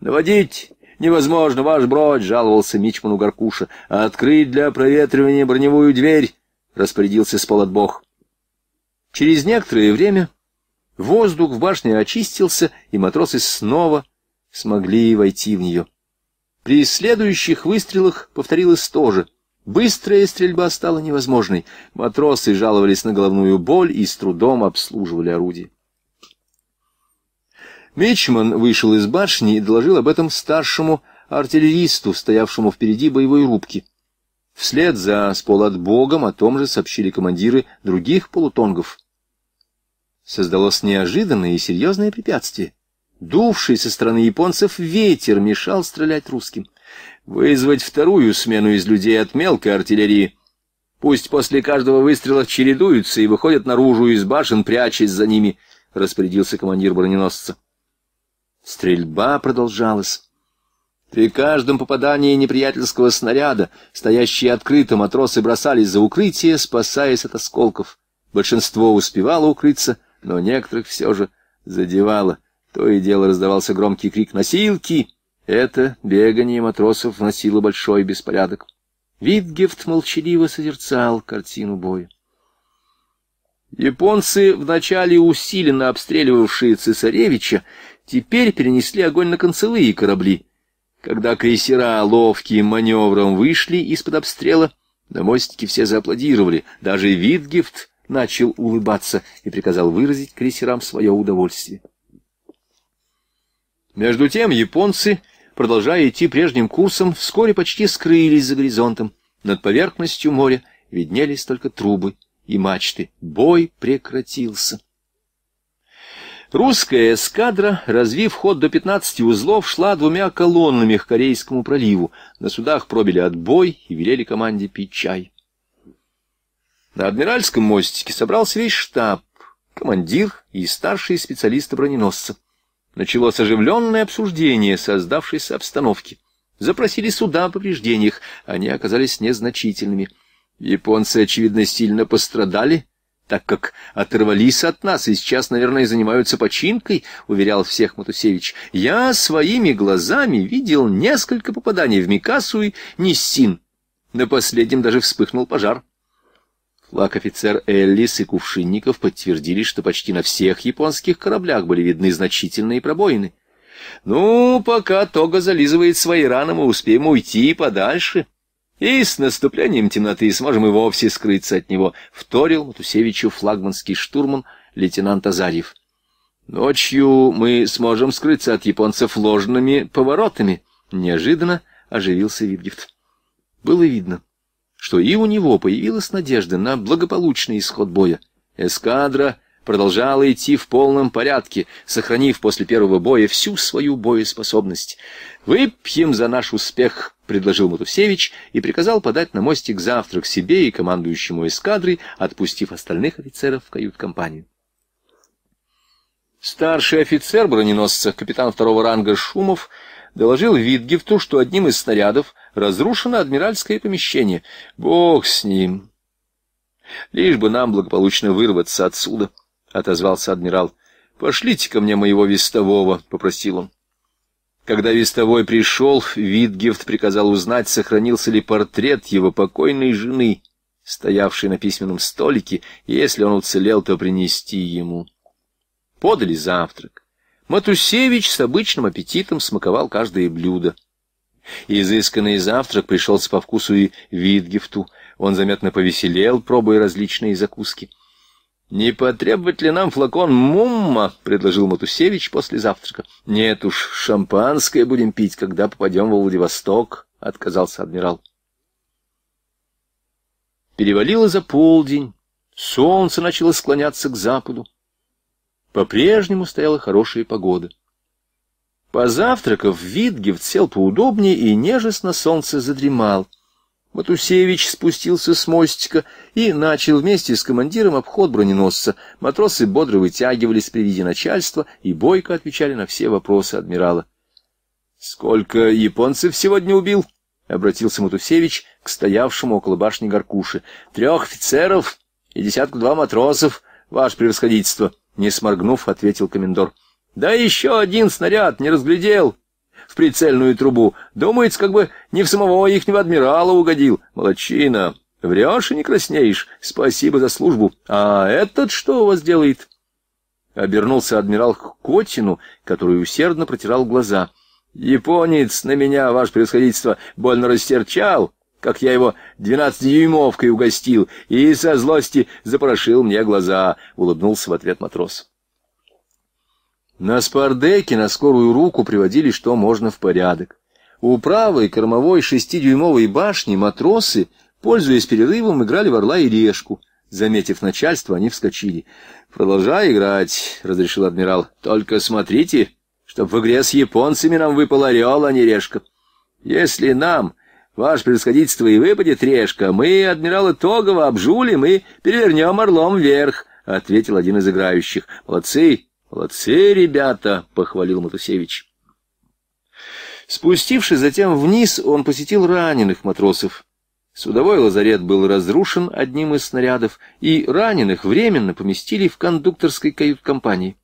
«Наводить невозможно, ваш бродь!» — жаловался мичману Горкуша. «Открыть для проветривания броневую дверь!» — распорядился с Через некоторое время Воздух в башне очистился, и матросы снова смогли войти в нее. При следующих выстрелах повторилось то же. Быстрая стрельба стала невозможной. Матросы жаловались на головную боль и с трудом обслуживали орудие. Мичман вышел из башни и доложил об этом старшему артиллеристу, стоявшему впереди боевой рубки. Вслед за сполотбогом о том же сообщили командиры других полутонгов — создалось неожиданное и серьезное препятствие. Дувший со стороны японцев ветер мешал стрелять русским. Вызвать вторую смену из людей от мелкой артиллерии. Пусть после каждого выстрела чередуются и выходят наружу из башен, прячась за ними, — распорядился командир броненосца. Стрельба продолжалась. При каждом попадании неприятельского снаряда, стоящие открыто, матросы бросались за укрытие, спасаясь от осколков. Большинство успевало укрыться — но некоторых все же задевало. То и дело раздавался громкий крик «Носилки!». Это бегание матросов вносило большой беспорядок. Витгефт молчаливо созерцал картину боя. Японцы, вначале усиленно обстреливавшие цесаревича, теперь перенесли огонь на концевые корабли. Когда крейсера ловким маневром вышли из-под обстрела, на мостике все зааплодировали, даже Витгефт начал улыбаться и приказал выразить крейсерам свое удовольствие. Между тем японцы, продолжая идти прежним курсом, вскоре почти скрылись за горизонтом. Над поверхностью моря виднелись только трубы и мачты. Бой прекратился. Русская эскадра, развив ход до 15 узлов, шла двумя колоннами к Корейскому проливу. На судах пробили отбой и велели команде пить чай. На адмиральском мостике собрался весь штаб, командир и старшие специалисты броненосца. Началось оживленное обсуждение создавшейся обстановки. Запросили суда о повреждениях, они оказались незначительными. Японцы, очевидно, сильно пострадали, так как оторвались от нас и сейчас, наверное, занимаются починкой, — уверял всех Матусевич. Я своими глазами видел несколько попаданий в Микасу и Ниссин. На последнем даже вспыхнул пожар. Флаг-офицер Эллис и Кувшинников подтвердили, что почти на всех японских кораблях были видны значительные пробоины. «Ну, пока Тога зализывает свои раны, мы успеем уйти подальше, и с наступлением темноты сможем и вовсе скрыться от него», — вторил Матусевичу флагманский штурман лейтенант Азарьев. «Ночью мы сможем скрыться от японцев ложными поворотами», — неожиданно оживился Витгефт. Было видно, что и у него появилась надежда на благополучный исход боя. Эскадра продолжала идти в полном порядке, сохранив после первого боя всю свою боеспособность. «Выпьем за наш успех», — предложил Матусевич и приказал подать на мостик завтрак себе и командующему эскадрой, отпустив остальных офицеров в кают-компанию. Старший офицер броненосца, капитан второго ранга Шумов, доложил Витгефту, что одним из снарядов разрушено адмиральское помещение. Бог с ним. Лишь бы нам благополучно вырваться отсюда, — отозвался адмирал. — Пошлите ко мне моего вестового, — попросил он. Когда вестовой пришел, Витгефт приказал узнать, сохранился ли портрет его покойной жены, стоявшей на письменном столике, и если он уцелел, то принести ему. Подали завтрак. Матусевич с обычным аппетитом смаковал каждое блюдо. Изысканный завтрак пришелся по вкусу и Витгефту. Он заметно повеселел, пробуя различные закуски. «Не потребовать ли нам флакон мумма?» — предложил Матусевич после завтрака. «Нет уж, шампанское будем пить, когда попадем во Владивосток», — отказался адмирал. Перевалило за полдень, солнце начало склоняться к западу. По-прежнему стояла хорошая погода. Позавтракав, Витгефт сел поудобнее и нежестно солнце задремал. Матусевич спустился с мостика и начал вместе с командиром обход броненосца. Матросы бодро вытягивались при виде начальства и бойко отвечали на все вопросы адмирала. — Сколько японцев сегодня убил? — обратился Матусевич к стоявшему около башни Горкуши. — Трех офицеров и десятку два матросов, ваше превосходительство! — не сморгнув, ответил комендор. — да еще один снаряд не разглядел в прицельную трубу. Думается, как бы не в самого ихнего адмирала угодил. Молодчина, врешь и не краснеешь. Спасибо за службу. А этот что у вас делает? Обернулся адмирал к Котину, который усердно протирал глаза. Японец на меня, ваше превосходительство, больно растерчал, как я его двенадцатидюймовкой угостил, и со злости запорошил мне глаза, — улыбнулся в ответ матрос. На спардеке на скорую руку приводили что можно в порядок. У правой кормовой шестидюймовой башни матросы, пользуясь перерывом, играли в орла и решку. Заметив начальство, они вскочили. «Продолжай играть», — разрешил адмирал. «Только смотрите, чтоб в игре с японцами нам выпал орел, а не решка. Если нам, ваше превосходительство, и выпадет решка, мы адмирала Тогова обжулим и перевернем орлом вверх», — ответил один из играющих. «Молодцы!» «Молодцы, ребята!» — похвалил Матусевич. Спустившись затем вниз, он посетил раненых матросов. Судовой лазарет был разрушен одним из снарядов, и раненых временно поместили в кондукторской кают-компании.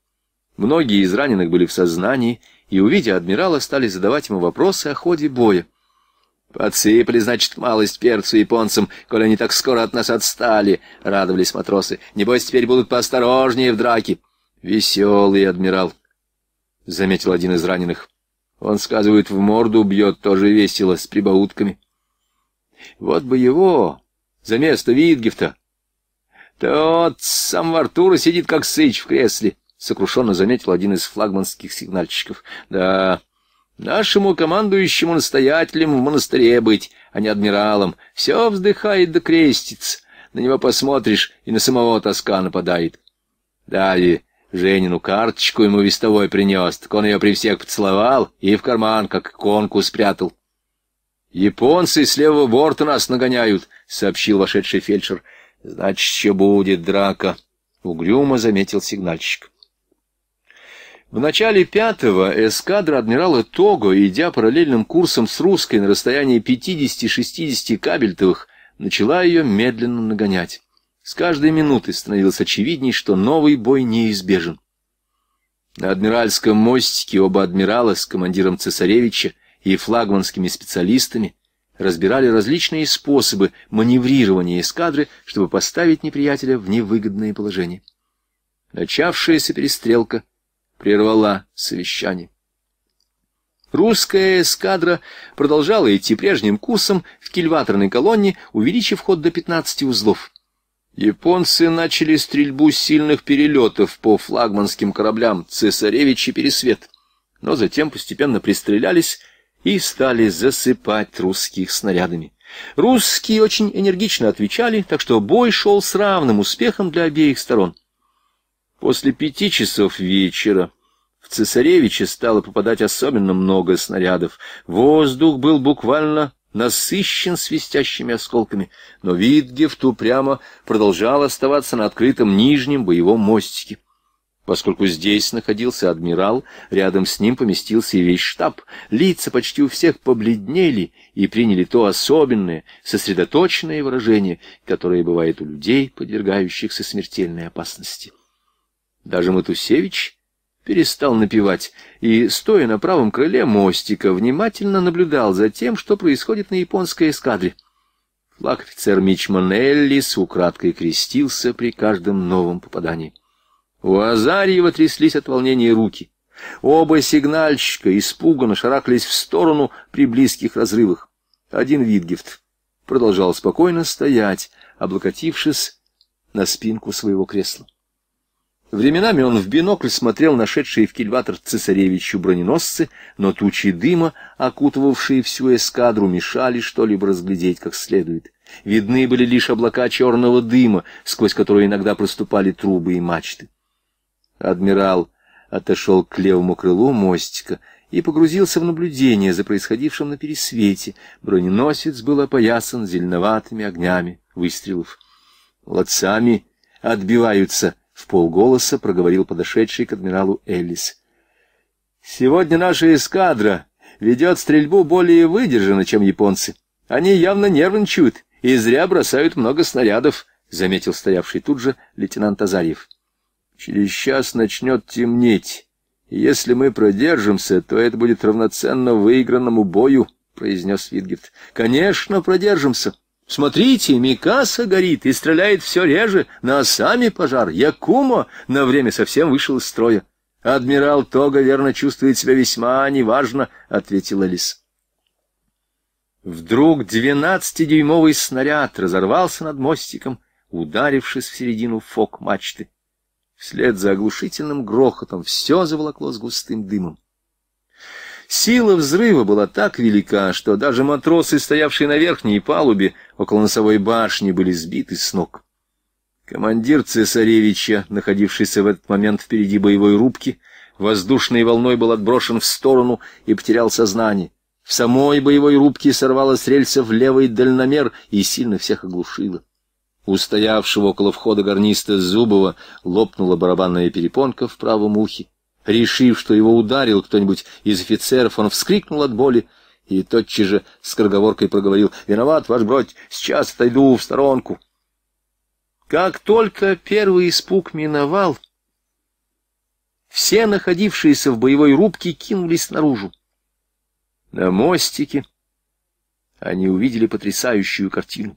Многие из раненых были в сознании, и, увидя адмирала, стали задавать ему вопросы о ходе боя. «Подсыпали, значит, малость перцу японцам, коли они так скоро от нас отстали», — радовались матросы. «Небось, теперь будут поосторожнее в драке». Веселый адмирал, — заметил один из раненых. Он, сказывают, в морду бьет, тоже весело, с прибаутками. Вот бы его, за место Витгефта. Тот сам Артура сидит, как сыч в кресле, — сокрушенно заметил один из флагманских сигнальщиков. Да, нашему командующему настоятелем в монастыре быть, а не адмиралом. Все вздыхает да крестится. На него посмотришь, и на самого тоска нападает. Далее. Женину карточку ему вестовой принес, так он ее при всех поцеловал и в карман, как конку, спрятал. «Японцы с левого борта нас нагоняют», — сообщил вошедший фельдшер. «Значит, еще будет драка», — угрюмо заметил сигнальщик. В начале пятого эскадра адмирала Того, идя параллельным курсом с русской на расстоянии 50-60 кабельтовых, начала ее медленно нагонять. С каждой минуты становилось очевидней, что новый бой неизбежен. На адмиральском мостике оба адмирала с командиром цесаревича и флагманскими специалистами разбирали различные способы маневрирования эскадры, чтобы поставить неприятеля в невыгодное положение. Начавшаяся перестрелка прервала совещание. Русская эскадра продолжала идти прежним курсом в кильваторной колонне, увеличив ход до 15 узлов. Японцы начали стрельбу сильных перелетов по флагманским кораблям «Цесаревич» и «Пересвет», но затем постепенно пристрелялись и стали засыпать русских снарядами. Русские очень энергично отвечали, так что бой шел с равным успехом для обеих сторон. После пяти часов вечера в Цесаревиче стало попадать особенно много снарядов. Воздух был буквально насыщен свистящими осколками, но Витгефт упрямо продолжал оставаться на открытом нижнем боевом мостике. Поскольку здесь находился адмирал, рядом с ним поместился и весь штаб. Лица почти у всех побледнели и приняли то особенное, сосредоточенное выражение, которое бывает у людей, подвергающихся смертельной опасности. Даже Матусевич перестал напевать и, стоя на правом крыле мостика, внимательно наблюдал за тем, что происходит на японской эскадре. Флаг офицер Мичман украдкой крестился при каждом новом попадании. У Азарьева тряслись от волнения руки. Оба сигнальщика испуганно шарахлись в сторону при близких разрывах. Один Витгифт продолжал спокойно стоять, облокотившись на спинку своего кресла. Временами он в бинокль смотрел нашедшие в кельватор цесаревичу броненосцы, но тучи дыма, окутывавшие всю эскадру, мешали что-либо разглядеть как следует. Видны были лишь облака черного дыма, сквозь которые иногда проступали трубы и мачты. Адмирал отошел к левому крылу мостика и погрузился в наблюдение за происходившим на пересвете. Броненосец был опоясан зеленоватыми огнями выстрелов. «Лодцами отбиваются», в полголоса проговорил подошедший к адмиралу Эллис. «Сегодня наша эскадра ведет стрельбу более выдержанно, чем японцы. Они явно нервничают и зря бросают много снарядов», — заметил стоявший тут же лейтенант Азарьев. «Через час начнет темнеть. Если мы продержимся, то это будет равноценно выигранному бою», — произнес Витгефт. «Конечно, продержимся». Смотрите, Микаса горит и стреляет все реже. На сами пожар. Якумо на время совсем вышел из строя. Адмирал Тога, верно, чувствует себя весьма неважно, — ответила Лис. Вдруг двенадцатидюймовый снаряд разорвался над мостиком, ударившись в середину фок мачты. Вслед за оглушительным грохотом все заволокло с густым дымом. Сила взрыва была так велика, что даже матросы, стоявшие на верхней палубе около носовой башни, были сбиты с ног. Командир цесаревича, находившийся в этот момент впереди боевой рубки, воздушной волной был отброшен в сторону и потерял сознание. В самой боевой рубке сорвало с рельсов левый дальномер и сильно всех оглушило. У стоявшего около входа гарниста Зубова лопнула барабанная перепонка в правом ухе. Решив, что его ударил кто-нибудь из офицеров, он вскрикнул от боли и тотчас же с скороговоркой проговорил «Виноват, ваш бродь, сейчас отойду в сторонку». Как только первый испуг миновал, все находившиеся в боевой рубке кинулись наружу. На мостике они увидели потрясающую картину.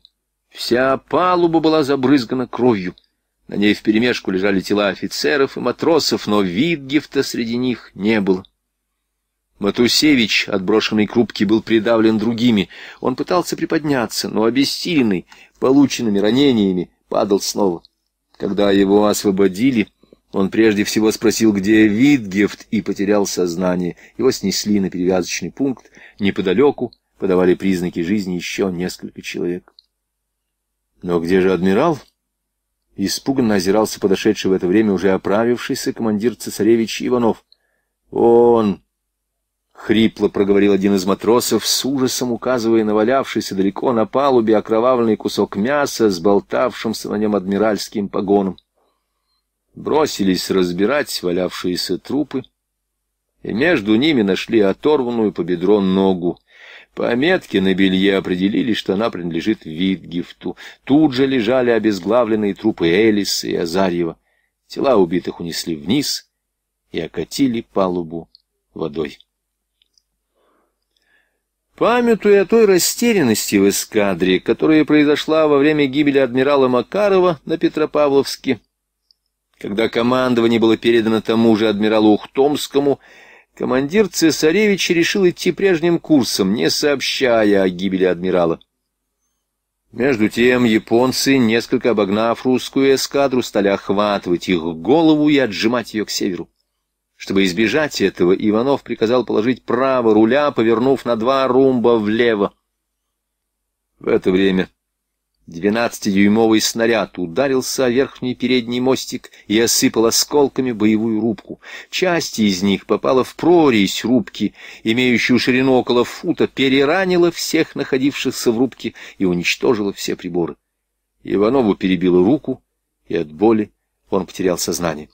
Вся палуба была забрызгана кровью. На ней вперемешку лежали тела офицеров и матросов, но Витгифта среди них не было. Матусевич, отброшенный к рубке, был придавлен другими. Он пытался приподняться, но обессиленный, полученными ранениями, падал снова. Когда его освободили, он прежде всего спросил, где Витгефт, и потерял сознание. Его снесли на перевязочный пункт. Неподалеку подавали признаки жизни еще несколько человек. Но где же адмирал? — Испуганно озирался подошедший в это время уже оправившийся командир цесаревич Иванов. «Он!» — хрипло проговорил один из матросов, с ужасом указывая на валявшийся далеко на палубе окровавленный кусок мяса с болтавшимся на нем адмиральским погоном. Бросились разбирать валявшиеся трупы, и между ними нашли оторванную по бедро ногу — Пометки на белье определили, что она принадлежит Витгифту. Тут же лежали обезглавленные трупы Элиса и Азарьева. Тела убитых унесли вниз и окатили палубу водой. Памятуя о той растерянности в эскадре, которая произошла во время гибели адмирала Макарова на Петропавловске, когда командование было передано тому же адмиралу Ухтомскому, командир цесаревич решил идти прежним курсом, не сообщая о гибели адмирала. Между тем японцы, несколько обогнав русскую эскадру, стали охватывать их голову и отжимать ее к северу. Чтобы избежать этого, Иванов приказал положить право руля, повернув на два румба влево. В это время Двенадцатидюймовый снаряд ударился о верхний передний мостик и осыпал осколками боевую рубку. Часть из них попала в прорезь рубки, имеющую ширину около фута, переранила всех находившихся в рубке и уничтожила все приборы. Иванову перебило руку, и от боли он потерял сознание.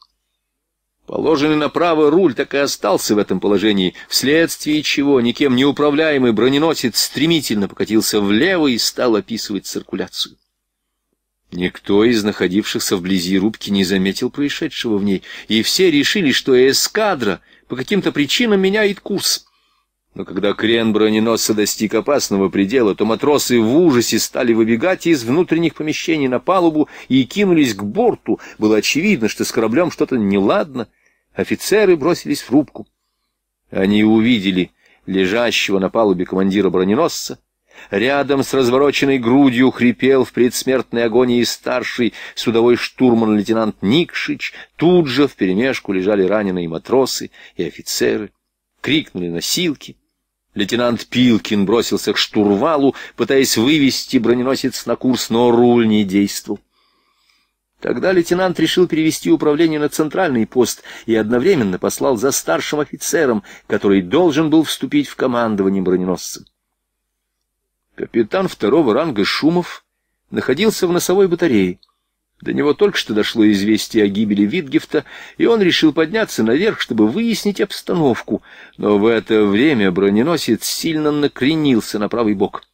Положенный на правый руль так и остался в этом положении, вследствие чего никем не управляемый броненосец стремительно покатился влево и стал описывать циркуляцию. Никто из находившихся вблизи рубки не заметил происшедшего в ней, и все решили, что эскадра по каким-то причинам меняет курс. Но когда крен броненосца достиг опасного предела, то матросы в ужасе стали выбегать из внутренних помещений на палубу и кинулись к борту. Было очевидно, что с кораблем что-то неладно — Офицеры бросились в рубку. Они увидели лежащего на палубе командира броненосца. Рядом с развороченной грудью хрипел в предсмертной агонии старший судовой штурман лейтенант Никшич. Тут же вперемешку лежали раненые матросы и офицеры. Крикнули носилки. Лейтенант Пилкин бросился к штурвалу, пытаясь вывести броненосец на курс, но руль не действовал. Тогда лейтенант решил перевести управление на центральный пост и одновременно послал за старшим офицером, который должен был вступить в командование броненосцем. Капитан второго ранга Шумов находился в носовой батарее. До него только что дошло известие о гибели Витгефта, и он решил подняться наверх, чтобы выяснить обстановку, но в это время броненосец сильно накренился на правый бок.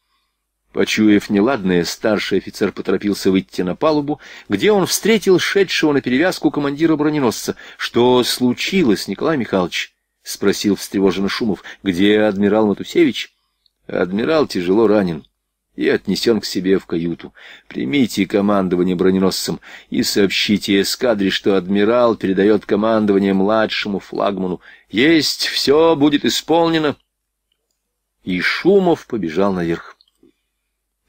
Почуяв неладное, старший офицер поторопился выйти на палубу, где он встретил шедшего на перевязку командира броненосца. — Что случилось, Николай Михайлович? — спросил встревоженно Шумов. — Где адмирал Матусевич? — Адмирал тяжело ранен и отнесен к себе в каюту. Примите командование броненосцем и сообщите эскадре, что адмирал передает командование младшему флагману. Есть, все будет исполнено. И Шумов побежал наверх.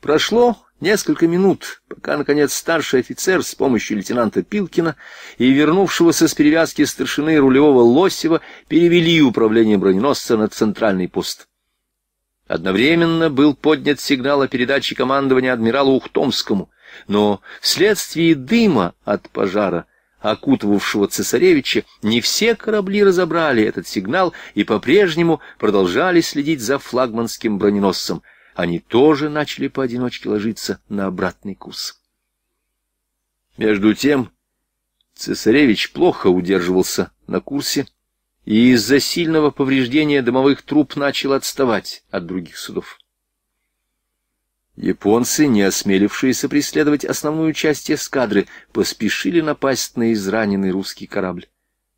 Прошло несколько минут, пока, наконец, старший офицер с помощью лейтенанта Пилкина и вернувшегося с перевязки старшины рулевого Лосева перевели управление броненосца на центральный пост. Одновременно был поднят сигнал о передаче командования адмиралу Ухтомскому, но вследствие дыма от пожара, окутывавшего цесаревича, не все корабли разобрали этот сигнал и по-прежнему продолжали следить за флагманским броненосцем — они тоже начали поодиночке ложиться на обратный курс. Между тем, цесаревич плохо удерживался на курсе, и из-за сильного повреждения домовых труб начал отставать от других судов. Японцы, не осмелившиеся преследовать основную часть эскадры, поспешили напасть на израненный русский корабль.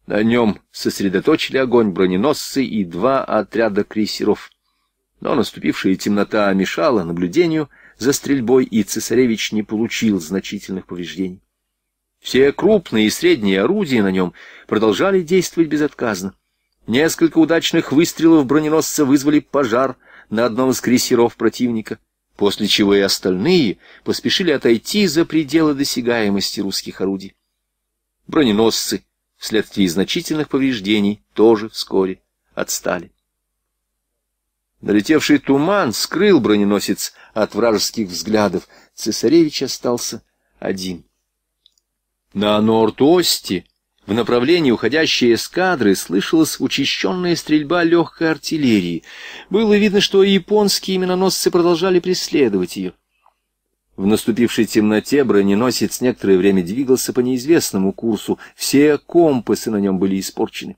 На нем сосредоточили огонь броненосцы и два отряда крейсеров — но наступившая темнота мешала наблюдению за стрельбой, и цесаревич не получил значительных повреждений. Все крупные и средние орудия на нем продолжали действовать безотказно. Несколько удачных выстрелов броненосца вызвали пожар на одном из крейсеров противника, после чего и остальные поспешили отойти за пределы досягаемости русских орудий. Броненосцы вследствие значительных повреждений тоже вскоре отстали. Налетевший туман скрыл броненосец от вражеских взглядов. Цесаревич остался один. На Норд-Осте, в направлении уходящей эскадры, слышалась учащенная стрельба легкой артиллерии. Было видно, что японские миноносцы продолжали преследовать ее. В наступившей темноте броненосец некоторое время двигался по неизвестному курсу, все компасы на нем были испорчены.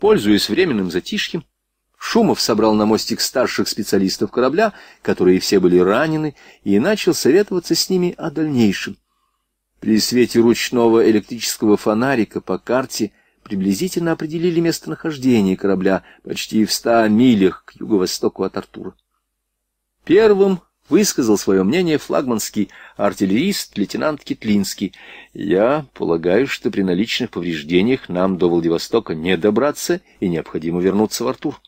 Пользуясь временным затишьем, Шумов собрал на мостик старших специалистов корабля, которые все были ранены, и начал советоваться с ними о дальнейшем. При свете ручного электрического фонарика по карте приблизительно определили местонахождение корабля почти в ста милях к юго-востоку от Артура. Первым высказал свое мнение флагманский артиллерист лейтенант Китлинский. «Я полагаю, что при наличных повреждениях нам до Владивостока не добраться и необходимо вернуться в Артур».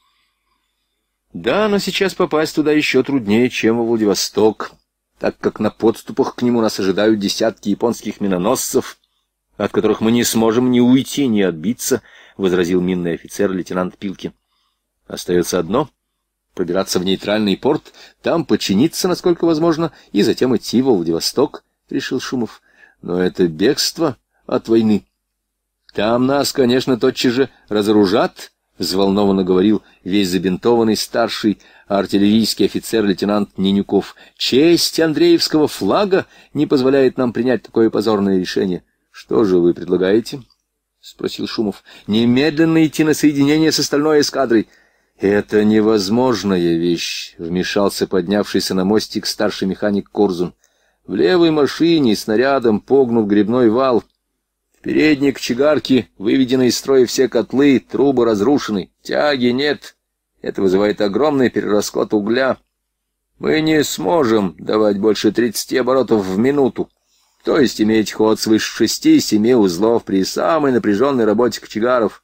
Да, но сейчас попасть туда еще труднее, чем во Владивосток, так как на подступах к нему нас ожидают десятки японских миноносцев, от которых мы не сможем ни уйти, ни отбиться, — возразил минный офицер лейтенант Пилкин. Остается одно — пробираться в нейтральный порт, там подчиниться, насколько возможно, и затем идти во Владивосток, — решил Шумов. Но это бегство от войны. Там нас, конечно, тотчас же разоружат — взволнованно говорил весь забинтованный старший артиллерийский офицер лейтенант Нинюков. — Честь Андреевского флага не позволяет нам принять такое позорное решение. — Что же вы предлагаете? — спросил Шумов. — Немедленно идти на соединение с остальной эскадрой. — Это невозможная вещь, — вмешался поднявшийся на мостик старший механик Корзун. В левой машине снарядом погнут гребной вал — передней кочегарки выведены из строя все котлы, трубы разрушены, тяги нет. Это вызывает огромный перерасход угля. Мы не сможем давать больше 30 оборотов в минуту, то есть иметь ход свыше 6-7 узлов при самой напряженной работе кочегаров.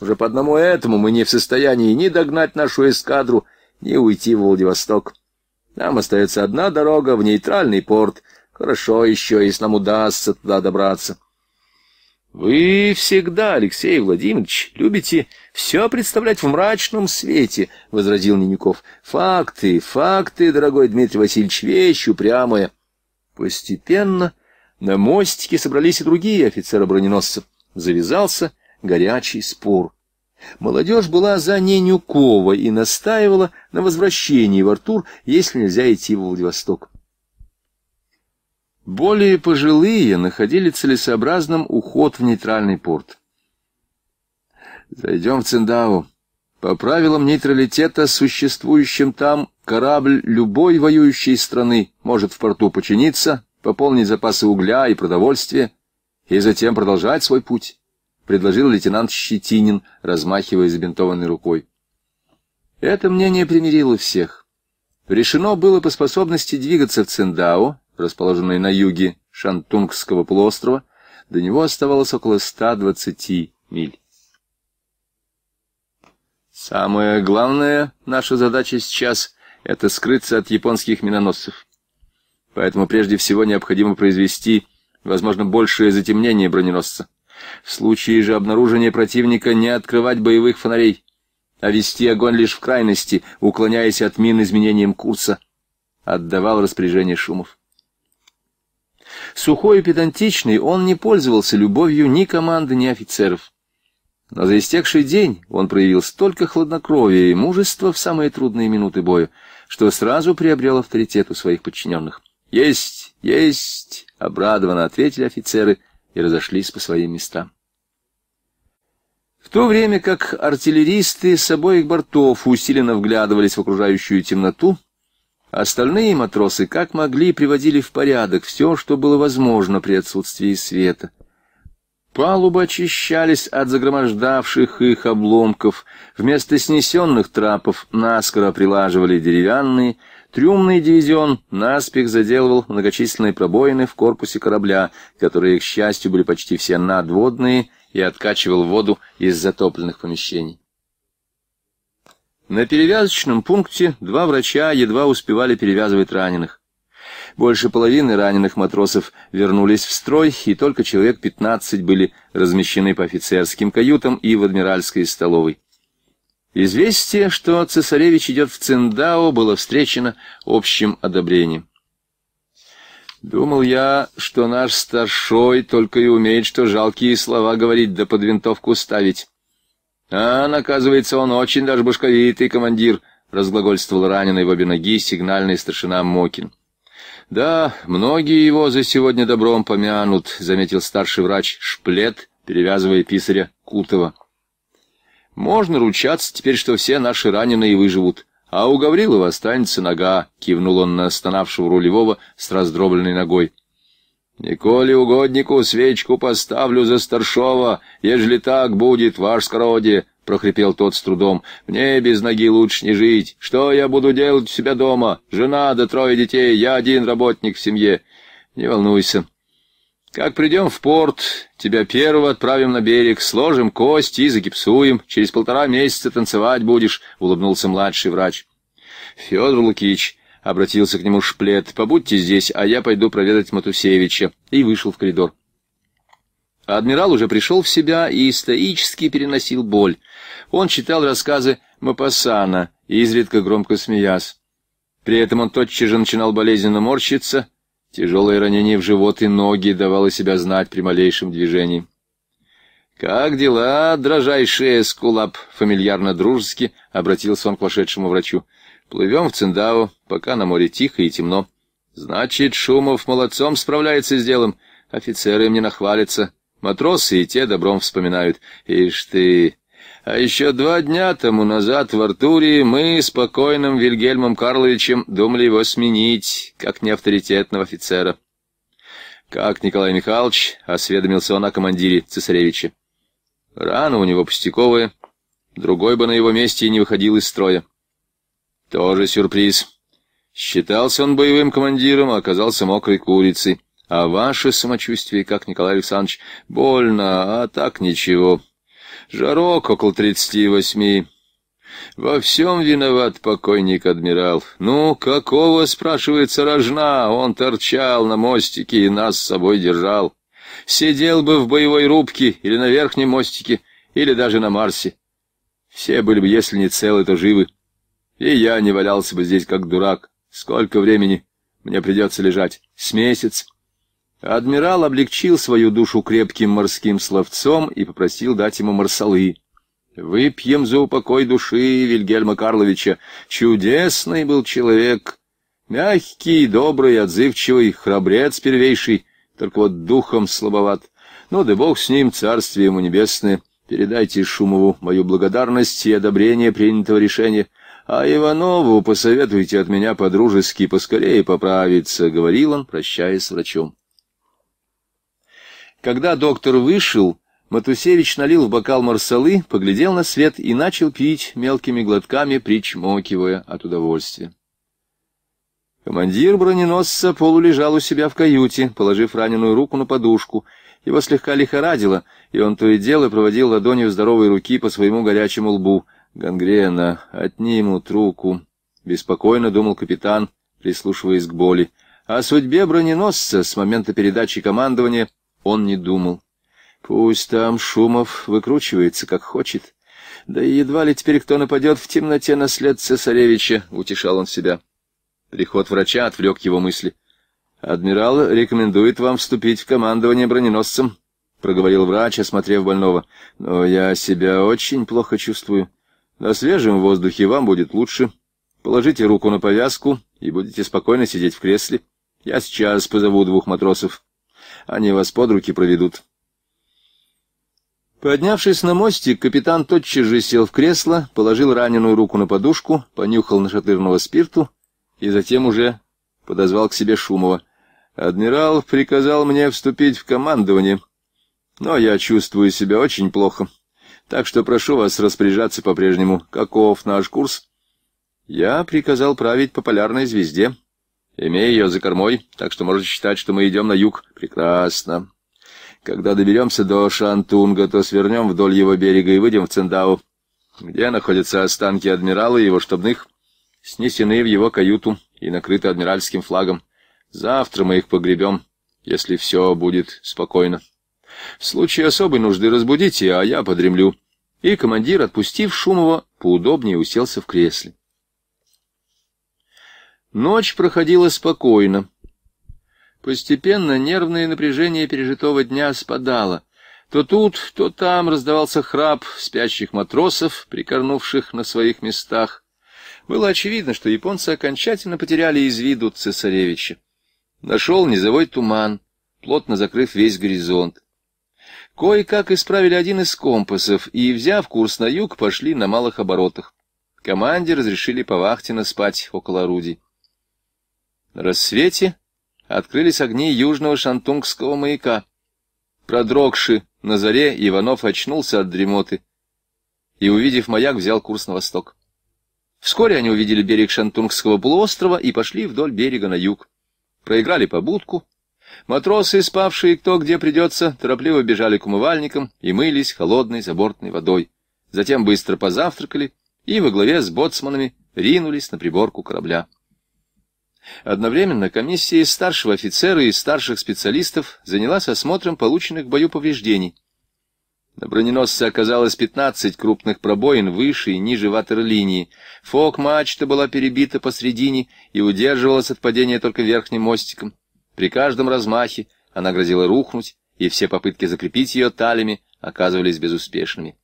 Уже по одному этому мы не в состоянии ни догнать нашу эскадру, ни уйти в Владивосток. Нам остается одна дорога в нейтральный порт. Хорошо еще, если нам удастся туда добраться. «Вы всегда, Алексей Владимирович, любите все представлять в мрачном свете», — возразил Ненюков. «Факты, факты, дорогой Дмитрий Васильевич, вещь упрямая». Постепенно на мостике собрались и другие офицеры броненосцев. Завязался горячий спор. Молодежь была за Ненюкова и настаивала на возвращении в Артур, если нельзя идти в Владивосток. Более пожилые находили целесообразным уход в нейтральный порт. Зайдем в Циндау. По правилам нейтралитета, существующим там, корабль любой воюющей страны может в порту починиться, пополнить запасы угля и продовольствия, и затем продолжать свой путь, — предложил лейтенант Щетинин, размахивая забинтованной рукой. Это мнение примирило всех. Решено было по способности двигаться в Циндао, расположенной на юге Шантунгского полуострова, до него оставалось около 120 миль. Самая главная наша задача сейчас — это скрыться от японских миноносцев. Поэтому прежде всего необходимо произвести, возможно, большее затемнение броненосца. В случае же обнаружения противника не открывать боевых фонарей, а вести огонь лишь в крайности, уклоняясь от мин изменением курса. Отдавал распоряжение Шумов. Сухой и педантичный, он не пользовался любовью ни команды, ни офицеров. Но за истекший день он проявил столько хладнокровия и мужества в самые трудные минуты боя, что сразу приобрел авторитет у своих подчиненных. «Есть! Есть!» — обрадованно ответили офицеры и разошлись по своим местам. В то время как артиллеристы с обоих бортов усиленно вглядывались в окружающую темноту, Остальные матросы как могли приводили в порядок все, что было возможно при отсутствии света. Палубы очищались от загромождавших их обломков, вместо снесенных трапов наскоро прилаживали деревянные, трюмный дивизион наспех заделывал многочисленные пробоины в корпусе корабля, которые, к счастью, были почти все надводные, и откачивал воду из затопленных помещений. На перевязочном пункте два врача едва успевали перевязывать раненых. Больше половины раненых матросов вернулись в строй, и только человек 15 были размещены по офицерским каютам и в адмиральской столовой. Известие, что цесаревич идет в Циндао, было встречено общим одобрением. Думал я, что наш старшой только и умеет, что жалкие слова говорить да под винтовку ставить. «А, оказывается, он очень даже башковитый командир», — разглагольствовал раненый в обе ноги сигнальный старшина Мокин. «Да, многие его за сегодня добром помянут», — заметил старший врач Шплет, перевязывая писаря Кутова. «Можно ручаться теперь, что все наши раненые выживут, а у Гаврилова останется нога», — кивнул он на останавшего рулевого с раздробленной ногой. Николе угоднику свечку поставлю за старшова, ежели так будет, ваш скороде, — прохрипел тот с трудом. — Мне без ноги лучше не жить. Что я буду делать у себя дома? Жена да трое детей, я один работник в семье. Не волнуйся. Как придем в порт, тебя первого отправим на берег, сложим кости и загипсуем. Через полтора месяца танцевать будешь, — улыбнулся младший врач. — Федор Лукич, — обратился к нему Шплет. «Побудьте здесь, а я пойду проведать Матусевича». И вышел в коридор. Адмирал уже пришел в себя и стоически переносил боль. Он читал рассказы Мапасана, изредка громко смеясь. При этом он тотчас же начинал болезненно морщиться. Тяжелое ранение в живот и ноги давало себя знать при малейшем движении. «Как дела, дрожайшая скулап?» — фамильярно-дружески обратился он к вошедшему врачу. Плывем в Циндао, пока на море тихо и темно. Значит, Шумов молодцом справляется с делом. Офицеры мне не нахвалятся. Матросы и те добром вспоминают. Ишь ты... А еще два дня тому назад в Артурии мы с покойным Вильгельмом Карловичем думали его сменить, как неавторитетного офицера. Как Николай Михайлович, осведомился он о командире цесаревича. Рана у него пустяковая, другой бы на его месте и не выходил из строя. Тоже сюрприз. Считался он боевым командиром, а оказался мокрой курицей. А ваше самочувствие, как, Николай Александрович? Больно, а так ничего. Жарок около тридцати восьми. Во всем виноват покойник-адмирал. Ну, какого, спрашивается, рожна? Он торчал на мостике и нас с собой держал. Сидел бы в боевой рубке или на верхнем мостике, или даже на Марсе. Все были бы, если не целы, то живы. И я не валялся бы здесь как дурак. Сколько времени мне придется лежать? С месяц. Адмирал облегчил свою душу крепким морским словцом и попросил дать ему марсалы. «Выпьем за упокой души Вильгельма Карловича. Чудесный был человек, мягкий, добрый, отзывчивый, храбрец первейший, только вот духом слабоват. Ну да бог с ним, царствие ему небесное. Передайте Шумову мою благодарность и одобрение принятого решения». «А Иванову посоветуйте от меня по-дружески поскорее поправиться», — говорил он, прощаясь с врачом. Когда доктор вышел, Матусевич налил в бокал марсалы, поглядел на свет и начал пить мелкими глотками, причмокивая от удовольствия. Командир броненосца полулежал у себя в каюте, положив раненую руку на подушку. Его слегка лихорадило, и он то и дело проводил ладонью здоровой руки по своему горячему лбу — Гангрена, отнимут руку, — беспокойно думал капитан, прислушиваясь к боли. О судьбе броненосца с момента передачи командования он не думал. Пусть там Шумов выкручивается, как хочет. Да и едва ли теперь кто нападет в темноте на след цесаревича, — утешал он себя. Приход врача отвлек его мысли. «Адмирал рекомендует вам вступить в командование броненосцем», — проговорил врач, осмотрев больного. «Но я себя очень плохо чувствую. На свежем воздухе вам будет лучше. Положите руку на повязку и будете спокойно сидеть в кресле. Я сейчас позову двух матросов. Они вас под руки проведут. Поднявшись на мостик, капитан тотчас же сел в кресло, положил раненую руку на подушку, понюхал нашатырного спирту и затем уже подозвал к себе Шумова. «Адмирал приказал мне вступить в командование, но я чувствую себя очень плохо. Так что прошу вас распоряжаться по-прежнему. Каков наш курс? Я приказал править по полярной звезде, имея ее за кормой, так что можете считать, что мы идем на юг. Прекрасно. Когда доберемся до Шантунга, то свернем вдоль его берега и выйдем в Цендау, где находятся останки адмирала и его штабных, снесены в его каюту и накрыты адмиральским флагом. Завтра мы их погребем, если все будет спокойно. В случае особой нужды разбудите, а я подремлю. И командир, отпустив Шумова, поудобнее уселся в кресле. Ночь проходила спокойно. Постепенно нервное напряжение пережитого дня спадало. То тут, то там раздавался храп спящих матросов, прикорнувших на своих местах. Было очевидно, что японцы окончательно потеряли из виду цесаревича. Нашел низовой туман, плотно закрыв весь горизонт. Кое-как исправили один из компасов и, взяв курс на юг, пошли на малых оборотах. Команде разрешили повахтенно спать около орудий. На рассвете открылись огни южного шантунгского маяка. Продрогши на заре, Иванов очнулся от дремоты и, увидев маяк, взял курс на восток. Вскоре они увидели берег Шантунгского полуострова и пошли вдоль берега на юг. Проиграли побудку, Матросы, спавшие кто где придется, торопливо бежали к умывальникам и мылись холодной забортной водой. Затем быстро позавтракали и во главе с боцманами ринулись на приборку корабля. Одновременно комиссия из старшего офицера и старших специалистов занялась осмотром полученных в бою повреждений. На броненосце оказалось 15 крупных пробоин выше и ниже ватерлинии. Фок мачта была перебита посредине и удерживалась от падения только верхним мостиком. При каждом размахе она грозила рухнуть, и все попытки закрепить ее талями оказывались безуспешными.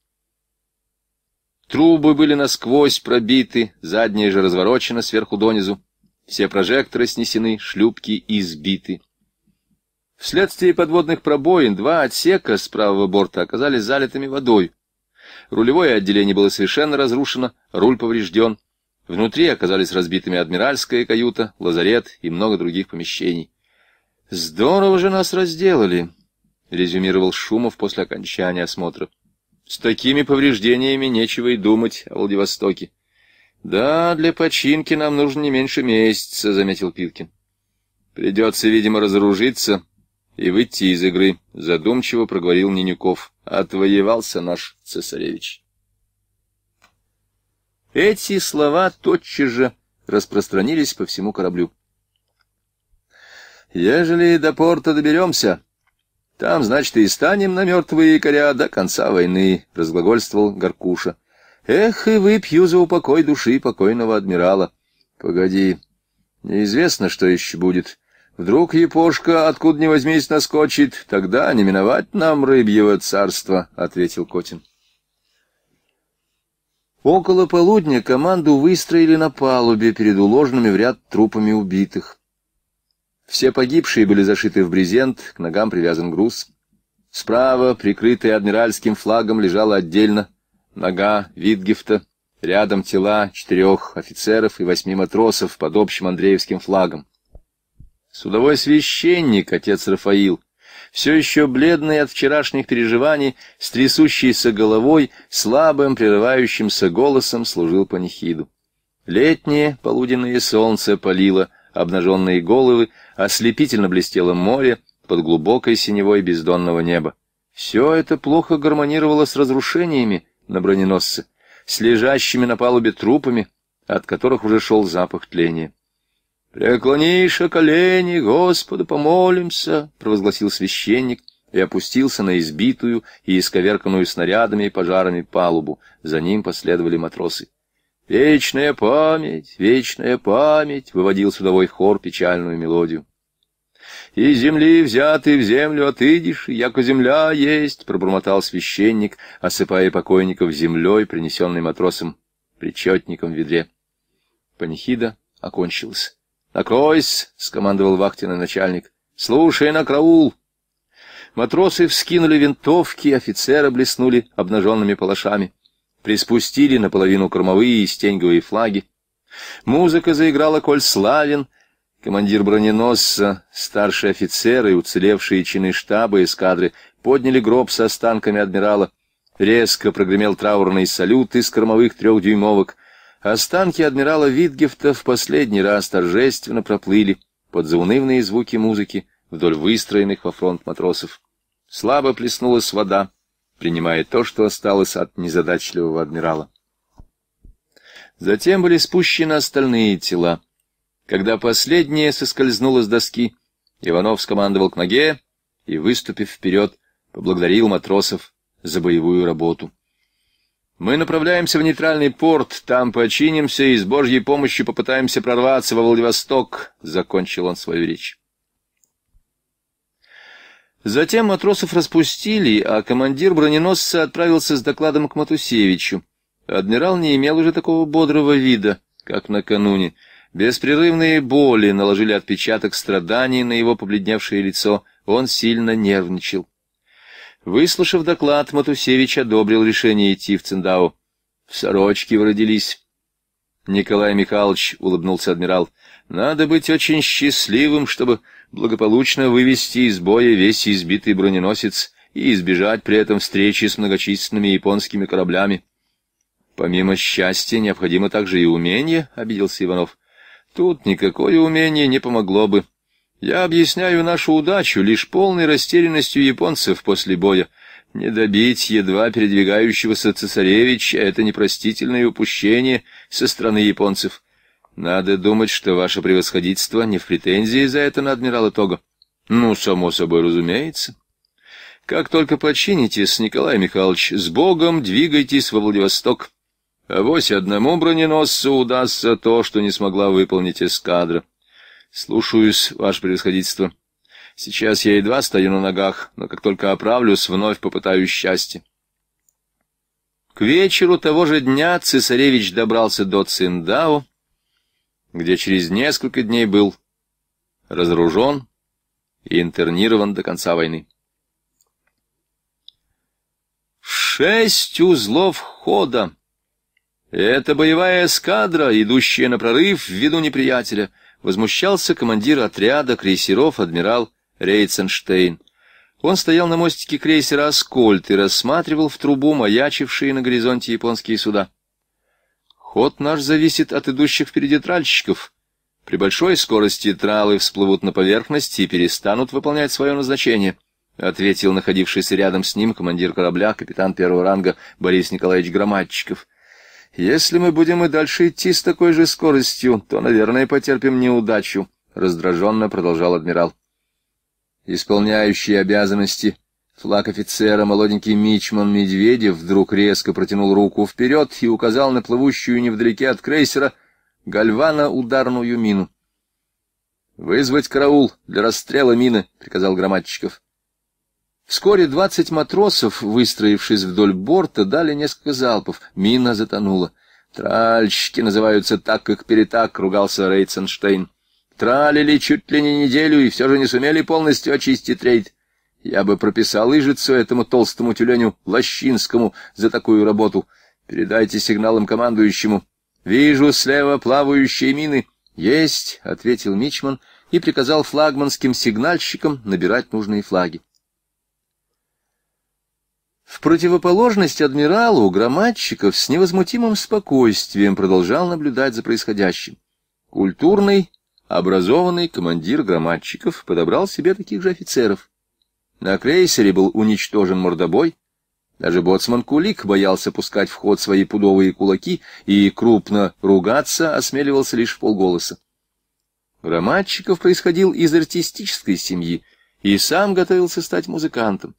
Трубы были насквозь пробиты, задняя же разворочена сверху донизу. Все прожекторы снесены, шлюпки избиты. Вследствие подводных пробоин два отсека с правого борта оказались залитыми водой. Рулевое отделение было совершенно разрушено, руль поврежден. Внутри оказались разбитыми адмиральская каюта, лазарет и много других помещений. «Здорово же нас разделали», — резюмировал Шумов после окончания осмотра. «С такими повреждениями нечего и думать о Владивостоке». «Да, для починки нам нужно не меньше месяца», — заметил Пилкин. «Придется, видимо, разоружиться и выйти из игры», — задумчиво проговорил Нинюков. «Отвоевался наш цесаревич». Эти слова тотчас же распространились по всему кораблю. Ежели до порта доберемся, там, значит, и станем на мертвые коря до конца войны, — разглагольствовал Горкуша. Эх, и выпью за упокой души покойного адмирала. Погоди, неизвестно, что еще будет. Вдруг Япошка откуда ни возьмись наскочит, тогда не миновать нам рыбьего царства, — ответил Котин. Около полудня команду выстроили на палубе перед уложенными в ряд трупами убитых. Все погибшие были зашиты в брезент, к ногам привязан груз. Справа, прикрытый адмиральским флагом, лежала отдельно нога Витгефта, рядом тела четырех офицеров и восьми матросов под общим Андреевским флагом. Судовой священник, отец Рафаил, все еще бледный от вчерашних переживаний, с трясущейся головой, слабым, прерывающимся голосом служил панихиду. Летнее полуденное солнце палило обнаженные головы, ослепительно блестело море под глубокой синевой бездонного неба. Все это плохо гармонировало с разрушениями на броненосце, с лежащими на палубе трупами, от которых уже шел запах тления. «Преклонишь колени, Господу помолимся!» — провозгласил священник и опустился на избитую и исковерканную снарядами и пожарами палубу. За ним последовали матросы. «Вечная память, вечная память!» — выводил судовой хор печальную мелодию. «И земли взяты в землю отыдишь, а и яко земля есть!» — пробормотал священник, осыпая покойников землей, принесенной матросом, причетником в ведре. Панихида окончилась. «Накройсь!» — скомандовал вахтенный начальник. «Слушай на краул!» Матросы вскинули винтовки, офицеры блеснули обнаженными палашами приспустили наполовину кормовые и стеньговые флаги. Музыка заиграла коль славен, командир броненосца, старшие офицеры уцелевшие чины штаба эскадры подняли гроб с останками адмирала. Резко прогремел траурный салют из кормовых трехдюймовок. Останки адмирала Витгефта в последний раз торжественно проплыли под заунывные звуки музыки вдоль выстроенных во фронт матросов. Слабо плеснулась вода, принимая то, что осталось от незадачливого адмирала. Затем были спущены остальные тела. Когда последнее соскользнуло с доски, Иванов скомандовал к ноге и, выступив вперед, поблагодарил матросов за боевую работу. «Мы направляемся в нейтральный порт, там починимся и с Божьей помощью попытаемся прорваться во Владивосток», — закончил он свою речь. Затем матросов распустили, а командир броненосца отправился с докладом к Матусевичу. Адмирал не имел уже такого бодрого вида, как накануне. Беспрерывные боли наложили отпечаток страданий на его побледневшее лицо. Он сильно нервничал. Выслушав доклад, Матусевич одобрил решение идти в Циндау. «В сорочке родились». Николай Михайлович улыбнулся адмирал. «Надо быть очень счастливым, чтобы благополучно вывести из боя весь избитый броненосец и избежать при этом встречи с многочисленными японскими кораблями. Помимо счастья, необходимо также и умение, — обиделся Иванов. Тут никакое умение не помогло бы. Я объясняю нашу удачу лишь полной растерянностью японцев после боя. Не добить едва передвигающегося цесаревича — это непростительное упущение со стороны японцев. Надо думать, что ваше превосходительство не в претензии за это на адмирала Того. Ну, само собой, разумеется. Как только починитесь, Николай Михайлович, с Богом двигайтесь во Владивосток. Авось одному броненосцу удастся то, что не смогла выполнить эскадра. Слушаюсь, ваше превосходительство. Сейчас я едва стою на ногах, но как только оправлюсь, вновь попытаюсь счастье. К вечеру того же дня цесаревич добрался до Циндао, где через несколько дней был разоружен и интернирован до конца войны. Шесть узлов хода. Это боевая эскадра, идущая на прорыв в виду неприятеля, возмущался командир отряда крейсеров адмирал Рейценштейн. Он стоял на мостике крейсера «Аскольд» и рассматривал в трубу маячившие на горизонте японские суда. Ход наш зависит от идущих впереди тральщиков. При большой скорости тралы всплывут на поверхность и перестанут выполнять свое назначение, — ответил находившийся рядом с ним командир корабля, капитан первого ранга Борис Николаевич Громадчиков. — Если мы будем и дальше идти с такой же скоростью, то, наверное, потерпим неудачу, — раздраженно продолжал адмирал. Исполняющий обязанности Флаг офицера, молоденький мичман Медведев, вдруг резко протянул руку вперед и указал на плывущую невдалеке от крейсера гальвана ударную мину. «Вызвать караул для расстрела мины», — приказал Громадчиков. Вскоре двадцать матросов, выстроившись вдоль борта, дали несколько залпов. Мина затонула. «Тральщики называются так, как перетак», — ругался Рейтсенштейн. «Тралили чуть ли не неделю и все же не сумели полностью очистить рейд. Я бы прописал лыжицу этому толстому тюленю Лощинскому за такую работу. Передайте сигналом командующему. Вижу слева плавающие мины. Есть, — ответил Мичман и приказал флагманским сигнальщикам набирать нужные флаги. В противоположность адмиралу Громадчиков с невозмутимым спокойствием продолжал наблюдать за происходящим. Культурный, образованный командир Громадчиков подобрал себе таких же офицеров. На крейсере был уничтожен мордобой. Даже боцман Кулик боялся пускать в ход свои пудовые кулаки и крупно ругаться осмеливался лишь в полголоса. Романчиков происходил из артистической семьи и сам готовился стать музыкантом.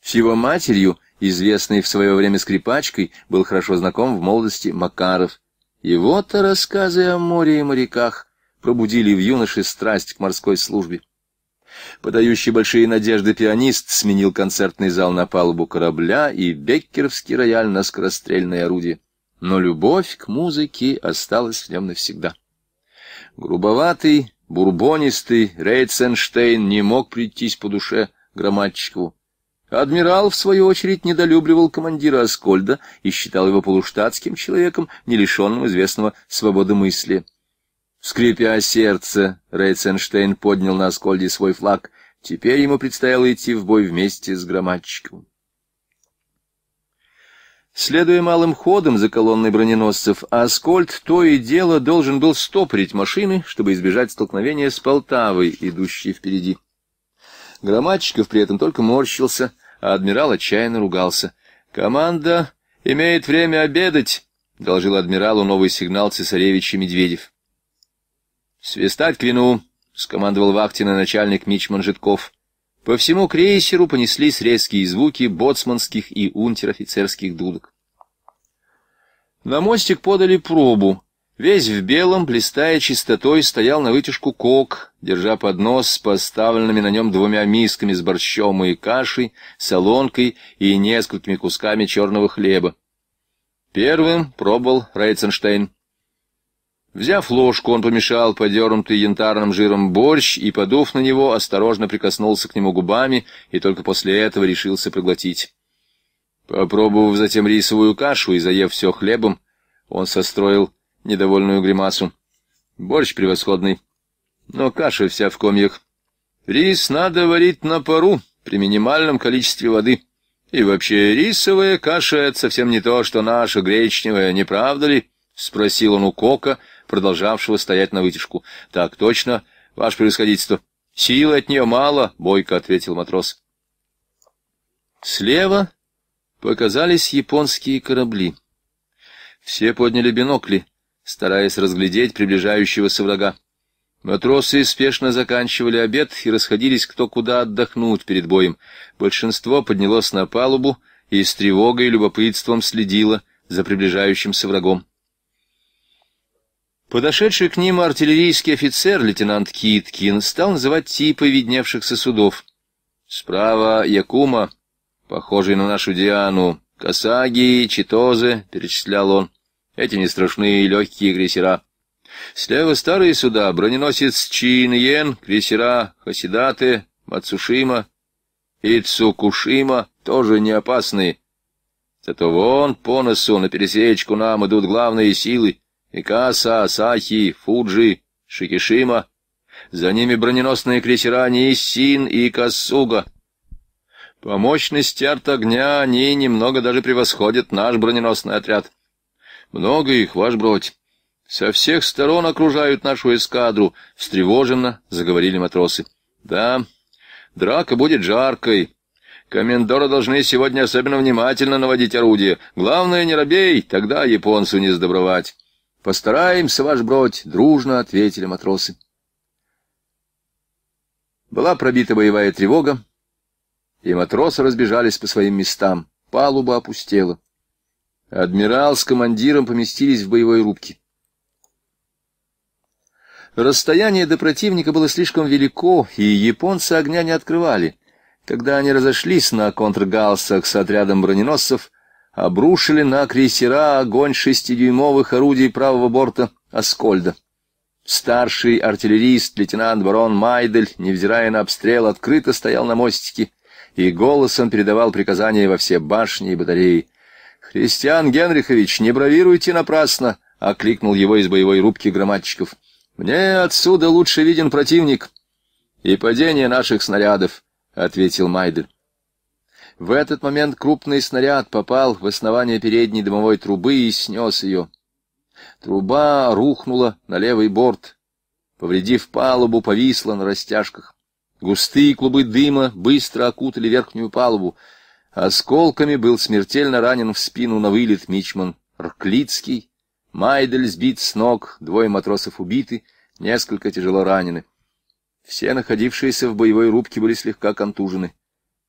С его матерью, известной в свое время скрипачкой, был хорошо знаком в молодости Макаров. Его-то рассказы о море и моряках пробудили в юноше страсть к морской службе. Подающий большие надежды пианист сменил концертный зал на палубу корабля и беккеровский рояль на скорострельное орудие. Но любовь к музыке осталась в нем навсегда. Грубоватый, бурбонистый Рейтсенштейн не мог прийтись по душе Громадчикову. Адмирал, в свою очередь, недолюбливал командира Аскольда и считал его полуштатским человеком, не лишенным известного свободомыслия. Скрипя сердце, Рейтсенштейн поднял на Аскольде свой флаг. Теперь ему предстояло идти в бой вместе с Громадчиковым. Следуя малым ходом за колонной броненосцев, Аскольд то и дело должен был стопорить машины, чтобы избежать столкновения с Полтавой, идущей впереди. Громадчиков при этом только морщился, а адмирал отчаянно ругался. «Команда имеет время обедать», — доложил адмиралу новый сигнал цесаревича Медведев. «Свистать к вину!» — скомандовал Вахтина начальник Мичман Житков. По всему крейсеру понеслись резкие звуки боцманских и унтер-офицерских дудок. На мостик подали пробу. Весь в белом, блистая чистотой, стоял на вытяжку кок, держа поднос с поставленными на нем двумя мисками с борщом и кашей, солонкой и несколькими кусками черного хлеба. Первым пробовал Рейтсенштейн. Взяв ложку, он помешал подернутый янтарным жиром борщ и, подув на него, осторожно прикоснулся к нему губами и только после этого решился проглотить. Попробовав затем рисовую кашу и заев все хлебом, он состроил недовольную гримасу. Борщ превосходный, но каша вся в комьях. Рис надо варить на пару при минимальном количестве воды. И вообще рисовая каша — это совсем не то, что наша гречневая, не правда ли? — спросил он у Кока — продолжавшего стоять на вытяжку. — Так точно, ваше превосходительство. — Силы от нее мало, — бойко ответил матрос. Слева показались японские корабли. Все подняли бинокли, стараясь разглядеть приближающегося врага. Матросы спешно заканчивали обед и расходились кто куда отдохнуть перед боем. Большинство поднялось на палубу и с тревогой и любопытством следило за приближающимся врагом. Подошедший к ним артиллерийский офицер, лейтенант Киткин, стал называть типы видневшихся судов. Справа Якума, похожий на нашу Диану, Касаги, Читозы, перечислял он. Эти не страшные легкие крейсера. Слева старые суда, броненосец Чиньен, крейсера Хасидаты, Мацушима и Цукушима, тоже не опасные. Зато вон по носу на пересечку нам идут главные силы. Икаса, Асахи, Фуджи, Шикишима. За ними броненосные крейсера Нисин и Касуга. По мощности арт-огня они немного даже превосходят наш броненосный отряд. Много их, ваш бродь. Со всех сторон окружают нашу эскадру, — встревоженно заговорили матросы. Да, драка будет жаркой. Комендоры должны сегодня особенно внимательно наводить орудие. Главное, не робей, тогда японцу не сдобровать. «Постараемся, ваш бродь», — дружно ответили матросы. Была пробита боевая тревога, и матросы разбежались по своим местам. Палуба опустела. Адмирал с командиром поместились в боевой рубке. Расстояние до противника было слишком велико, и японцы огня не открывали. Когда они разошлись на контргалсах с отрядом броненосцев, обрушили на крейсера огонь шестидюймовых орудий правого борта «Аскольда». Старший артиллерист лейтенант барон Майдель, невзирая на обстрел, открыто стоял на мостике и голосом передавал приказания во все башни и батареи. «Христиан Генрихович, не бравируйте напрасно!» — окликнул его из боевой рубки громадчиков. «Мне отсюда лучше виден противник и падение наших снарядов», — ответил Майдель. В этот момент крупный снаряд попал в основание передней дымовой трубы и снес ее. Труба рухнула на левый борт, повредив палубу, повисла на растяжках. Густые клубы дыма быстро окутали верхнюю палубу. Осколками был смертельно ранен в спину на вылет мичман Рклицкий. Майдель сбит с ног, двое матросов убиты, несколько тяжело ранены. Все находившиеся в боевой рубке были слегка контужены.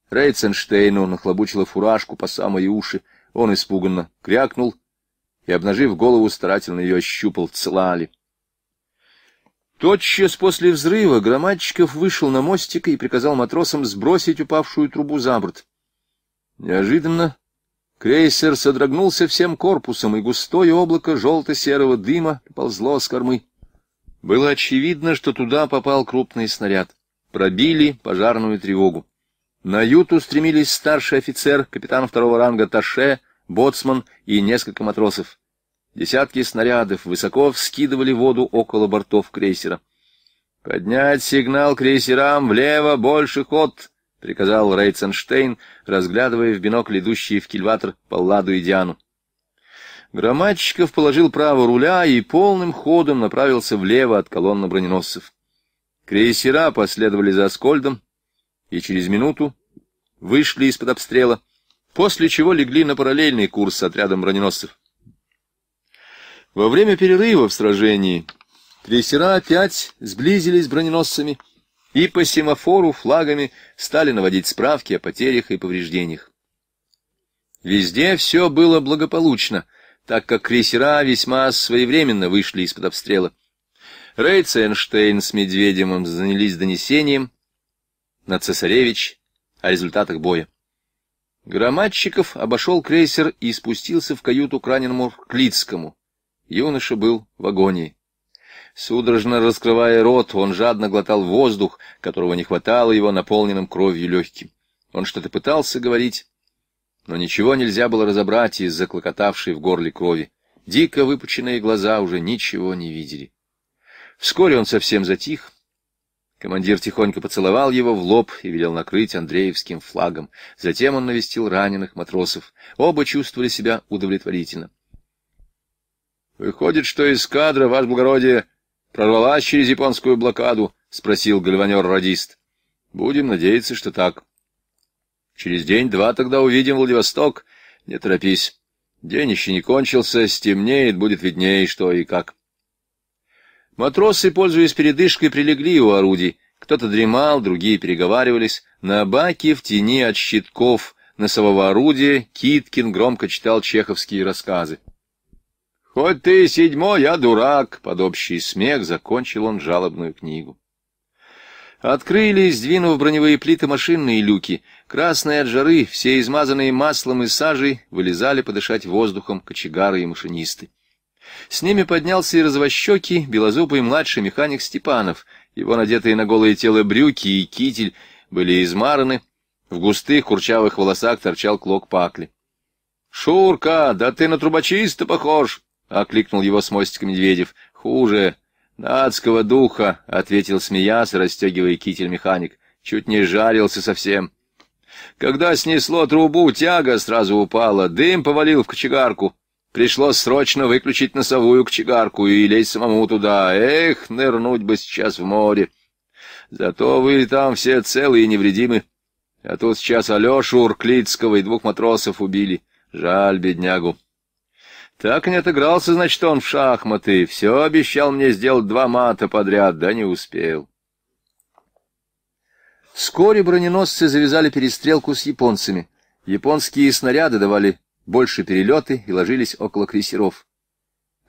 Рейтсенштейну нахлобучила фуражку по самые уши. Он испуганно крякнул и, обнажив голову, старательно ее ощупал, цела ли. Тотчас после взрыва Громадчиков вышел на мостик и приказал матросам сбросить упавшую трубу за борт. Неожиданно крейсер содрогнулся всем корпусом, и густое облако желто-серого дыма ползло с кормы. Было очевидно, что туда попал крупный снаряд. Пробили пожарную тревогу. На юту стремились старший офицер, капитан второго ранга Таше, боцман и несколько матросов. Десятки снарядов высоко вскидывали воду около бортов крейсера. «Поднять сигнал крейсерам! Влево! Больше ход!» — приказал Рейтсенштейн, разглядывая в бинокль идущие в кильватор Палладу и Диану. Громадчиков положил право руля и полным ходом направился влево от колонны броненосцев. Крейсера последовали за Аскольдом, и через минуту вышли из-под обстрела, после чего легли на параллельный курс с отрядом броненосцев. Во время перерыва в сражении крейсера опять сблизились с броненосцами и по семафору флагами стали наводить справки о потерях и повреждениях. Везде все было благополучно, так как крейсера весьма своевременно вышли из-под обстрела. Рейц Эйнштейн с Медведевым занялись донесением на цесаревич о результатах боя. Громадчиков обошел крейсер и спустился в каюту к раненому Клицкому. Юноша был в агонии. Судорожно раскрывая рот, он жадно глотал воздух, которого не хватало его наполненным кровью легким. Он что-то пытался говорить, но ничего нельзя было разобрать из за клокотавшей в горле крови. Дико выпученные глаза уже ничего не видели. Вскоре он совсем затих, Командир тихонько поцеловал его в лоб и велел накрыть Андреевским флагом. Затем он навестил раненых матросов. Оба чувствовали себя удовлетворительно. — Выходит, что эскадра, ваше благородие, прорвалась через японскую блокаду? — спросил гальванер-радист. — Будем надеяться, что так. — Через день-два тогда увидим Владивосток. Не торопись. День еще не кончился, стемнеет, будет виднее, что и как. — Матросы, пользуясь передышкой, прилегли у орудий. Кто-то дремал, другие переговаривались. На баке в тени от щитков носового орудия Киткин громко читал чеховские рассказы. «Хоть ты седьмой, я а дурак!» — под общий смех закончил он жалобную книгу. Открылись, сдвинув броневые плиты машинные люки. Красные от жары, все измазанные маслом и сажей, вылезали подышать воздухом кочегары и машинисты. С ними поднялся и развощекий, белозубый младший механик Степанов. Его надетые на голое тело брюки и китель были измараны, в густых курчавых волосах торчал клок пакли. — Шурка, да ты на трубочиста похож! — окликнул его с мостика Медведев. — Хуже. Адского духа! — ответил смеясь, расстегивая китель механик. Чуть не жарился совсем. Когда снесло трубу, тяга сразу упала, дым повалил в кочегарку. Пришлось срочно выключить носовую кочегарку и лезть самому туда. Эх, нырнуть бы сейчас в море. Зато вы там все целы и невредимы. А тут сейчас Алешу Урклицкого и двух матросов убили. Жаль беднягу. Так не отыгрался, значит, он в шахматы. Все обещал мне сделать два мата подряд, да не успел. Вскоре броненосцы завязали перестрелку с японцами. Японские снаряды давали больше перелеты и ложились около крейсеров.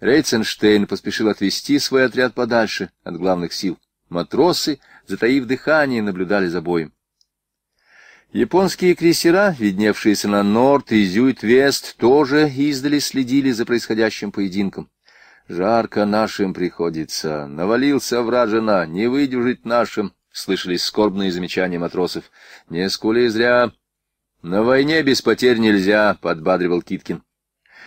Рейтсенштейн поспешил отвести свой отряд подальше от главных сил. Матросы, затаив дыхание, наблюдали за боем. Японские крейсера, видневшиеся на Норт и Зюит-Вест, тоже издали следили за происходящим поединком. «Жарко нашим приходится, навалился вражина, не выдюжить нашим», — слышались скорбные замечания матросов. «Не скули зря, на войне без потерь нельзя, подбадривал Киткин.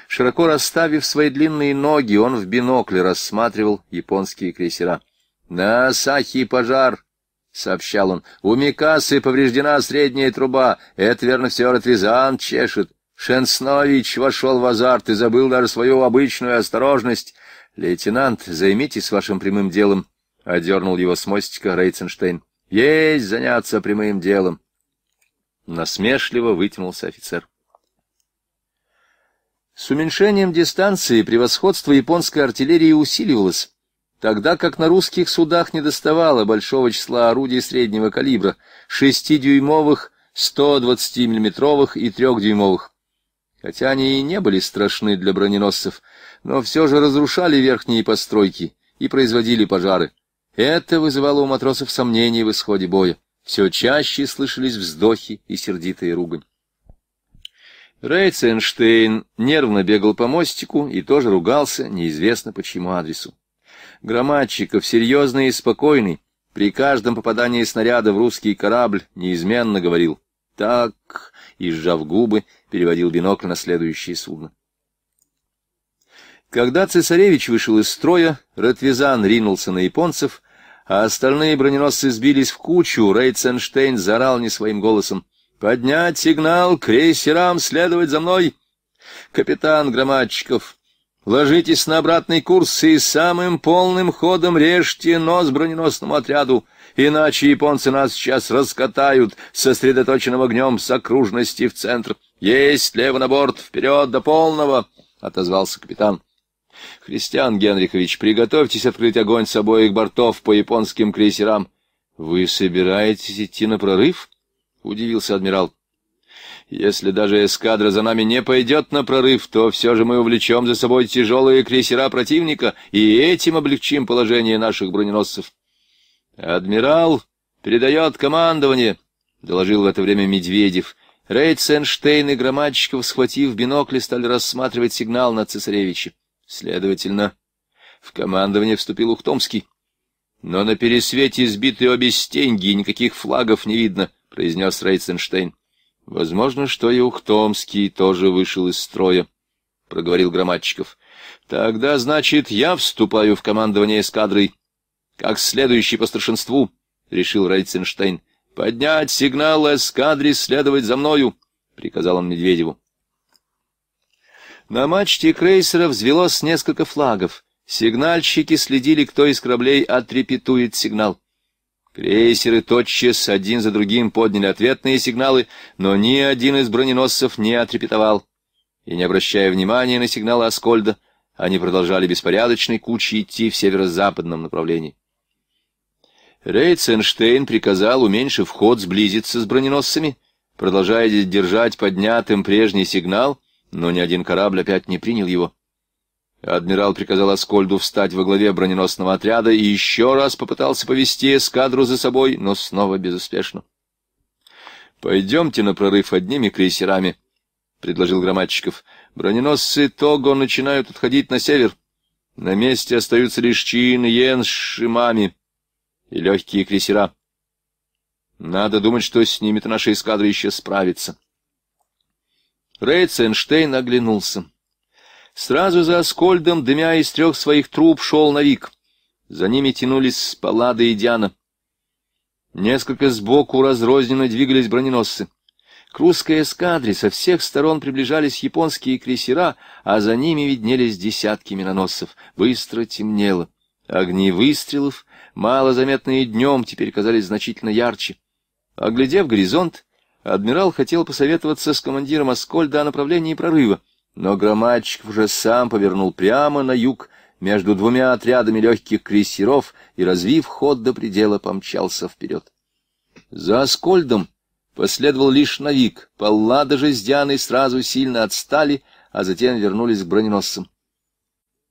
Широко расставив свои длинные ноги, он в бинокле рассматривал японские крейсера. «На Асахи пожар!» — сообщал он. «У Микасы повреждена средняя труба. Это, верно, все Ратвизан чешет. Шенснович вошел в азарт и забыл даже свою обычную осторожность. Лейтенант, займитесь вашим прямым делом», — одернул его с мостика Рейтенштейн. «Есть заняться прямым делом». Насмешливо вытянулся офицер. С уменьшением дистанции превосходство японской артиллерии усиливалось, тогда как на русских судах недоставало большого числа орудий среднего калибра, 6-дюймовых, 120-мм и 3-дюймовых. Хотя они и не были страшны для броненосцев, но все же разрушали верхние постройки и производили пожары. Это вызывало у матросов сомнения в исходе боя все чаще слышались вздохи и сердитые ругань. Рейценштейн нервно бегал по мостику и тоже ругался, неизвестно по чьему адресу. Громадчиков, серьезный и спокойный, при каждом попадании снаряда в русский корабль неизменно говорил «так» и, сжав губы, переводил бинокль на следующее судно. Когда цесаревич вышел из строя, Ратвизан ринулся на японцев — а остальные броненосцы сбились в кучу, Рейтсенштейн заорал не своим голосом. «Поднять сигнал! Крейсерам следовать за мной!» «Капитан Громадчиков, ложитесь на обратный курс и самым полным ходом режьте нос броненосному отряду, иначе японцы нас сейчас раскатают сосредоточенным огнем с окружности в центр. Есть, лево на борт, вперед до полного!» — отозвался капитан. «Христиан Генрихович, приготовьтесь открыть огонь с обоих бортов по японским крейсерам». «Вы собираетесь идти на прорыв?» — удивился адмирал. «Если даже эскадра за нами не пойдет на прорыв, то все же мы увлечем за собой тяжелые крейсера противника и этим облегчим положение наших броненосцев». «Адмирал передает командование», — доложил в это время Медведев. Рейтсенштейн и Громадчиков, схватив бинокли, стали рассматривать сигнал на цесаревича. Следовательно, в командование вступил Ухтомский. Но на пересвете сбиты обе стенги, никаких флагов не видно, — произнес Рейтсенштейн. — Возможно, что и Ухтомский тоже вышел из строя, — проговорил Громадчиков. — Тогда, значит, я вступаю в командование эскадрой. — Как следующий по старшинству, — решил Рейтсенштейн. — Поднять сигнал эскадре, следовать за мною, — приказал он Медведеву. На мачте крейсера взвелось несколько флагов. Сигнальщики следили, кто из кораблей отрепетует сигнал. Крейсеры тотчас один за другим подняли ответные сигналы, но ни один из броненосцев не отрепетовал. И, не обращая внимания на сигналы Аскольда, они продолжали беспорядочной кучей идти в северо-западном направлении. Рейценштейн приказал, уменьшив ход, сблизиться с броненосцами, продолжая держать поднятым прежний сигнал — но ни один корабль опять не принял его. Адмирал приказал Аскольду встать во главе броненосного отряда и еще раз попытался повести эскадру за собой, но снова безуспешно. «Пойдемте на прорыв одними крейсерами», — предложил Громадчиков. «Броненосцы Того начинают отходить на север. На месте остаются лишь Чин, Йен с Шимами и легкие крейсера. Надо думать, что с ними-то наша эскадра еще справится». Рейтсенштейн оглянулся. Сразу за Аскольдом, дымя из трех своих труб, шел Навик. За ними тянулись Паллада и Диана. Несколько сбоку разрозненно двигались броненосцы. К русской эскадре со всех сторон приближались японские крейсера, а за ними виднелись десятки миноносцев. Быстро темнело. Огни выстрелов, мало заметные днем, теперь казались значительно ярче. Оглядев горизонт, Адмирал хотел посоветоваться с командиром Аскольда о направлении прорыва, но громадчик уже сам повернул прямо на юг между двумя отрядами легких крейсеров и, развив ход до предела, помчался вперед. За Аскольдом последовал лишь Навик, Паллада же с Дианой сразу сильно отстали, а затем вернулись к броненосцам.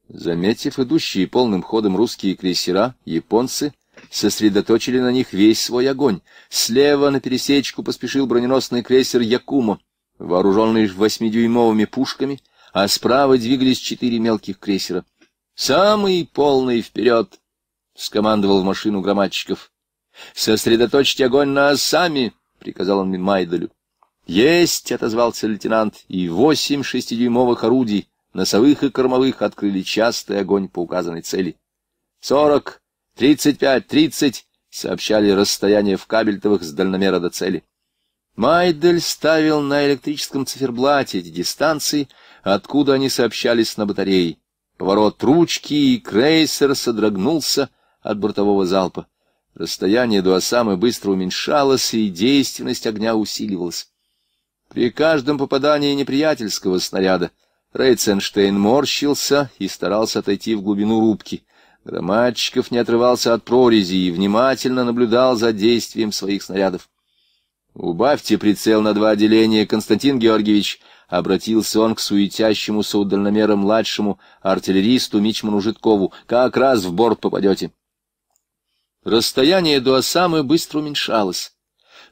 Заметив идущие полным ходом русские крейсера, японцы сосредоточили на них весь свой огонь. Слева на пересечку поспешил броненосный крейсер «Якумо», вооруженный восьмидюймовыми пушками, а справа двигались четыре мелких крейсера. «Самый полный вперед!» — скомандовал в машину громадчиков. «Сосредоточьте огонь на сами!» — приказал он Майдалю. «Есть!» — отозвался лейтенант, и восемь шестидюймовых орудий, носовых и кормовых, открыли частый огонь по указанной цели. «Сорок «Тридцать пять! Тридцать!» — сообщали расстояние в кабельтовых с дальномера до цели. Майдель ставил на электрическом циферблате эти дистанции, откуда они сообщались на батареи. Поворот ручки, и крейсер содрогнулся от бортового залпа. Расстояние до Осамы быстро уменьшалось, и действенность огня усиливалась. При каждом попадании неприятельского снаряда Рейценштейн морщился и старался отойти в глубину рубки. Громадчиков не отрывался от прорези и внимательно наблюдал за действием своих снарядов. «Убавьте прицел на два отделения, Константин Георгиевич!» — обратился он к суетящемуся у дальномера младшему артиллеристу Мичману Житкову. «Как раз в борт попадете!» Расстояние до Осамы быстро уменьшалось.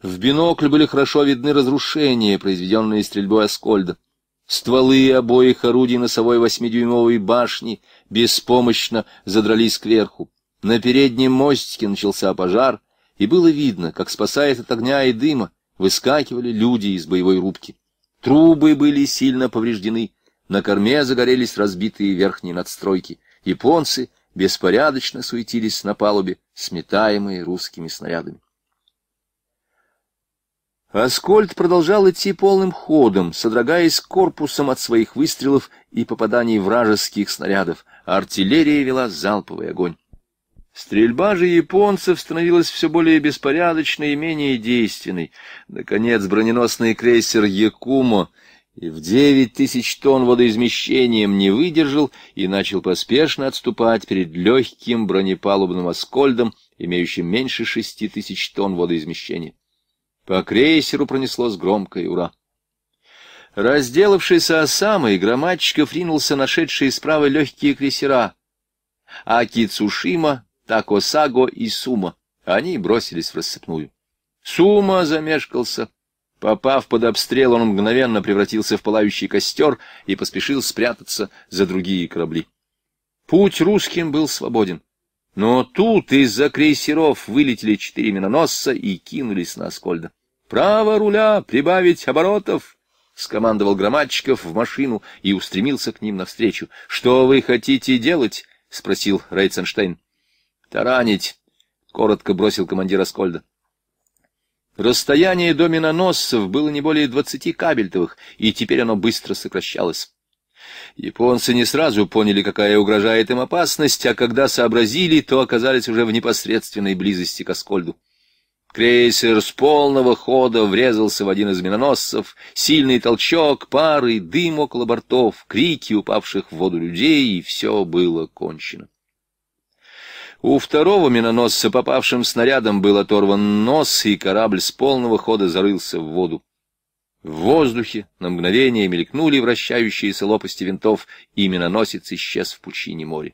В бинокль были хорошо видны разрушения, произведенные стрельбой Аскольда. Стволы обоих орудий носовой восьмидюймовой башни беспомощно задрались кверху. На переднем мостике начался пожар, и было видно, как, спасаясь от огня и дыма, выскакивали люди из боевой рубки. Трубы были сильно повреждены, на корме загорелись разбитые верхние надстройки. Японцы беспорядочно суетились на палубе, сметаемые русскими снарядами. Аскольд продолжал идти полным ходом, содрогаясь корпусом от своих выстрелов и попаданий вражеских снарядов. Артиллерия вела залповый огонь. Стрельба же японцев становилась все более беспорядочной и менее действенной. Наконец, броненосный крейсер «Якумо» и в девять тысяч тонн водоизмещением не выдержал и начал поспешно отступать перед легким бронепалубным «Аскольдом», имеющим меньше шести тысяч тонн водоизмещения. По крейсеру пронеслось громкое «Ура!». Разделавшийся Осамой, громадчиков ринулся нашедшие справа легкие крейсера Аки Цушима, Такосаго и Сума. Они бросились в рассыпную. Сума замешкался. Попав под обстрел, он мгновенно превратился в пылающий костер и поспешил спрятаться за другие корабли. Путь русским был свободен. Но тут из-за крейсеров вылетели четыре миноносца и кинулись на Аскольда. «Право руля! Прибавить оборотов!» — скомандовал Громадчиков в машину и устремился к ним навстречу. «Что вы хотите делать?» — спросил Рейтсенштейн. «Таранить!» — коротко бросил командир Аскольда. Расстояние до миноносцев было не более двадцати кабельтовых, и теперь оно быстро сокращалось. Японцы не сразу поняли, какая угрожает им опасность, а когда сообразили, то оказались уже в непосредственной близости к Аскольду. Крейсер с полного хода врезался в один из миноносцев. Сильный толчок, пары, дым около бортов, крики упавших в воду людей, и все было кончено. У второго миноносца попавшим снарядом был оторван нос, и корабль с полного хода зарылся в воду. В воздухе на мгновение мелькнули вращающиеся лопасти винтов, и миноносец исчез в пучине моря.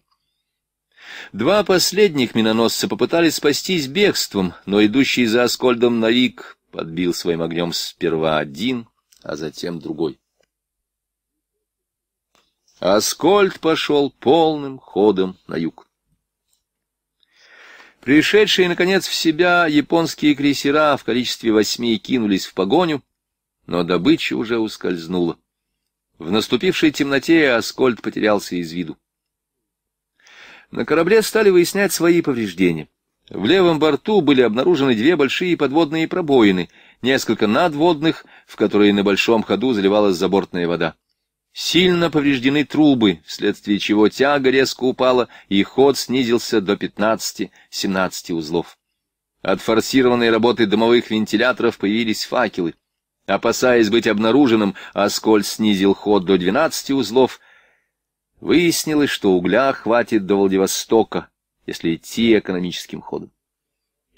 Два последних миноносца попытались спастись бегством, но идущий за Аскольдом Навик подбил своим огнем сперва один, а затем другой. Аскольд пошел полным ходом на юг. Пришедшие, наконец, в себя японские крейсера в количестве восьми кинулись в погоню, но добыча уже ускользнула. В наступившей темноте Аскольд потерялся из виду. На корабле стали выяснять свои повреждения. В левом борту были обнаружены две большие подводные пробоины, несколько надводных, в которые на большом ходу заливалась забортная вода. Сильно повреждены трубы, вследствие чего тяга резко упала, и ход снизился до 15-17 узлов. От форсированной работы домовых вентиляторов появились факелы. Опасаясь быть обнаруженным, Аскольд снизил ход до 12 узлов. Выяснилось, что угля хватит до Владивостока, если идти экономическим ходом.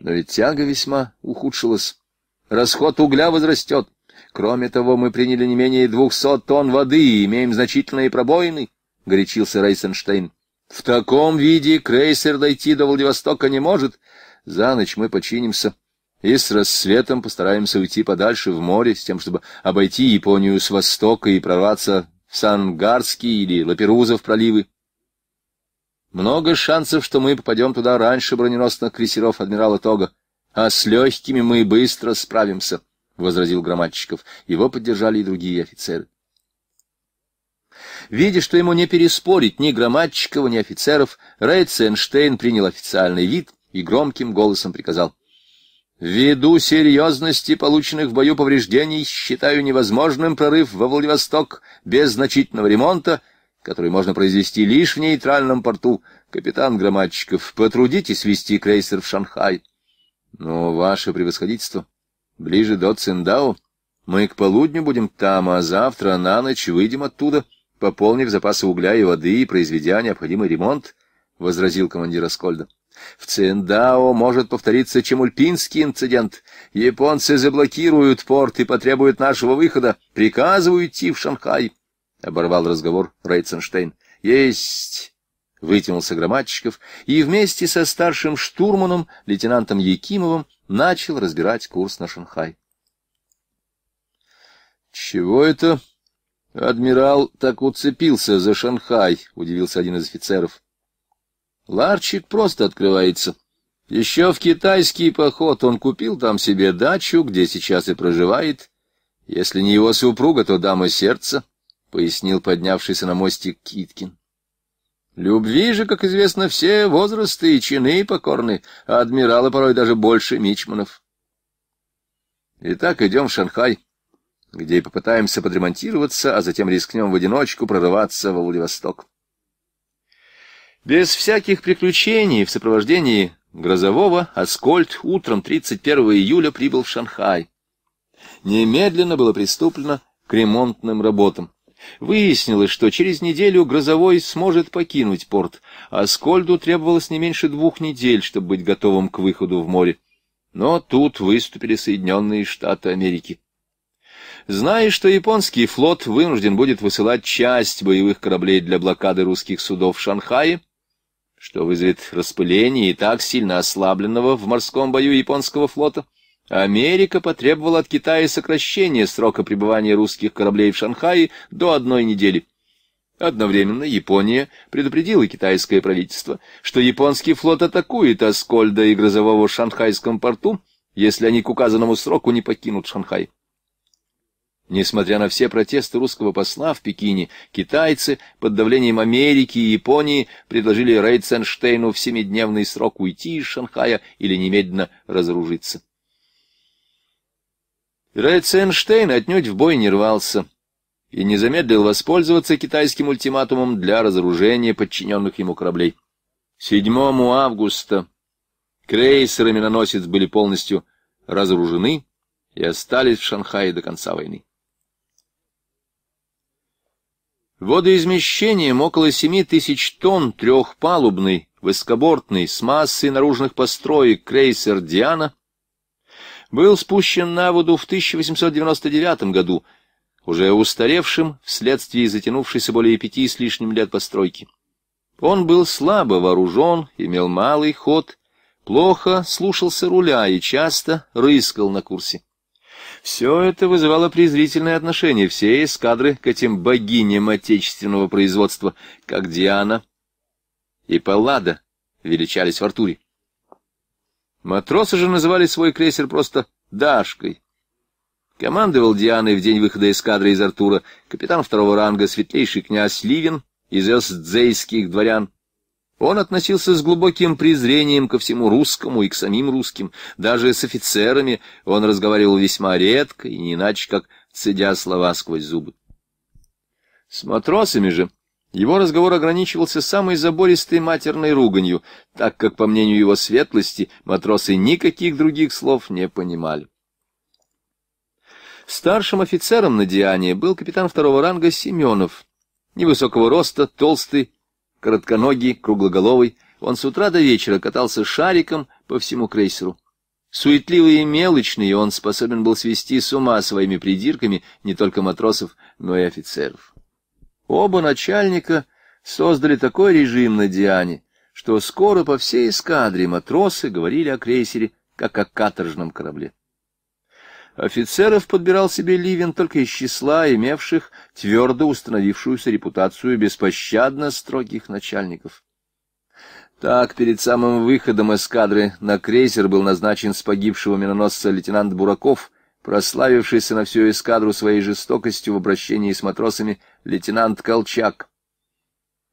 Но ведь тяга весьма ухудшилась. Расход угля возрастет. Кроме того, мы приняли не менее 200 тонн воды и имеем значительные пробоины, — горячился Рейсенштейн. В таком виде крейсер дойти до Владивостока не может. За ночь мы починимся и с рассветом постараемся уйти подальше в море, с тем, чтобы обойти Японию с востока и прорваться в Сангарский или Лаперузов проливы. Много шансов, что мы попадем туда раньше броненосных крейсеров адмирала Тога, а с легкими мы быстро справимся, — возразил Громадчиков. Его поддержали и другие офицеры. Видя, что ему не переспорить ни Громадчикова, ни офицеров, Рейтсенштейн принял официальный вид и громким голосом приказал — Ввиду серьезности полученных в бою повреждений считаю невозможным прорыв во Владивосток без значительного ремонта, который можно произвести лишь в нейтральном порту. Капитан Громадчиков, потрудитесь вести крейсер в Шанхай. Но ваше превосходительство ближе до Циндао. Мы к полудню будем там, а завтра на ночь выйдем оттуда, пополнив запасы угля и воды и произведя необходимый ремонт, — возразил командир Аскольда. В Циндао может повториться Чемульпинский инцидент. Японцы заблокируют порт и потребуют нашего выхода. Приказываю идти в Шанхай. Оборвал разговор Рейтсенштейн. Есть! Вытянулся Громадчиков и вместе со старшим штурманом, лейтенантом Якимовым, начал разбирать курс на Шанхай. «Чего это?» «Адмирал так уцепился за Шанхай», — удивился один из офицеров. Ларчик просто открывается. Еще в китайский поход он купил там себе дачу, где сейчас и проживает. Если не его супруга, то дама сердца, — пояснил поднявшийся на мостик Киткин. Любви же, как известно, все возрасты и чины покорны, а адмиралы порой даже больше мичманов. Итак, идем в Шанхай, где попытаемся подремонтироваться, а затем рискнем в одиночку прорываться во Владивосток. Без всяких приключений в сопровождении Грозового Аскольд утром 31 июля прибыл в Шанхай. Немедленно было приступлено к ремонтным работам. Выяснилось, что через неделю Грозовой сможет покинуть порт, а Скольду требовалось не меньше двух недель, чтобы быть готовым к выходу в море. Но тут выступили Соединенные Штаты Америки. Зная, что японский флот вынужден будет высылать часть боевых кораблей для блокады русских судов в Шанхае, что вызовет распыление и так сильно ослабленного в морском бою японского флота, Америка потребовала от Китая сокращения срока пребывания русских кораблей в Шанхае до одной недели. Одновременно Япония предупредила китайское правительство, что японский флот атакует Аскольда и Грозового в шанхайском порту, если они к указанному сроку не покинут Шанхай. Несмотря на все протесты русского посла в Пекине, китайцы под давлением Америки и Японии предложили Рейтсенштейну в семидневный срок уйти из Шанхая или немедленно разоружиться. Рейтсенштейн отнюдь в бой не рвался и не замедлил воспользоваться китайским ультиматумом для разоружения подчиненных ему кораблей. 7 августа крейсеры-миноносец были полностью разоружены и остались в Шанхае до конца войны. Водоизмещением около 7 тысяч тонн трехпалубный, высокобортный, с массой наружных построек крейсер «Диана» был спущен на воду в 1899 году, уже устаревшим вследствие затянувшейся более пяти с лишним лет постройки. Он был слабо вооружен, имел малый ход, плохо слушался руля и часто рыскал на курсе. Все это вызывало презрительное отношение всей эскадры к этим богиням отечественного производства, как Диана и Паллада величались в Артуре. Матросы же называли свой крейсер просто «Дашкой». Командовал Дианой в день выхода эскадры из Артура капитан второго ранга светлейший князь Ливин из эсдзейских дворян, он относился с глубоким презрением ко всему русскому и к самим русским. Даже с офицерами он разговаривал весьма редко и не иначе, как цедя слова сквозь зубы. С матросами же его разговор ограничивался самой забористой матерной руганью, так как, по мнению его светлости, матросы никаких других слов не понимали. Старшим офицером на Диане был капитан второго ранга Семенов, невысокого роста, толстый, Коротконогий, круглоголовый, он с утра до вечера катался шариком по всему крейсеру. Суетливый и мелочный, он способен был свести с ума своими придирками не только матросов, но и офицеров. Оба начальника создали такой режим на Диане, что скоро по всей эскадре матросы говорили о крейсере, как о каторжном корабле. Офицеров подбирал себе Ливин только из числа имевших твердо установившуюся репутацию беспощадно строгих начальников. Так, перед самым выходом эскадры на крейсер был назначен с погибшего миноносца лейтенант Бураков, прославившийся на всю эскадру своей жестокостью в обращении с матросами лейтенант Колчак.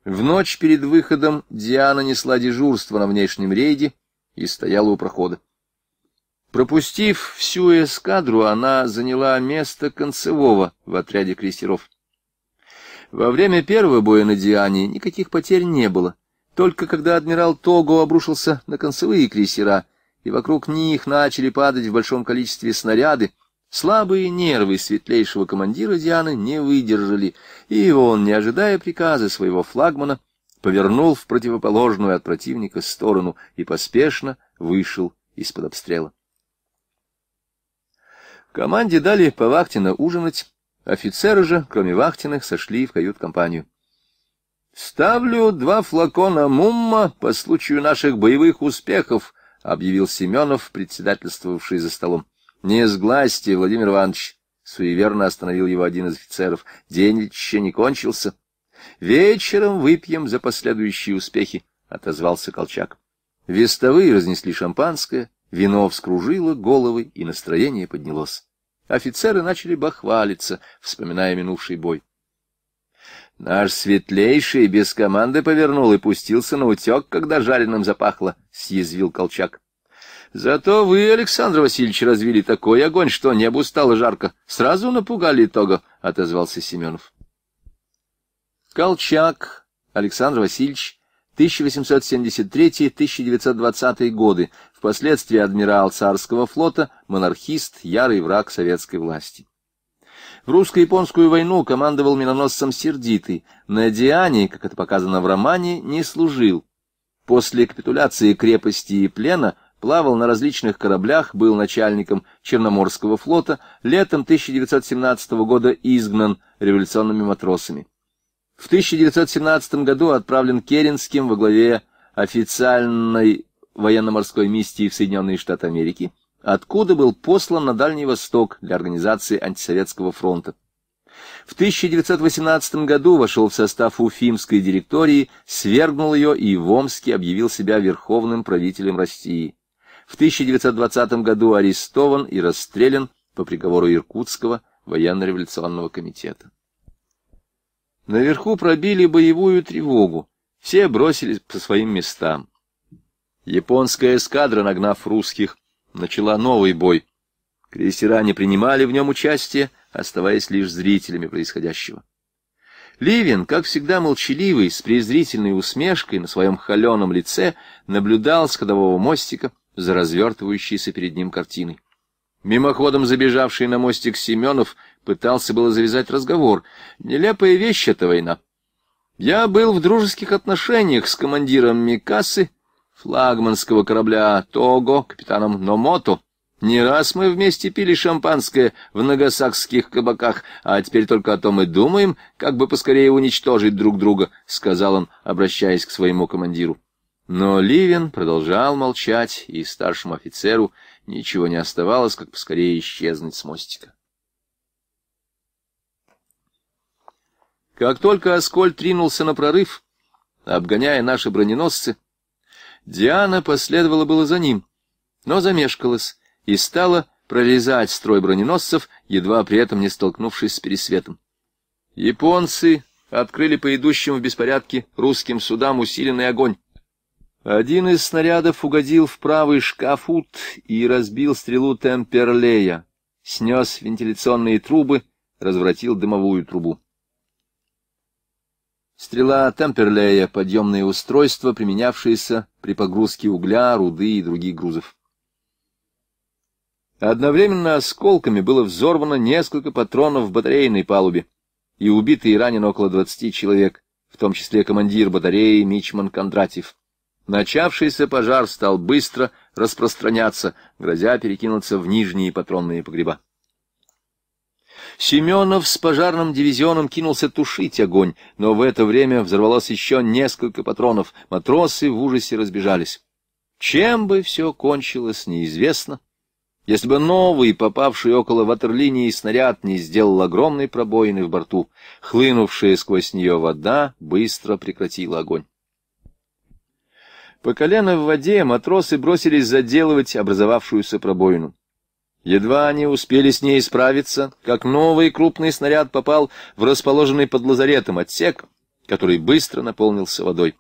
В ночь перед выходом Диана несла дежурство на внешнем рейде и стояла у прохода. Пропустив всю эскадру, она заняла место концевого в отряде крейсеров. Во время первого боя на Диане никаких потерь не было. Только когда адмирал Того обрушился на концевые крейсера, и вокруг них начали падать в большом количестве снаряды, слабые нервы светлейшего командира Дианы не выдержали, и он, не ожидая приказа своего флагмана, повернул в противоположную от противника сторону и поспешно вышел из-под обстрела. Команде дали по Вахтина ужинать, офицеры же, кроме Вахтиных, сошли в кают-компанию. «Ставлю два флакона мумма по случаю наших боевых успехов», — объявил Семенов, председательствовавший за столом. «Не сглазьте, Владимир Иванович», — суеверно остановил его один из офицеров. «День еще не кончился. Вечером выпьем за последующие успехи», — отозвался Колчак. Вестовые разнесли шампанское, Вино вскружило головы, и настроение поднялось. Офицеры начали бахвалиться, вспоминая минувший бой. Наш светлейший без команды повернул и пустился на утек, когда жареным запахло, — съязвил Колчак. Зато вы, Александр Васильевич, развили такой огонь, что небу стало жарко. Сразу напугали итога, — отозвался Семенов. Колчак Александр Васильевич, 1873-1920 годы, впоследствии адмирал царского флота, монархист, ярый враг советской власти. В русско-японскую войну командовал миноносцем Сердитый, на Диане, как это показано в романе, не служил. После капитуляции крепости и плена плавал на различных кораблях, был начальником Черноморского флота, летом 1917 года изгнан революционными матросами. В 1917 году отправлен Керенским во главе официальной военно-морской миссии в Соединенные Штаты Америки, откуда был послан на Дальний Восток для организации антисоветского фронта. В 1918 году вошел в состав Уфимской директории, свергнул ее и в Омске объявил себя верховным правителем России. В 1920 году арестован и расстрелян по приговору Иркутского военно-революционного комитета. Наверху пробили боевую тревогу. Все бросились по своим местам. Японская эскадра, нагнав русских, начала новый бой. Крейсера не принимали в нем участия, оставаясь лишь зрителями происходящего. Ливин, как всегда молчаливый, с презрительной усмешкой на своем холеном лице, наблюдал с ходового мостика за развертывающейся перед ним картиной. Мимоходом забежавший на мостик Семенов пытался было завязать разговор. «Нелепая вещь эта война. Я был в дружеских отношениях с командиром Микасы, флагманского корабля «Того» капитаном Номото. Не раз мы вместе пили шампанское в нагасакских кабаках, а теперь только о том и думаем, как бы поскорее уничтожить друг друга», — сказал он, обращаясь к своему командиру. Но Ливен продолжал молчать, и старшему офицеру ничего не оставалось, как поскорее исчезнуть с мостика. Как только Аскольд тринулся на прорыв, обгоняя наши броненосцы, Диана последовала было за ним, но замешкалась и стала прорезать строй броненосцев, едва при этом не столкнувшись с пересветом. Японцы открыли по идущим в беспорядке русским судам усиленный огонь. Один из снарядов угодил в правый шкафут и разбил стрелу Темперлея, снес вентиляционные трубы, развратил дымовую трубу. Стрела Темперлея — подъемное устройство, применявшееся при погрузке угля, руды и других грузов. Одновременно осколками было взорвано несколько патронов в батарейной палубе, и убиты и ранены около 20 человек, в том числе командир батареи Мичман Кондратьев. Начавшийся пожар стал быстро распространяться, грозя перекинуться в нижние патронные погреба. Семенов с пожарным дивизионом кинулся тушить огонь, но в это время взорвалось еще несколько патронов. Матросы в ужасе разбежались. Чем бы все кончилось, неизвестно. Если бы новый, попавший около ватерлинии снаряд, не сделал огромной пробоины в борту, хлынувшая сквозь нее вода быстро прекратила огонь. По колено в воде матросы бросились заделывать образовавшуюся пробоину. Едва они успели с ней справиться, как новый крупный снаряд попал в расположенный под лазаретом отсек, который быстро наполнился водой.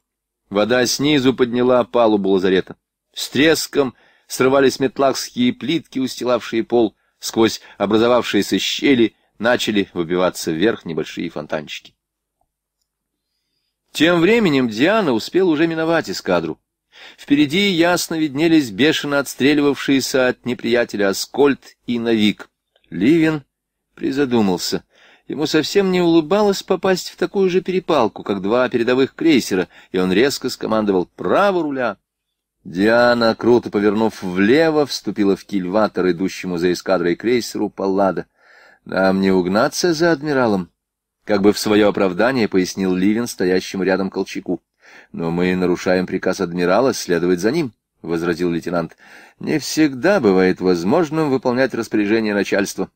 Вода снизу подняла палубу лазарета. С треском срывались метлахские плитки, устилавшие пол. Сквозь образовавшиеся щели начали выбиваться вверх небольшие фонтанчики. Тем временем Диана успела уже миновать эскадру. Впереди ясно виднелись бешено отстреливавшиеся от неприятеля Аскольд и Навик. Ливин призадумался. Ему совсем не улыбалось попасть в такую же перепалку, как два передовых крейсера, и он резко скомандовал «Право руля!». Диана, круто повернув влево, вступила в кильватор, идущему за эскадрой крейсеру Паллада. «Нам не угнаться за адмиралом», — как бы в свое оправдание пояснил Ливин стоящему рядом Колчаку. Но мы нарушаем приказ адмирала следовать за ним, — возразил лейтенант. — Не всегда бывает возможным выполнять распоряжение начальства.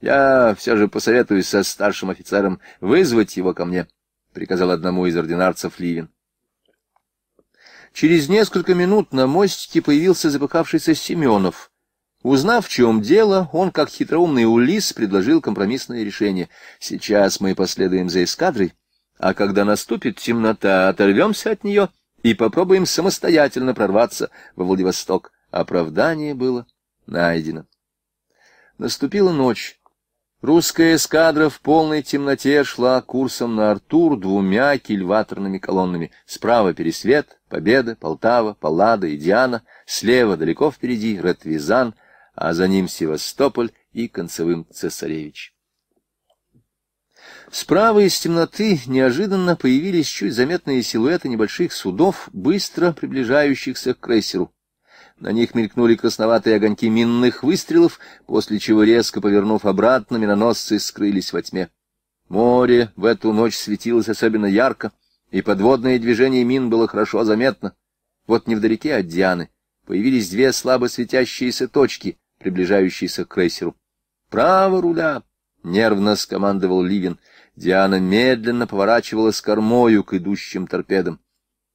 Я все же посоветуюсь со старшим офицером вызвать его ко мне, — приказал одному из ординарцев Ливин. Через несколько минут на мостике появился запыхавшийся Семенов. Узнав, в чем дело, он, как хитроумный Улис, предложил компромиссное решение. «Сейчас мы последуем за эскадрой, а когда наступит темнота, оторвемся от нее и попробуем самостоятельно прорваться во Владивосток. Оправдание было найдено. Наступила ночь. Русская эскадра в полной темноте шла курсом на Артур двумя кильваторными колоннами. Справа Пересвет, Победа, Полтава, Паллада и Диана, слева далеко впереди Ретвизан, а за ним Севастополь и концевым Цесаревич. Справа из темноты неожиданно появились чуть заметные силуэты небольших судов, быстро приближающихся к крейсеру. На них мелькнули красноватые огоньки минных выстрелов, после чего, резко повернув обратно, миноносцы скрылись во тьме. Море в эту ночь светилось особенно ярко, и подводное движение мин было хорошо заметно. Вот невдалеке от Дианы появились две слабо светящиеся точки, приближающиеся к крейсеру. «Право руля!» — нервно скомандовал Ливин — Диана медленно поворачивала с кормою к идущим торпедам.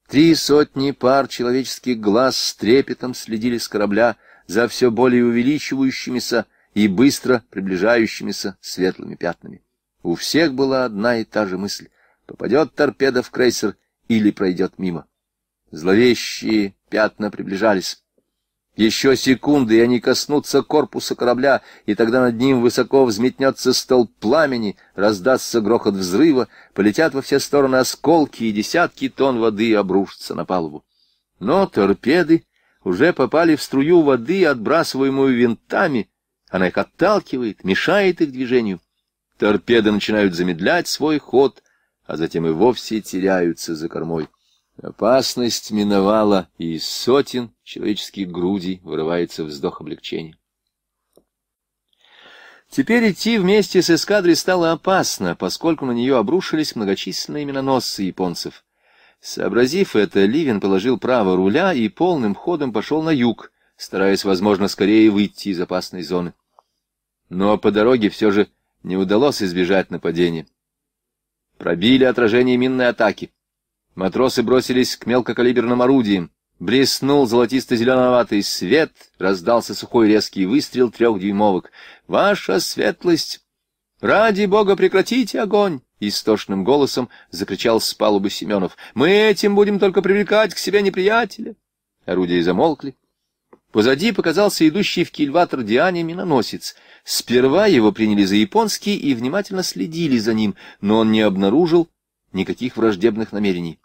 Три сотни пар человеческих глаз с трепетом следили с корабля за все более увеличивающимися и быстро приближающимися светлыми пятнами. У всех была одна и та же мысль — попадет торпеда в крейсер или пройдет мимо. Зловещие пятна приближались. Еще секунды, и они коснутся корпуса корабля, и тогда над ним высоко взметнется столб пламени, раздастся грохот взрыва, полетят во все стороны осколки, и десятки тонн воды обрушатся на палубу. Но торпеды уже попали в струю воды, отбрасываемую винтами. Она их отталкивает, мешает их движению. Торпеды начинают замедлять свой ход, а затем и вовсе теряются за кормой. Опасность миновала, и из сотен человеческих грудей вырывается вздох облегчения. Теперь идти вместе с эскадрой стало опасно, поскольку на нее обрушились многочисленные миноносцы японцев. Сообразив это, Ливин положил право руля и полным ходом пошел на юг, стараясь, возможно, скорее выйти из опасной зоны. Но по дороге все же не удалось избежать нападения. Пробили отражение минной атаки. Матросы бросились к мелкокалиберным орудиям. Блеснул золотисто-зеленоватый свет, раздался сухой резкий выстрел трехдюймовок. «Ваша светлость! Ради бога прекратите огонь!» — истошным голосом закричал с палубы Семенов. «Мы этим будем только привлекать к себе неприятеля!» Орудия замолкли. Позади показался идущий в кильватор Диане миноносец. Сперва его приняли за японский и внимательно следили за ним, но он не обнаружил никаких враждебных намерений.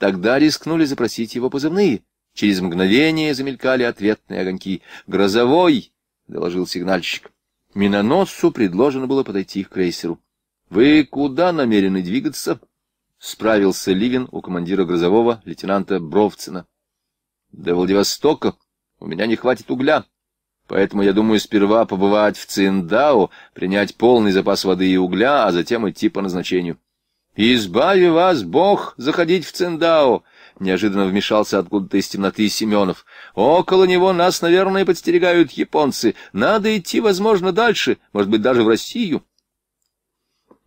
Тогда рискнули запросить его позывные. Через мгновение замелькали ответные огоньки. «Грозовой!» — доложил сигнальщик. Миноносцу предложено было подойти к крейсеру. «Вы куда намерены двигаться?» — справился Ливин у командира Грозового, лейтенанта Бровцина. «До Владивостока у меня не хватит угля, поэтому я думаю сперва побывать в Циндао, принять полный запас воды и угля, а затем идти по назначению». «Избави вас, Бог, заходить в Циндао!» — неожиданно вмешался откуда-то из темноты Семенов. «Около него нас, наверное, подстерегают японцы. Надо идти, возможно, дальше, может быть, даже в Россию».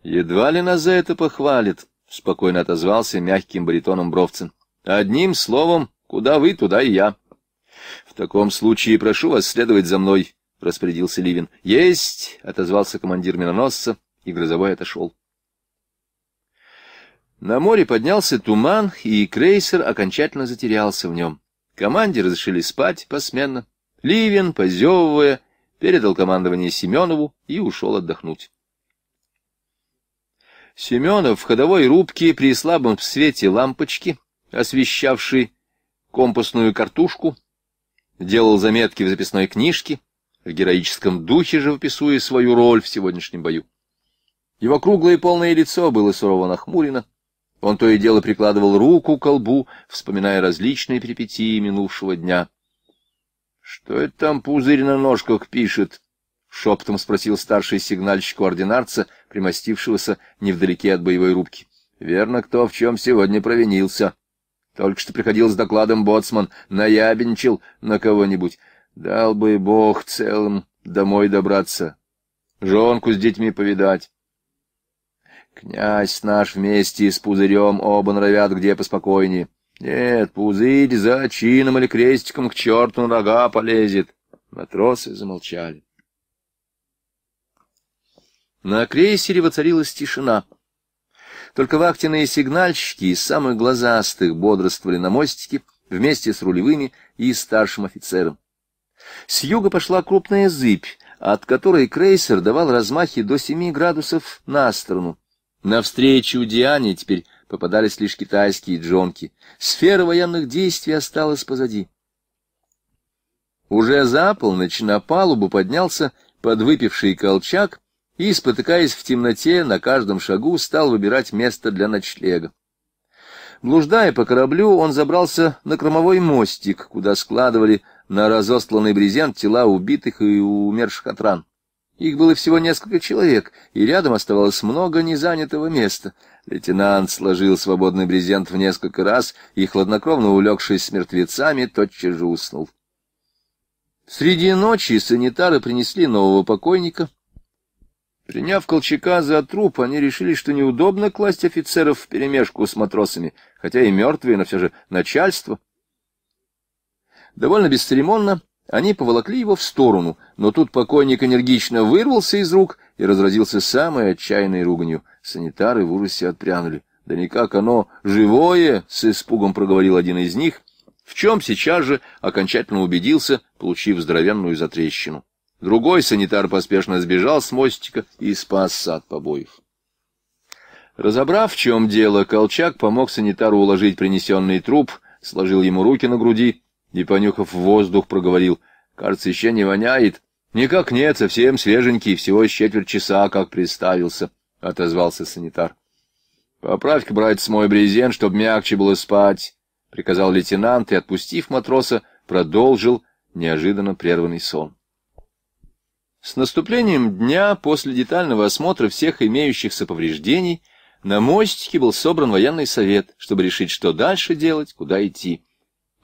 «Едва ли нас за это похвалит», — спокойно отозвался мягким баритоном Бровцин. «Одним словом, куда вы, туда и я». «В таком случае прошу вас следовать за мной», — распорядился Ливин. «Есть!» — отозвался командир миноносца, и грозовой отошел. На море поднялся туман, и крейсер окончательно затерялся в нем. Команде разрешили спать посменно. Ливен, позевывая, передал командование Семенову и ушел отдохнуть. Семенов в ходовой рубке при слабом свете лампочки, освещавшей компасную картушку, делал заметки в записной книжке, в героическом духе же выписуя свою роль в сегодняшнем бою. Его круглое и полное лицо было сурово нахмурено, он то и дело прикладывал руку к колбу, вспоминая различные перипетии минувшего дня. — Что это там пузырь на ножках пишет? — шепотом спросил старший сигнальщик ординарца, примостившегося невдалеке от боевой рубки. — Верно, кто в чем сегодня провинился. Только что приходил с докладом боцман, наябенчил на кого-нибудь. Дал бы бог целым домой добраться, жонку с детьми повидать. Князь наш вместе с пузырем оба норовят где поспокойнее. Нет, пузырь за чином или крестиком к черту на рога полезет. Матросы замолчали. На крейсере воцарилась тишина. Только вахтенные сигнальщики из самых глазастых бодрствовали на мостике вместе с рулевыми и старшим офицером. С юга пошла крупная зыбь, от которой крейсер давал размахи до семи градусов на сторону. Навстречу Диане теперь попадались лишь китайские джонки. Сфера военных действий осталась позади. Уже за полночь на палубу поднялся подвыпивший колчак и, спотыкаясь в темноте, на каждом шагу стал выбирать место для ночлега. Блуждая по кораблю, он забрался на кормовой мостик, куда складывали на разосланный брезент тела убитых и умерших от ран. Их было всего несколько человек, и рядом оставалось много незанятого места. Лейтенант сложил свободный брезент в несколько раз и, хладнокровно улегшись с мертвецами, тотчас же уснул. Среди ночи санитары принесли нового покойника. Приняв Колчака за труп, они решили, что неудобно класть офицеров в перемешку с матросами, хотя и мертвые, но все же начальство. Довольно бесцеремонно они поволокли его в сторону, но тут покойник энергично вырвался из рук и разразился самой отчаянной руганью. Санитары в ужасе отпрянули. «Да никак оно живое!» — с испугом проговорил один из них, в чем сейчас же окончательно убедился, получив здоровенную затрещину. Другой санитар поспешно сбежал с мостика и спасся от побоев. Разобрав, в чем дело, Колчак помог санитару уложить принесенный труп, сложил ему руки на груди — и, понюхав воздух, проговорил. «Кажется, еще не воняет». «Никак нет, совсем свеженький, всего с четверть часа, как представился", отозвался санитар. «Поправь-ка, братец, мой брезен, чтоб мягче было спать», — приказал лейтенант и, отпустив матроса, продолжил неожиданно прерванный сон. С наступлением дня после детального осмотра всех имеющихся повреждений на мостике был собран военный совет, чтобы решить, что дальше делать, куда идти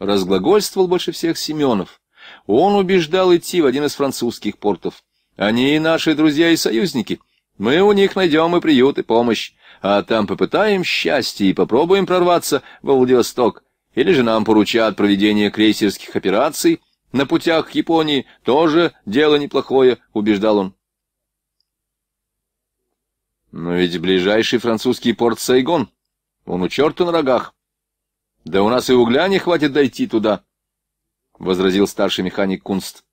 разглагольствовал больше всех Семенов. Он убеждал идти в один из французских портов. Они и наши друзья и союзники. Мы у них найдем и приют, и помощь. А там попытаем счастье и попробуем прорваться во Владивосток. Или же нам поручат проведение крейсерских операций на путях к Японии. Тоже дело неплохое, убеждал он. Но ведь ближайший французский порт Сайгон. Он у черта на рогах. — Да у нас и угля не хватит дойти туда, — возразил старший механик Кунст.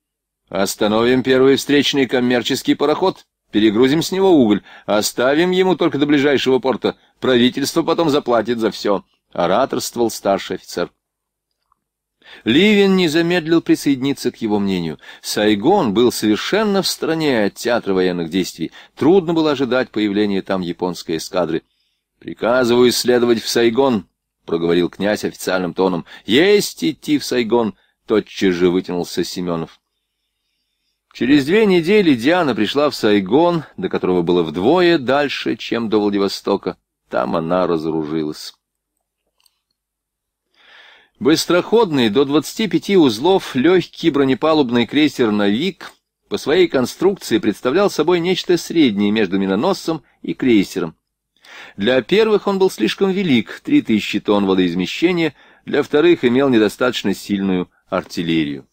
— Остановим первый встречный коммерческий пароход, перегрузим с него уголь, оставим ему только до ближайшего порта. Правительство потом заплатит за все, — ораторствовал старший офицер. Ливин не замедлил присоединиться к его мнению. Сайгон был совершенно в стороне от театра военных действий. Трудно было ожидать появления там японской эскадры. «Приказываю следовать в Сайгон», — проговорил князь официальным тоном. — Есть идти в Сайгон! — тотчас же вытянулся Семенов. Через две недели Диана пришла в Сайгон, до которого было вдвое дальше, чем до Владивостока. Там она разоружилась. Быстроходный до 25 узлов легкий бронепалубный крейсер «Новик» по своей конструкции представлял собой нечто среднее между миноносцем и крейсером. Для первых он был слишком велик, 3000 тонн водоизмещения, для вторых имел недостаточно сильную артиллерию.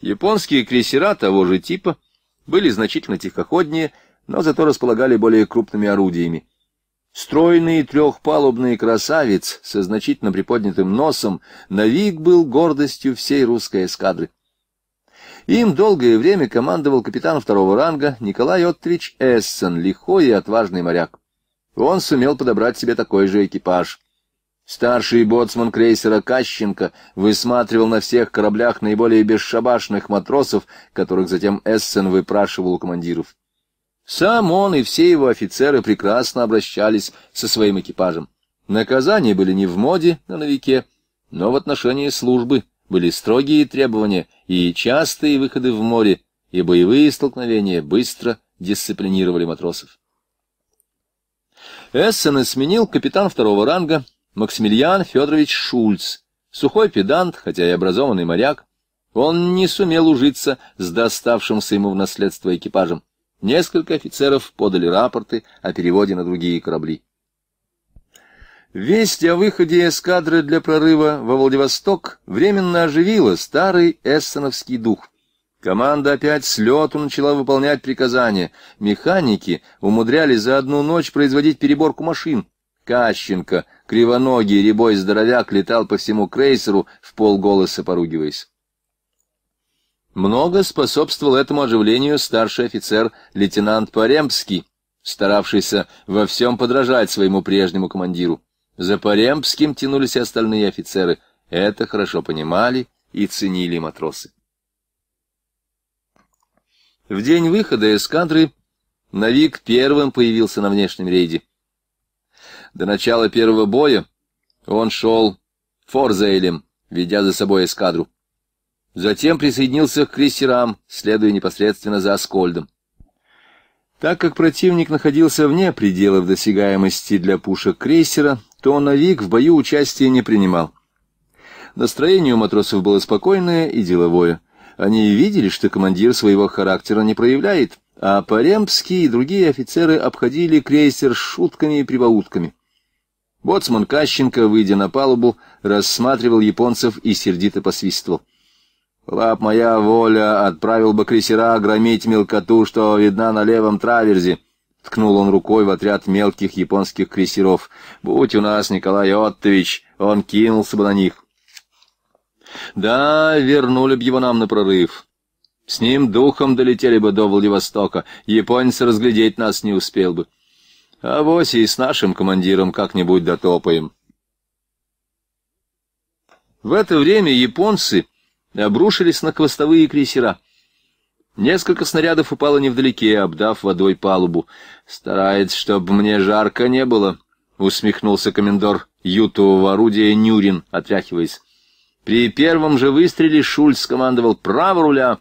Японские крейсера того же типа были значительно тихоходнее, но зато располагали более крупными орудиями. Стройный трехпалубный красавец со значительно приподнятым носом, Навик был гордостью всей русской эскадры. Им долгое время командовал капитан второго ранга Николай Оттович Эссен, лихой и отважный моряк. Он сумел подобрать себе такой же экипаж. Старший боцман крейсера Кащенко высматривал на всех кораблях наиболее бесшабашных матросов, которых затем Эссен выпрашивал у командиров. Сам он и все его офицеры прекрасно обращались со своим экипажем. Наказания были не в моде а на новике, но в отношении службы — были строгие требования и частые выходы в море, и боевые столкновения быстро дисциплинировали матросов. Эссен сменил капитан второго ранга Максимилиан Федорович Шульц, сухой педант, хотя и образованный моряк. Он не сумел ужиться с доставшимся ему в наследство экипажем. Несколько офицеров подали рапорты о переводе на другие корабли. Весть о выходе эскадры для прорыва во Владивосток временно оживила старый эссеновский дух. Команда опять с лету начала выполнять приказания. Механики умудрялись за одну ночь производить переборку машин. Кащенко, кривоногий рябой здоровяк, летал по всему крейсеру, в полголоса поругиваясь. Много способствовал этому оживлению старший офицер лейтенант Паремский, старавшийся во всем подражать своему прежнему командиру. За паремским тянулись остальные офицеры. Это хорошо понимали и ценили матросы. В день выхода эскадры Навик первым появился на внешнем рейде. До начала первого боя он шел форзейлем, ведя за собой эскадру. Затем присоединился к крейсерам, следуя непосредственно за Аскольдом. Так как противник находился вне пределов досягаемости для пушек крейсера, что Новик в бою участия не принимал. Настроение у матросов было спокойное и деловое. Они видели, что командир своего характера не проявляет, а Паремский и другие офицеры обходили крейсер с шутками и прибаутками. Боцман Кащенко, выйдя на палубу, рассматривал японцев и сердито посвистывал. «Лап моя воля, отправил бы крейсера громить мелкоту, что видна на левом траверзе. Ткнул он рукой в отряд мелких японских крейсеров. «Будь у нас Николай Оттович, он кинулся бы на них». «Да, вернули б его нам на прорыв. С ним духом долетели бы до Владивостока. Японец разглядеть нас не успел бы. А вось и с нашим командиром как-нибудь дотопаем». В это время японцы обрушились на хвостовые крейсера — Несколько снарядов упало невдалеке, обдав водой палубу. «Старается, чтобы мне жарко не было», — усмехнулся комендор ютового орудия Нюрин, отряхиваясь. При первом же выстреле Шульц командовал «право руля».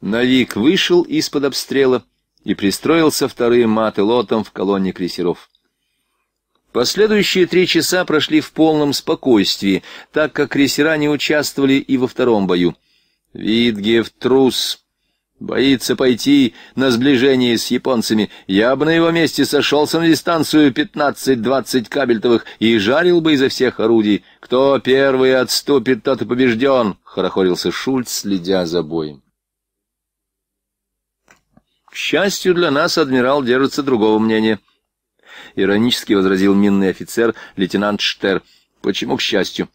Навик вышел из-под обстрела и пристроился вторым мат-элотом в колонне крейсеров. Последующие три часа прошли в полном спокойствии, так как крейсера не участвовали и во втором бою. Видгев, трус», Боится пойти на сближение с японцами. Я бы на его месте сошелся на дистанцию 15-20 кабельтовых и жарил бы изо всех орудий. Кто первый отступит, тот и побежден, — хорохорился Шульц, следя за боем. К счастью для нас, адмирал держится другого мнения. Иронически возразил минный офицер лейтенант Штер. Почему к счастью?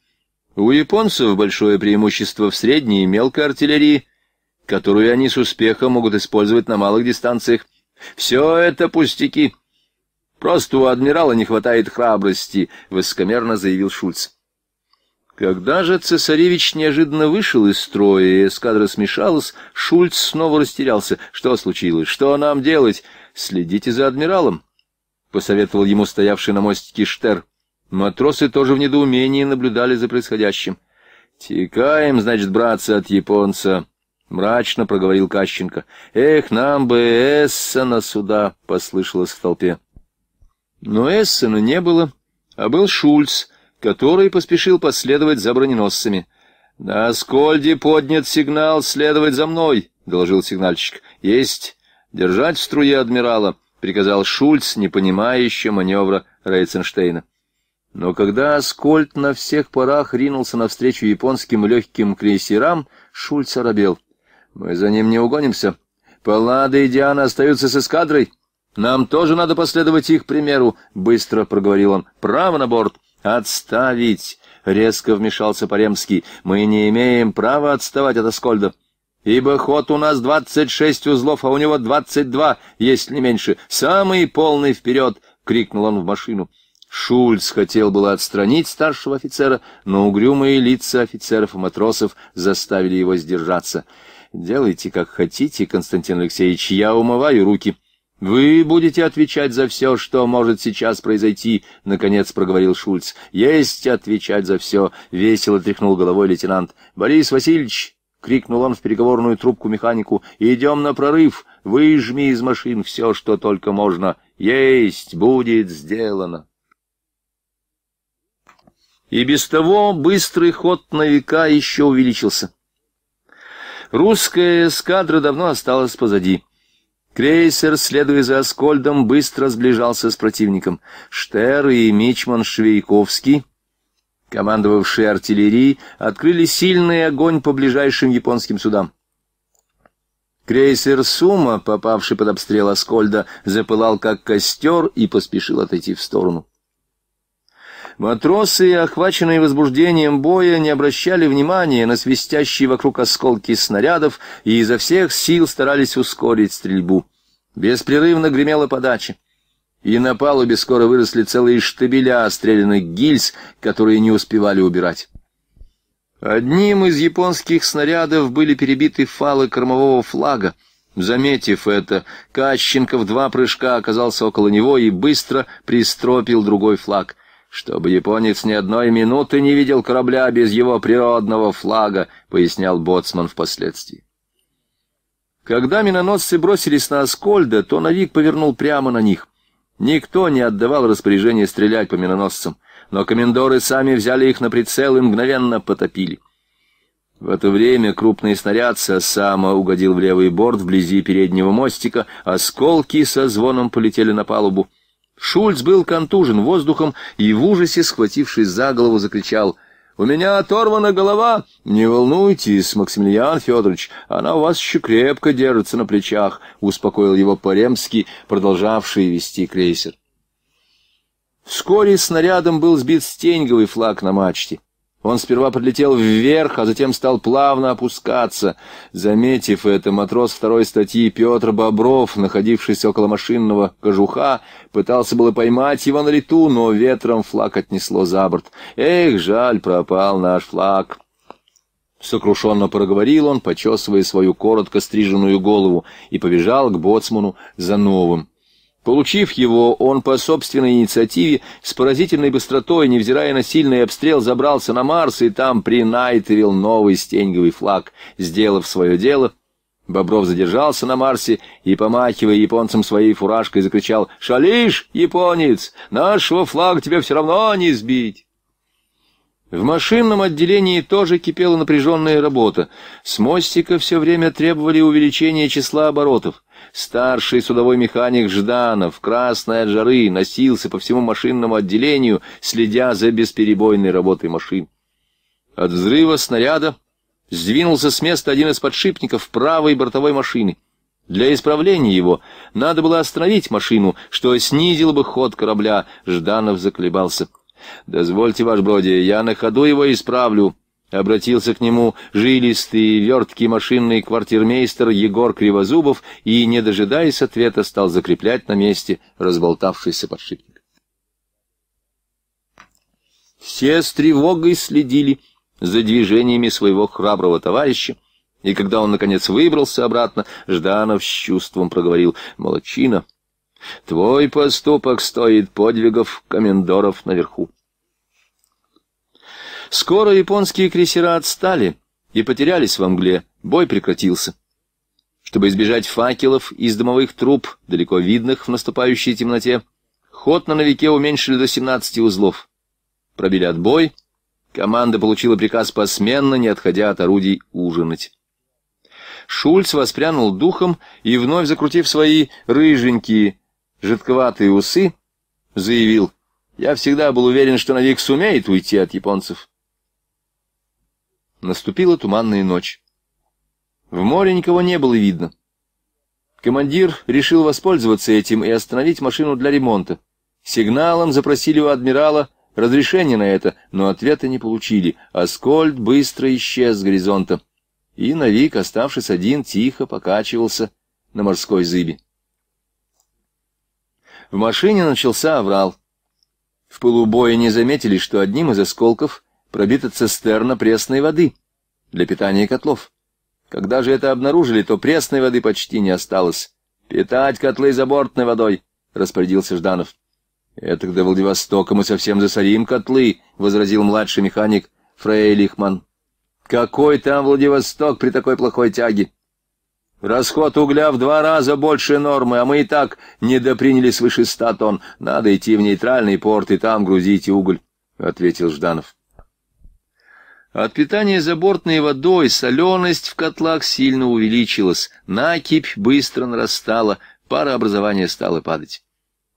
У японцев большое преимущество в средней и мелкой артиллерии — которую они с успехом могут использовать на малых дистанциях. Все это пустяки. Просто у адмирала не хватает храбрости, — высокомерно заявил Шульц. Когда же цесаревич неожиданно вышел из строя, и эскадра смешалась, Шульц снова растерялся. Что случилось? Что нам делать? Следите за адмиралом, — посоветовал ему стоявший на мостике Штер. Матросы тоже в недоумении наблюдали за происходящим. — Текаем, значит, братцы, от японца, Мрачно проговорил Кащенко. «Эх, нам бы Эссена сюда!» — послышалось в толпе. Но Эссена не было, а был Шульц, который поспешил последовать за броненосцами. «На Скольде поднят сигнал следовать за мной!» — доложил сигнальщик. «Есть! Держать в струе адмирала!» — приказал Шульц, не понимая, понимающий маневра Рейценштейна. Но когда Аскольд на всех парах ринулся навстречу японским легким крейсерам, Шульц оробел. Мы за ним не угонимся. Паллада и Диана остаются с эскадрой. Нам тоже надо последовать их примеру, — быстро проговорил он. Право на борт. Отставить! — резко вмешался Паремский. Мы не имеем права отставать от Аскольда. Ибо ход у нас двадцать шесть узлов, а у него двадцать два, если не меньше. Самый полный вперед! — крикнул он в машину. Шульц хотел было отстранить старшего офицера, но угрюмые лица офицеров и матросов заставили его сдержаться — Делайте, как хотите, Константин Алексеевич, я умываю руки. Вы будете отвечать за все, что может сейчас произойти, — наконец проговорил Шульц. Есть отвечать за все, — весело тряхнул головой лейтенант. Борис Васильевич, — крикнул он в переговорную трубку механику, — идем на прорыв, выжми из машин все, что только можно. Есть, будет сделано. И без того быстрый ход на века еще увеличился. Русская эскадра давно осталась позади. Крейсер, следуя за Аскольдом, быстро сближался с противником. Штер и Мичман Швейковский, командовавшие артиллерией, открыли сильный огонь по ближайшим японским судам. Крейсер «Сума», попавший под обстрел Аскольда, запылал как костер и поспешил отойти в сторону. Матросы, охваченные возбуждением боя, не обращали внимания на свистящие вокруг осколки снарядов и изо всех сил старались ускорить стрельбу. Беспрерывно гремела подача. И на палубе скоро выросли целые штабеля стрелянных гильз, которые не успевали убирать. Одним из японских снарядов были перебиты фалы кормового флага. Заметив это, Кащенко в два прыжка оказался около него и быстро пристропил другой флаг чтобы японец ни одной минуты не видел корабля без его природного флага, пояснял боцман впоследствии. Когда миноносцы бросились на Аскольда, то Навик повернул прямо на них. Никто не отдавал распоряжение стрелять по миноносцам, но комендоры сами взяли их на прицел и мгновенно потопили. В это время крупный снаряд Сосама угодил в левый борт вблизи переднего мостика, осколки со звоном полетели на палубу. Шульц был контужен воздухом и в ужасе, схватившись за голову, закричал «У меня оторвана голова! Не волнуйтесь, Максимилиан Федорович, она у вас еще крепко держится на плечах», — успокоил его Паремский, продолжавший вести крейсер. Вскоре снарядом был сбит стеньговый флаг на мачте. Он сперва подлетел вверх, а затем стал плавно опускаться. Заметив это, матрос второй статьи Петр Бобров, находившийся около машинного кожуха, пытался было поймать его на лету, но ветром флаг отнесло за борт. «Эх, жаль, пропал наш флаг!» Сокрушенно проговорил он, почесывая свою коротко стриженную голову, и побежал к боцману за новым. Получив его, он по собственной инициативе с поразительной быстротой, невзирая на сильный обстрел, забрался на Марс и там принайтерил новый стеньговый флаг, сделав свое дело. Бобров задержался на Марсе и, помахивая японцам своей фуражкой, закричал «Шалиш, японец! Нашего флага тебе все равно не сбить!» В машинном отделении тоже кипела напряженная работа. С мостика все время требовали увеличения числа оборотов. Старший судовой механик Жданов, красный от жары, носился по всему машинному отделению, следя за бесперебойной работой машин. От взрыва снаряда сдвинулся с места один из подшипников правой бортовой машины. Для исправления его надо было остановить машину, что снизило бы ход корабля. Жданов заколебался. «Дозвольте, ваш Броди, я на ходу его исправлю», обратился к нему жилистый, верткий машинный квартирмейстер Егор Кривозубов и, не дожидаясь ответа, стал закреплять на месте разболтавшийся подшипник. Все с тревогой следили за движениями своего храброго товарища, и когда он, наконец, выбрался обратно, Жданов с чувством проговорил «Молодчина, твой поступок стоит подвигов комендоров наверху». Скоро японские крейсера отстали и потерялись во мгле, бой прекратился. Чтобы избежать факелов из дымовых труб, далеко видных в наступающей темноте, ход на новике уменьшили до 17 узлов. Пробили отбой, команда получила приказ посменно, не отходя от орудий, ужинать. Шульц воспрянул духом и, вновь закрутив свои рыженькие, жидковатые усы, заявил, «Я всегда был уверен, что навик сумеет уйти от японцев». Наступила туманная ночь. В море никого не было видно. Командир решил воспользоваться этим и остановить машину для ремонта. Сигналом запросили у адмирала разрешение на это, но ответа не получили. Аскольд быстро исчез с горизонта. И Навик, оставшись один, тихо покачивался на морской зыбе. В машине начался оврал. В полубое не заметили, что одним из осколков пробита цистерна пресной воды для питания котлов. Когда же это обнаружили, то пресной воды почти не осталось. «Питать котлы забортной водой!» — распорядился Жданов. «Это до Владивостока мы совсем засорим котлы», — возразил младший механик Фрейлихман. «Какой там Владивосток при такой плохой тяге?» «Расход угля в два раза больше нормы, а мы и так недоприняли свыше ста тонн. Надо идти в нейтральный порт и там грузить уголь», — ответил Жданов. А от питания забортной водой соленость в котлах сильно увеличилась, накипь быстро нарастала, парообразование стало падать.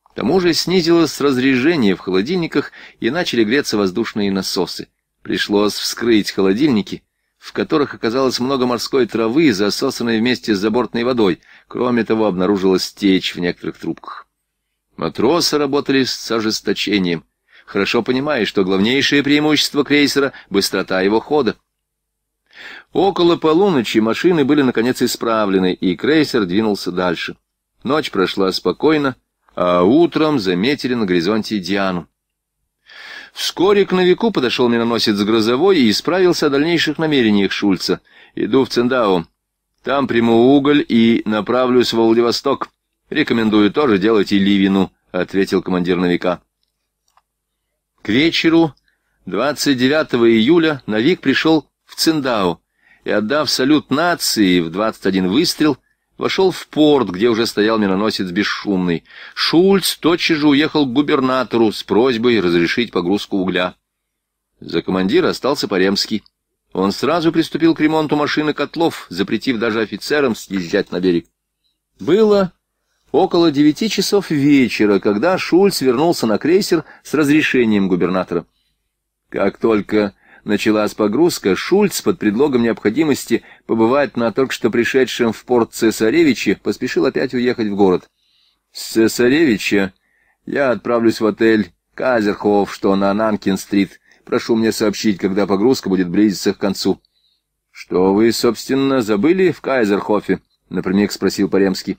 К тому же снизилось разрежение в холодильниках и начали греться воздушные насосы. Пришлось вскрыть холодильники, в которых оказалось много морской травы, засосанной вместе с забортной водой. Кроме того, обнаружилась течь в некоторых трубках. Матросы работали с ожесточением — хорошо понимая, что главнейшее преимущество крейсера — быстрота его хода. Около полуночи машины были, наконец, исправлены, и крейсер двинулся дальше. Ночь прошла спокойно, а утром заметили на горизонте Диану. Вскоре к новику подошел миноносец Грозовой и исправился о дальнейших намерениях Шульца. «Иду в Цендау. Там приму уголь и направлюсь в Владивосток. Рекомендую тоже делать и Ливину», — ответил командир новика. К вечеру 29 июля Навик пришел в Циндао и, отдав салют нации в 21 выстрел, вошел в порт, где уже стоял миноносец бесшумный. Шульц тотчас же уехал к губернатору с просьбой разрешить погрузку угля. За командира остался Паремский. Он сразу приступил к ремонту машины котлов, запретив даже офицерам съезжать на берег. Было Около девяти часов вечера, когда Шульц вернулся на крейсер с разрешением губернатора. Как только началась погрузка, Шульц под предлогом необходимости побывать на только что пришедшем в порт Цесаревиче поспешил опять уехать в город. С Цесаревича я отправлюсь в отель Казерхов, что на Нанкин-стрит. Прошу мне сообщить, когда погрузка будет близиться к концу. — Что вы, собственно, забыли в Кайзерхофе? — напрямик спросил Паремский.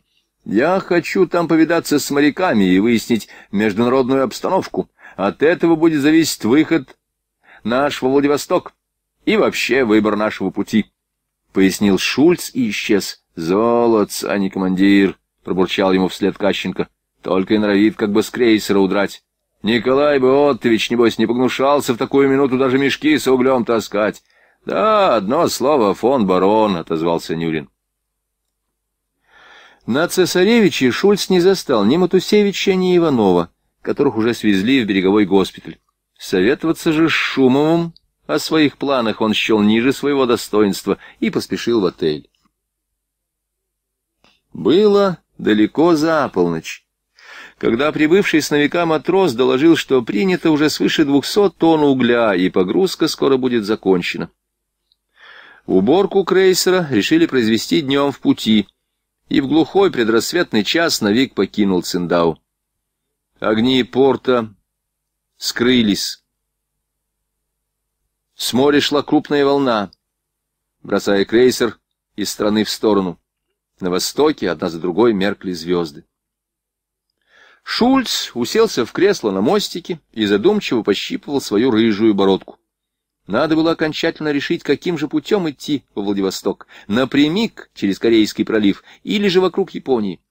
Я хочу там повидаться с моряками и выяснить международную обстановку. От этого будет зависеть выход наш во Владивосток и вообще выбор нашего пути. Пояснил Шульц и исчез. Золотц, а не командир, пробурчал ему вслед Кащенко. Только и норовит как бы с крейсера удрать. Николай Боттович, небось, не погнушался в такую минуту даже мешки с углем таскать. — Да, одно слово, фон барон, — отозвался Нюрин. На цесаревиче Шульц не застал ни Матусевича, ни Иванова, которых уже свезли в береговой госпиталь. Советоваться же с Шумовым о своих планах он счел ниже своего достоинства и поспешил в отель. Было далеко за полночь. Когда прибывший с новика матрос доложил, что принято уже свыше двухсот тонн угля, и погрузка скоро будет закончена. Уборку крейсера решили произвести днем в пути — и в глухой предрассветный час Навик покинул Циндау. Огни порта скрылись. С моря шла крупная волна, бросая крейсер из стороны в сторону. На востоке одна за другой меркли звезды. Шульц уселся в кресло на мостике и задумчиво пощипывал свою рыжую бородку. Надо было окончательно решить, каким же путем идти во Владивосток, напрямик через Корейский пролив или же вокруг Японии.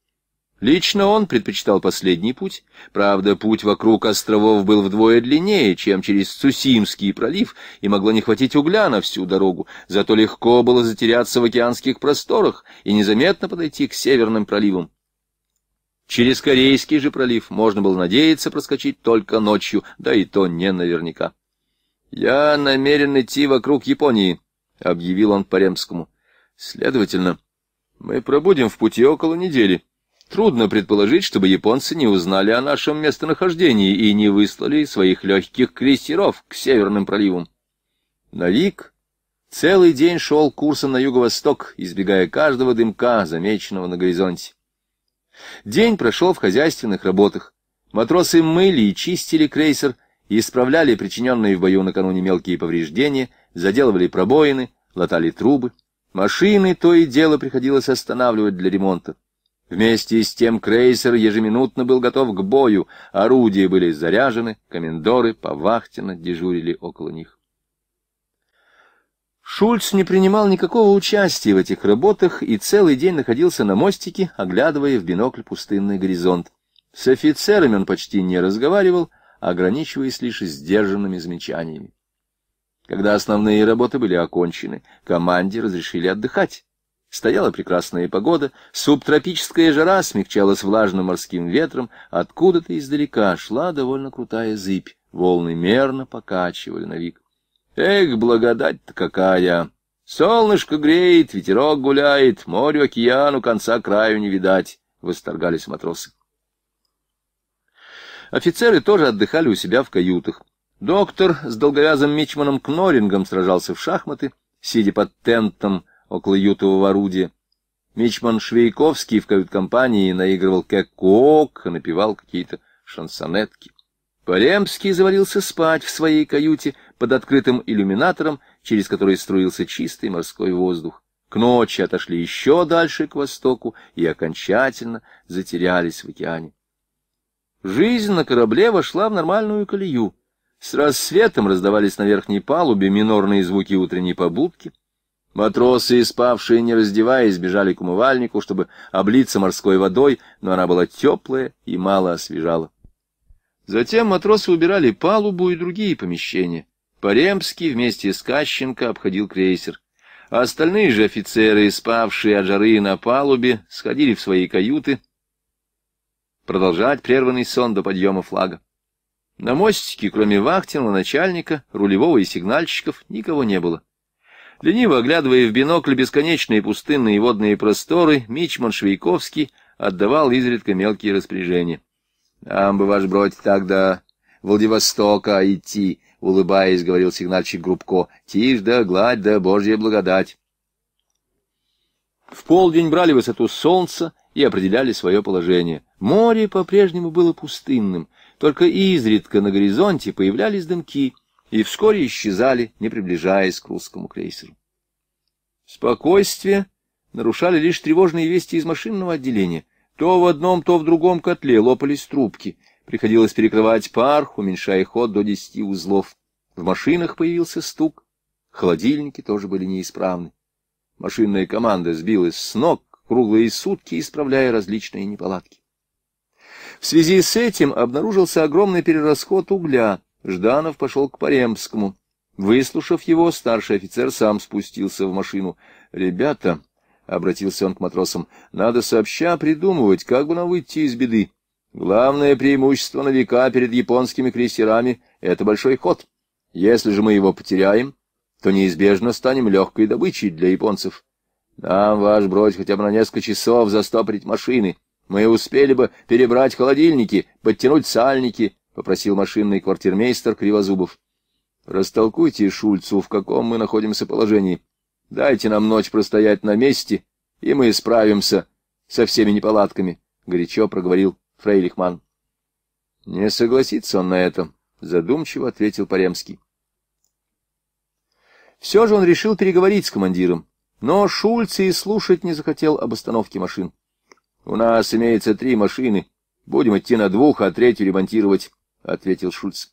Лично он предпочитал последний путь. Правда, путь вокруг островов был вдвое длиннее, чем через Цусимский пролив, и могло не хватить угля на всю дорогу, зато легко было затеряться в океанских просторах и незаметно подойти к северным проливам. Через Корейский же пролив можно было надеяться проскочить только ночью, да и то не наверняка. «Я намерен идти вокруг Японии», — объявил он Паремскому. «Следовательно, мы пробудем в пути около недели. Трудно предположить, чтобы японцы не узнали о нашем местонахождении и не выслали своих легких крейсеров к Северным проливам». Навик целый день шел курсом на юго-восток, избегая каждого дымка, замеченного на горизонте. День прошел в хозяйственных работах. Матросы мыли и чистили крейсер — исправляли причиненные в бою накануне мелкие повреждения, заделывали пробоины, латали трубы. Машины то и дело приходилось останавливать для ремонта. Вместе с тем крейсер ежеминутно был готов к бою, орудия были заряжены, комендоры повахтенно дежурили около них. Шульц не принимал никакого участия в этих работах и целый день находился на мостике, оглядывая в бинокль пустынный горизонт. С офицерами он почти не разговаривал, ограничиваясь лишь сдержанными замечаниями. Когда основные работы были окончены, команде разрешили отдыхать. Стояла прекрасная погода, субтропическая жара смягчалась влажным морским ветром, откуда-то издалека шла довольно крутая зыбь, волны мерно покачивали на вик. «Эх, благодать-то какая! Солнышко греет, ветерок гуляет, морю, океану конца краю не видать!» — восторгались матросы. Офицеры тоже отдыхали у себя в каютах. Доктор с долговязым мичманом Кнорингом сражался в шахматы, сидя под тентом около ютового орудия. Мичман Швейковский в кают-компании наигрывал кэк-кок, напевал какие-то шансонетки. Полемский завалился спать в своей каюте под открытым иллюминатором, через который струился чистый морской воздух. К ночи отошли еще дальше к востоку и окончательно затерялись в океане. Жизнь на корабле вошла в нормальную колею. С рассветом раздавались на верхней палубе минорные звуки утренней побудки. Матросы, спавшие, не раздеваясь, бежали к умывальнику, чтобы облиться морской водой, но она была теплая и мало освежала. Затем матросы убирали палубу и другие помещения. Поремский вместе с Кащенко обходил крейсер. А остальные же офицеры, спавшие от жары на палубе, сходили в свои каюты, продолжать прерванный сон до подъема флага. На мостике, кроме вахтенного начальника, рулевого и сигнальщиков, никого не было. Лениво оглядывая в бинокль бесконечные пустынные водные просторы, Мичман Швейковский отдавал изредка мелкие распоряжения. — Ам бы, ваш бродь, так до Владивостока идти, — улыбаясь, говорил сигнальщик Грубко. — Тишь да гладь да божья благодать. В полдень брали высоту солнца и определяли свое положение. Море по-прежнему было пустынным, только изредка на горизонте появлялись дымки и вскоре исчезали, не приближаясь к русскому крейсеру. Спокойствие нарушали лишь тревожные вести из машинного отделения. То в одном, то в другом котле лопались трубки. Приходилось перекрывать пар, уменьшая ход до десяти узлов. В машинах появился стук. Холодильники тоже были неисправны. Машинная команда сбилась с ног, круглые сутки исправляя различные неполадки. В связи с этим обнаружился огромный перерасход угля. Жданов пошел к Паремскому. Выслушав его, старший офицер сам спустился в машину. «Ребята», — обратился он к матросам, — «надо сообща придумывать, как бы нам выйти из беды. Главное преимущество на века перед японскими крейсерами — это большой ход. Если же мы его потеряем, то неизбежно станем легкой добычей для японцев. Нам, ваш бродь, хотя бы на несколько часов застопорить машины. Мы успели бы перебрать холодильники, подтянуть сальники, — попросил машинный квартирмейстер Кривозубов. — Растолкуйте Шульцу, в каком мы находимся положении. Дайте нам ночь простоять на месте, и мы справимся со всеми неполадками, — горячо проговорил Фрейлихман. — Не согласится он на это, — задумчиво ответил Паремский. Все же он решил переговорить с командиром. Но Шульц и слушать не захотел об остановке машин. — У нас имеется три машины. Будем идти на двух, а третью ремонтировать, — ответил Шульц.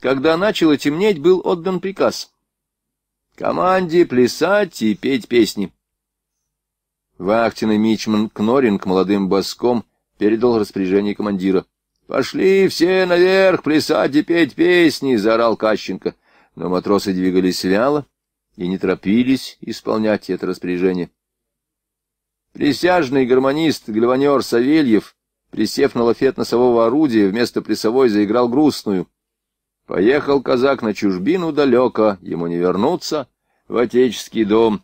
Когда начало темнеть, был отдан приказ. Команде плясать и петь песни. Вахтенный Мичман Кноринг молодым боском передал распоряжение командира. — Пошли все наверх плясать и петь песни! — заорал Кащенко. Но матросы двигались вяло, и не торопились исполнять это распоряжение. Присяжный гармонист Глеванер Савельев, присев на лафет носового орудия, вместо прессовой заиграл грустную. Поехал казак на чужбину далеко, ему не вернуться в отеческий дом.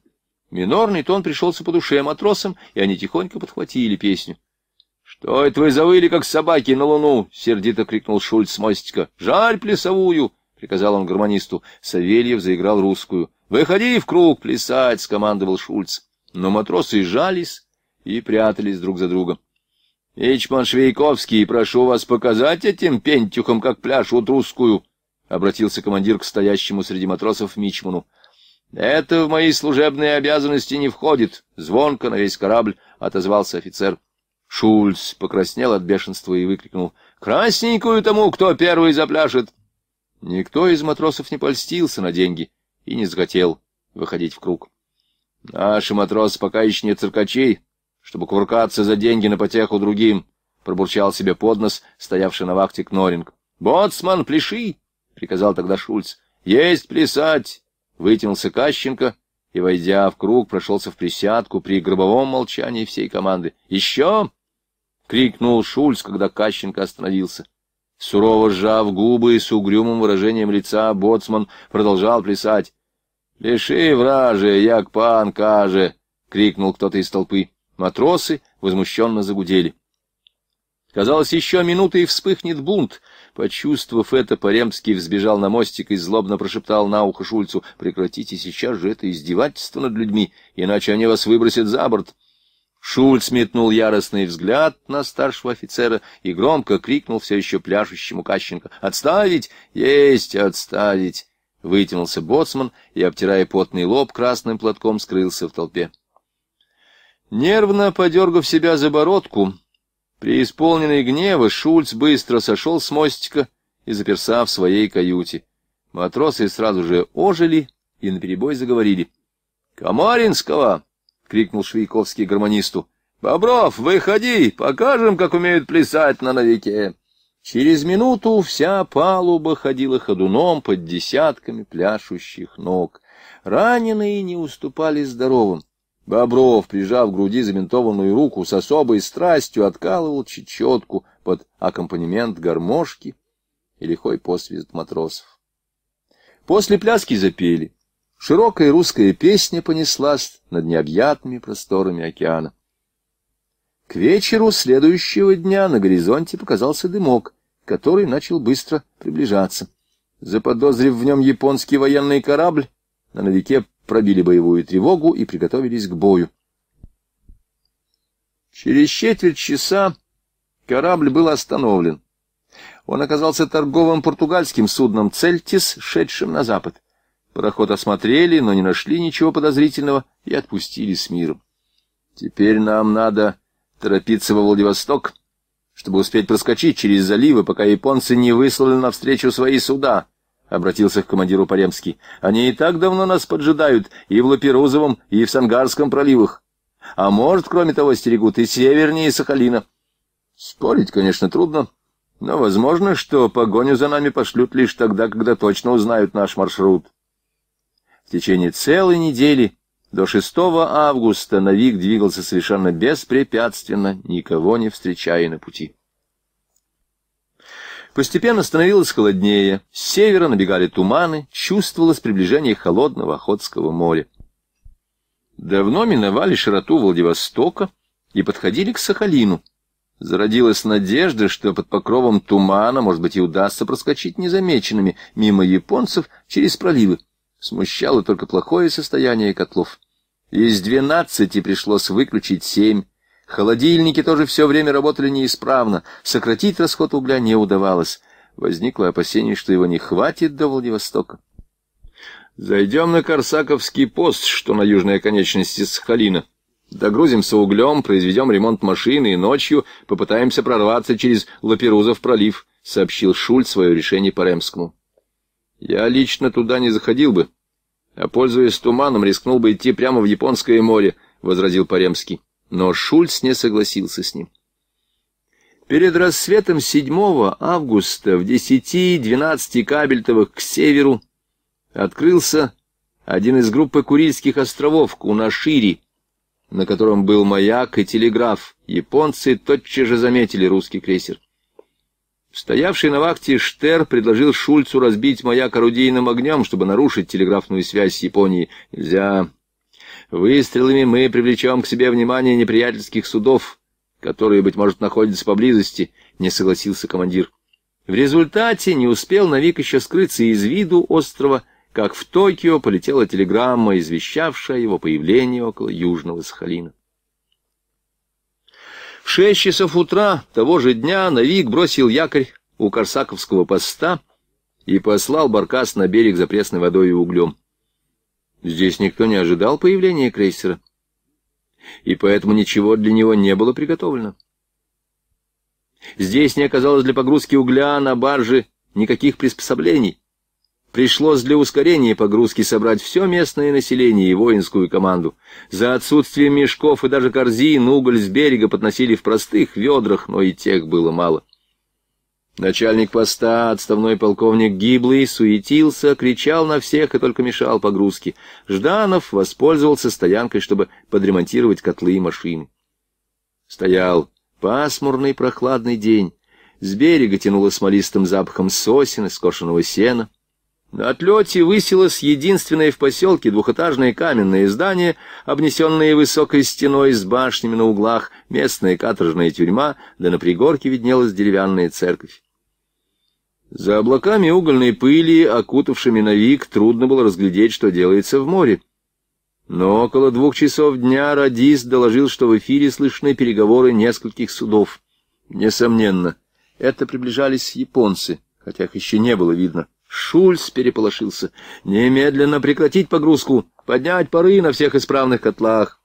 Минорный тон пришелся по душе матросам, и они тихонько подхватили песню. — Что это вы завыли, как собаки на луну? — сердито крикнул Шульц с мостика. — Жаль плясовую! — приказал он гармонисту. Савельев заиграл русскую. — «Выходи в круг плясать!» — скомандовал Шульц. Но матросы жались и прятались друг за другом. «Ичман Швейковский, прошу вас показать этим пентюхам, как пляшут русскую!» — обратился командир к стоящему среди матросов Мичману. «Это в мои служебные обязанности не входит!» — звонко на весь корабль отозвался офицер. Шульц покраснел от бешенства и выкрикнул. «Красненькую тому, кто первый запляшет!» Никто из матросов не польстился на деньги и не захотел выходить в круг. «Наши матросы пока еще не циркачи, чтобы кувыркаться за деньги на потеху другим», — пробурчал себе под нос, стоявший на вахте Кноринг. «Боцман, пляши!» — приказал тогда Шульц. «Есть плясать!» — вытянулся Кащенко и, войдя в круг, прошелся в присядку при гробовом молчании всей команды. «Еще!» — крикнул Шульц, когда Кащенко остановился. Сурово сжав губы и с угрюмым выражением лица, боцман продолжал плясать. «Лиши враже, як пан каже!» — крикнул кто-то из толпы. Матросы возмущенно загудели. Казалось, еще минуты и вспыхнет бунт. Почувствовав это, Поремский взбежал на мостик и злобно прошептал на ухо Шульцу, «Прекратите сейчас же это издевательство над людьми, иначе они вас выбросят за борт». Шульц метнул яростный взгляд на старшего офицера и громко крикнул все еще пляшущему Кащенко, «Отставить! Есть отставить!» Вытянулся боцман и, обтирая потный лоб, красным платком скрылся в толпе. Нервно подергав себя за бородку, при исполненной гнева Шульц быстро сошел с мостика и заперся в своей каюте. Матросы сразу же ожили и наперебой заговорили. «Комаринского!» — крикнул Швейковский гармонисту. «Бобров, выходи, покажем, как умеют плясать на новике!» Через минуту вся палуба ходила ходуном под десятками пляшущих ног. Раненые не уступали здоровым. Бобров, прижав к груди заминтованную руку, с особой страстью откалывал чечетку под аккомпанемент гармошки и лихой посвист матросов. После пляски запели. Широкая русская песня понеслась над необъятными просторами океана. К вечеру следующего дня на горизонте показался дымок — который начал быстро приближаться. Заподозрив в нем японский военный корабль, на новике пробили боевую тревогу и приготовились к бою. Через четверть часа корабль был остановлен. Он оказался торговым португальским судном «Цельтис», шедшим на запад. Пароход осмотрели, но не нашли ничего подозрительного и отпустили с миром. «Теперь нам надо торопиться во Владивосток», чтобы успеть проскочить через заливы, пока японцы не выслали навстречу свои суда, — обратился к командиру Паремский. — Они и так давно нас поджидают и в Лаперузовом, и в Сангарском проливах. А может, кроме того, стерегут и севернее Сахалина. Спорить, конечно, трудно, но возможно, что погоню за нами пошлют лишь тогда, когда точно узнают наш маршрут. В течение целой недели до 6 августа Новик двигался совершенно беспрепятственно, никого не встречая на пути. Постепенно становилось холоднее, с севера набегали туманы, чувствовалось приближение холодного Охотского моря. Давно миновали широту Владивостока и подходили к Сахалину. Зародилась надежда, что под покровом тумана, может быть, и удастся проскочить незамеченными мимо японцев через проливы. Смущало только плохое состояние котлов. Из двенадцати пришлось выключить семь. Холодильники тоже все время работали неисправно. Сократить расход угля не удавалось. Возникло опасение, что его не хватит до Владивостока. Зайдем на Корсаковский пост, что на южной оконечности Сахалина. Догрузимся углем, произведем ремонт машины и ночью попытаемся прорваться через Лаперузов пролив, сообщил Шульц свое решение по Ремскому. Я лично туда не заходил бы, а, пользуясь туманом, рискнул бы идти прямо в Японское море, — возразил Паремский. Но Шульц не согласился с ним. Перед рассветом 7 августа в 10-12 кабельтовых к северу открылся один из группы Курильских островов Кунашири, на котором был маяк и телеграф. Японцы тотчас же заметили русский крейсер. Стоявший на вахте Штер предложил Шульцу разбить маяк орудийным огнем, чтобы нарушить телеграфную связь с Японией. Нельзя. Выстрелами мы привлечем к себе внимание неприятельских судов, которые, быть может, находятся поблизости, — не согласился командир. В результате не успел Навик еще скрыться из виду острова, как в Токио полетела телеграмма, извещавшая его появление около Южного Сахалина. В шесть часов утра того же дня Навик бросил якорь у Корсаковского поста и послал баркас на берег за пресной водой и углем. Здесь никто не ожидал появления крейсера, и поэтому ничего для него не было приготовлено. Здесь не оказалось для погрузки угля на барже никаких приспособлений, Пришлось для ускорения погрузки собрать все местное население и воинскую команду. За отсутствие мешков и даже корзин уголь с берега подносили в простых ведрах, но и тех было мало. Начальник поста, отставной полковник Гиблый, суетился, кричал на всех и только мешал погрузке. Жданов воспользовался стоянкой, чтобы подремонтировать котлы и машины. Стоял пасмурный прохладный день. С берега тянуло смолистым запахом сосен и скошенного сена. На отлете высилось единственное в поселке двухэтажное каменное здание, обнесенное высокой стеной с башнями на углах, местная каторжная тюрьма, да на пригорке виднелась деревянная церковь. За облаками угольной пыли, окутавшими на вик, трудно было разглядеть, что делается в море. Но около двух часов дня радист доложил, что в эфире слышны переговоры нескольких судов. Несомненно, это приближались японцы, хотя их еще не было видно. Шульц переполошился. «Немедленно прекратить погрузку! Поднять пары на всех исправных котлах!»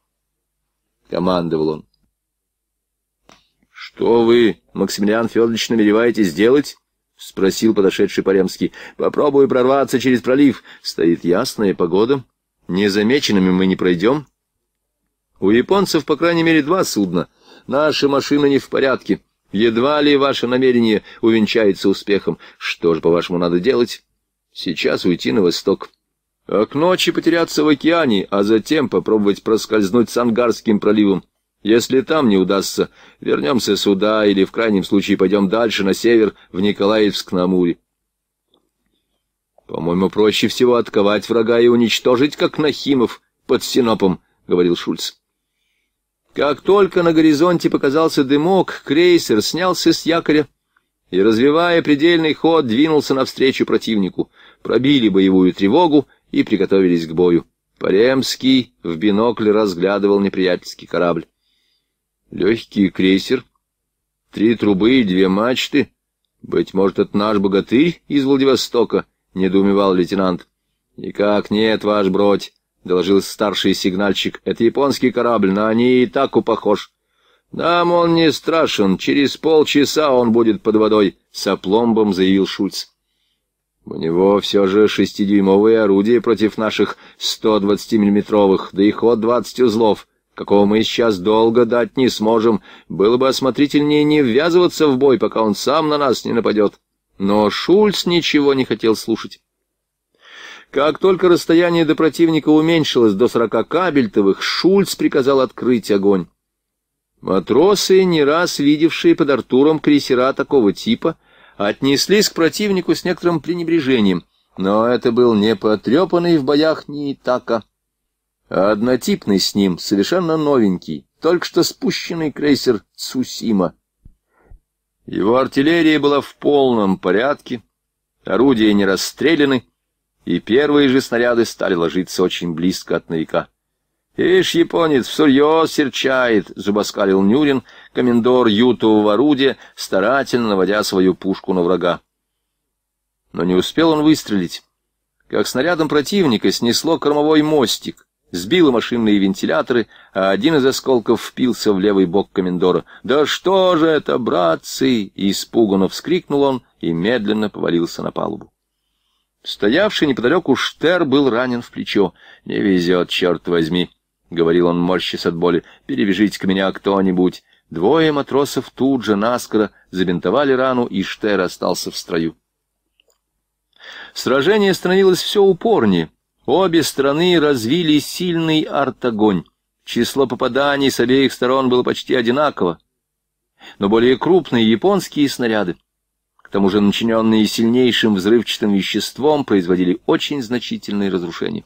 Командовал он. «Что вы, Максимилиан Федорович, намереваетесь сделать? спросил подошедший Паремский. «Попробую прорваться через пролив. Стоит ясная погода. Незамеченными мы не пройдем. У японцев, по крайней мере, два судна. Наши машины не в порядке». Едва ли ваше намерение увенчается успехом. Что же, по-вашему, надо делать? Сейчас уйти на восток. А к ночи потеряться в океане, а затем попробовать проскользнуть с Ангарским проливом. Если там не удастся, вернемся сюда или, в крайнем случае, пойдем дальше, на север, в Николаевск-на-Амуре. По-моему, проще всего отковать врага и уничтожить, как Нахимов, под Синопом, — говорил Шульц. Как только на горизонте показался дымок, крейсер снялся с якоря и, развивая предельный ход, двинулся навстречу противнику. Пробили боевую тревогу и приготовились к бою. Паремский в бинокль разглядывал неприятельский корабль. Легкий крейсер, три трубы и две мачты. Быть может, это наш богатырь из Владивостока, — недоумевал лейтенант. — Никак нет, ваш бродь. — доложил старший сигнальщик. — Это японский корабль, на они и так похож. — Нам он не страшен, через полчаса он будет под водой, — с опломбом заявил Шульц. — У него все же шестидюймовые орудия против наших 120-миллиметровых, да и ход двадцать узлов, какого мы сейчас долго дать не сможем. Было бы осмотрительнее не ввязываться в бой, пока он сам на нас не нападет. Но Шульц ничего не хотел слушать. Как только расстояние до противника уменьшилось до сорока кабельтовых, Шульц приказал открыть огонь. Матросы, не раз видевшие под Артуром крейсера такого типа, отнеслись к противнику с некоторым пренебрежением, но это был не потрепанный в боях не Ниитака, а однотипный с ним, совершенно новенький, только что спущенный крейсер Цусима. Его артиллерия была в полном порядке, орудия не расстреляны, и первые же снаряды стали ложиться очень близко от новика. «Ишь, японец, всерьез серчает!» — зубоскалил Нюрин, комендор ютового орудия, старательно наводя свою пушку на врага. Но не успел он выстрелить. Как снарядом противника снесло кормовой мостик, сбило машинные вентиляторы, а один из осколков впился в левый бок комендора. «Да что же это, братцы!» — испуганно вскрикнул он и медленно повалился на палубу. Стоявший неподалеку Штер был ранен в плечо. «Не везет, черт возьми!» — говорил он, морщись от боли. «Перевяжите-ка меня кто-нибудь!» Двое матросов тут же наскоро забинтовали рану, и Штер остался в строю. Сражение становилось все упорнее. Обе стороны развили сильный артогонь. Число попаданий с обеих сторон было почти одинаково, но более крупные японские снаряды тому же начиненные сильнейшим взрывчатым веществом, производили очень значительные разрушения.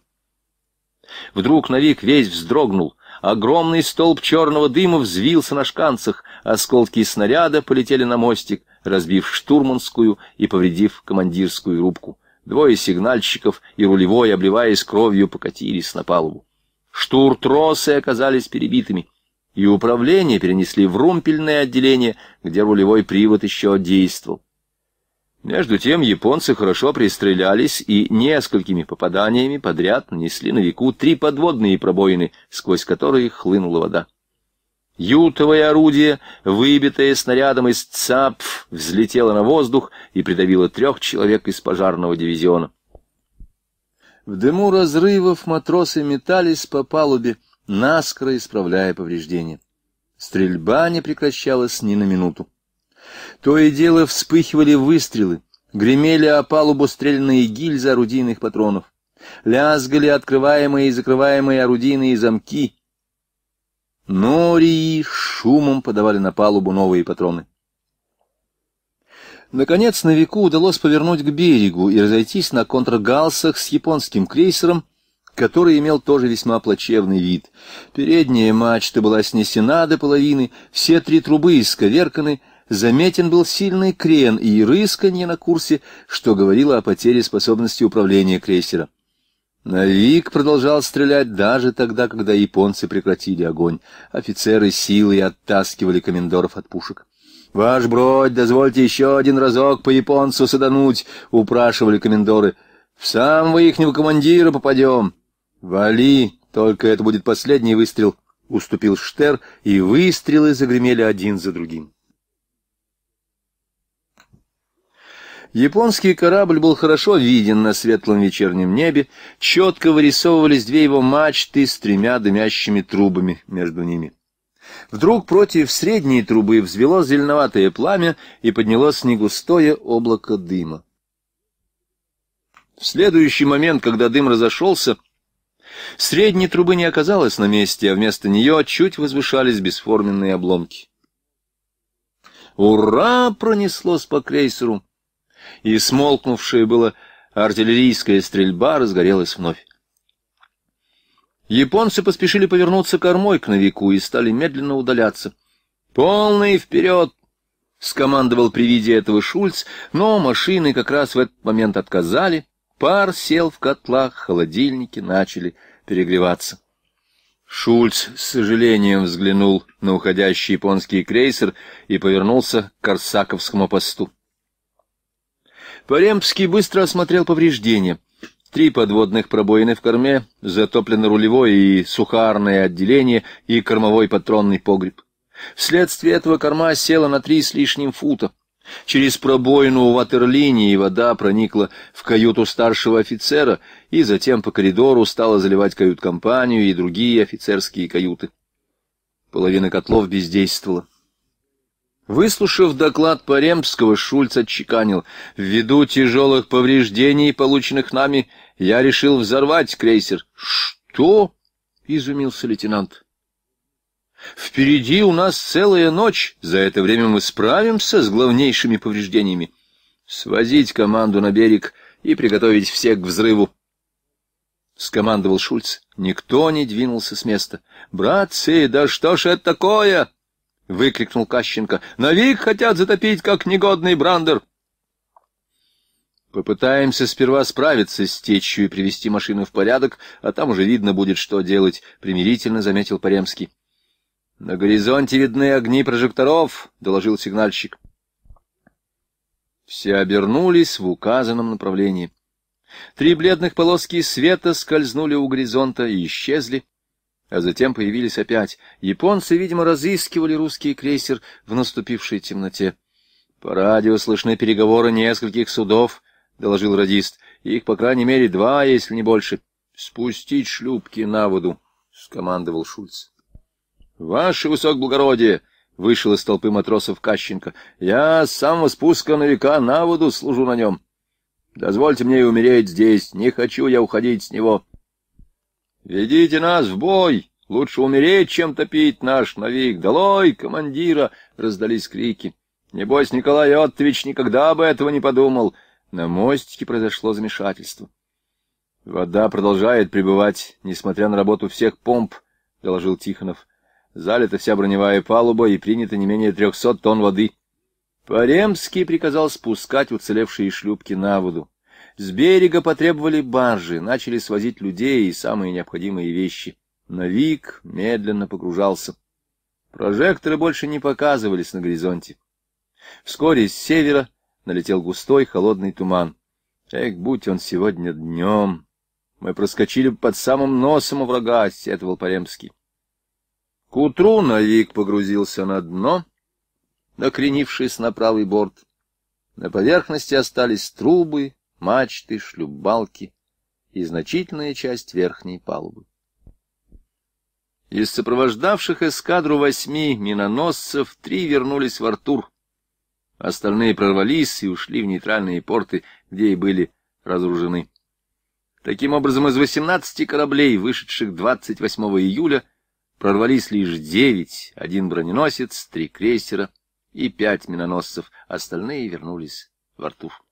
Вдруг на весь вздрогнул, огромный столб черного дыма взвился на шканцах, осколки снаряда полетели на мостик, разбив штурманскую и повредив командирскую рубку. Двое сигнальщиков и рулевой, обливаясь кровью, покатились на палубу. Штуртросы оказались перебитыми, и управление перенесли в румпельное отделение, где рулевой привод еще действовал. Между тем японцы хорошо пристрелялись и несколькими попаданиями подряд нанесли на Вику три подводные пробоины, сквозь которые хлынула вода. Ютовое орудие, выбитое снарядом из ЦАПФ, взлетело на воздух и придавило трех человек из пожарного дивизиона. В дыму разрывов матросы метались по палубе, наскоро исправляя повреждения. Стрельба не прекращалась ни на минуту. То и дело вспыхивали выстрелы, гремели о палубу стрельные гильзы орудийных патронов, лязгали открываемые и закрываемые орудийные замки. Нории шумом подавали на палубу новые патроны. Наконец, на веку удалось повернуть к берегу и разойтись на контргалсах с японским крейсером, который имел тоже весьма плачевный вид. Передняя мачта была снесена до половины, все три трубы исковерканы — заметен был сильный крен и рысканье на курсе, что говорило о потере способности управления крейсера. Навик продолжал стрелять даже тогда, когда японцы прекратили огонь. Офицеры силой оттаскивали комендоров от пушек. «Ваш бродь, дозвольте еще один разок по японцу садануть!» — упрашивали комендоры. «В самого ихнего командира попадем!» «Вали! Только это будет последний выстрел!» — уступил Штер, и выстрелы загремели один за другим. Японский корабль был хорошо виден на светлом вечернем небе, четко вырисовывались две его мачты с тремя дымящими трубами между ними. Вдруг против средней трубы взвело зеленоватое пламя и поднялось негустое облако дыма. В следующий момент, когда дым разошелся, средней трубы не оказалось на месте, а вместо нее чуть возвышались бесформенные обломки. «Ура!» — пронеслось по крейсеру и смолкнувшая была артиллерийская стрельба разгорелась вновь. Японцы поспешили повернуться кормой к новику и стали медленно удаляться. «Полный вперед!» — скомандовал при виде этого Шульц, но машины как раз в этот момент отказали, пар сел в котлах, холодильники начали перегреваться. Шульц с сожалением взглянул на уходящий японский крейсер и повернулся к Корсаковскому посту. Паремский быстро осмотрел повреждения. Три подводных пробоины в корме, затоплено рулевое и сухарное отделение и кормовой патронный погреб. Вследствие этого корма села на три с лишним фута. Через пробоину у ватерлинии вода проникла в каюту старшего офицера и затем по коридору стала заливать кают-компанию и другие офицерские каюты. Половина котлов бездействовала. Выслушав доклад Паремского, Шульц отчеканил. «Ввиду тяжелых повреждений, полученных нами, я решил взорвать крейсер». «Что?» — изумился лейтенант. «Впереди у нас целая ночь. За это время мы справимся с главнейшими повреждениями. Свозить команду на берег и приготовить всех к взрыву». — скомандовал Шульц. Никто не двинулся с места. «Братцы, да что ж это такое?» — выкрикнул Кащенко. — Навик хотят затопить, как негодный брандер. Попытаемся сперва справиться с течью и привести машину в порядок, а там уже видно будет, что делать, — примирительно заметил Паремский. — На горизонте видны огни прожекторов, — доложил сигнальщик. Все обернулись в указанном направлении. Три бледных полоски света скользнули у горизонта и исчезли а затем появились опять. Японцы, видимо, разыскивали русский крейсер в наступившей темноте. «По радио слышны переговоры нескольких судов», — доложил радист. «Их, по крайней мере, два, если не больше». «Спустить шлюпки на воду», — скомандовал Шульц. «Ваше высокоблагородие!» — вышел из толпы матросов Кащенко. «Я с самого спуска на века на воду служу на нем. Дозвольте мне и умереть здесь. Не хочу я уходить с него». «Ведите нас в бой! Лучше умереть, чем топить наш новик! Долой, командира!» — раздались крики. «Небось, Николай Оттович никогда бы этого не подумал!» На мостике произошло замешательство. «Вода продолжает пребывать, несмотря на работу всех помп», — доложил Тихонов. «Залита вся броневая палуба и принято не менее трехсот тонн воды». Паремский приказал спускать уцелевшие шлюпки на воду. С берега потребовали баржи, начали свозить людей и самые необходимые вещи. Навик медленно погружался. Прожекторы больше не показывались на горизонте. Вскоре с севера налетел густой холодный туман. Эх, будь он сегодня днем! Мы проскочили под самым носом у врага, — сетовал Паремский. К утру Навик погрузился на дно, накренившись на правый борт. На поверхности остались трубы, мачты, шлюпбалки и значительная часть верхней палубы. Из сопровождавших эскадру восьми миноносцев три вернулись в Артур. Остальные прорвались и ушли в нейтральные порты, где и были разоружены. Таким образом, из 18 кораблей, вышедших 28 июля, прорвались лишь девять, один броненосец, три крейсера и пять миноносцев, остальные вернулись в Артур.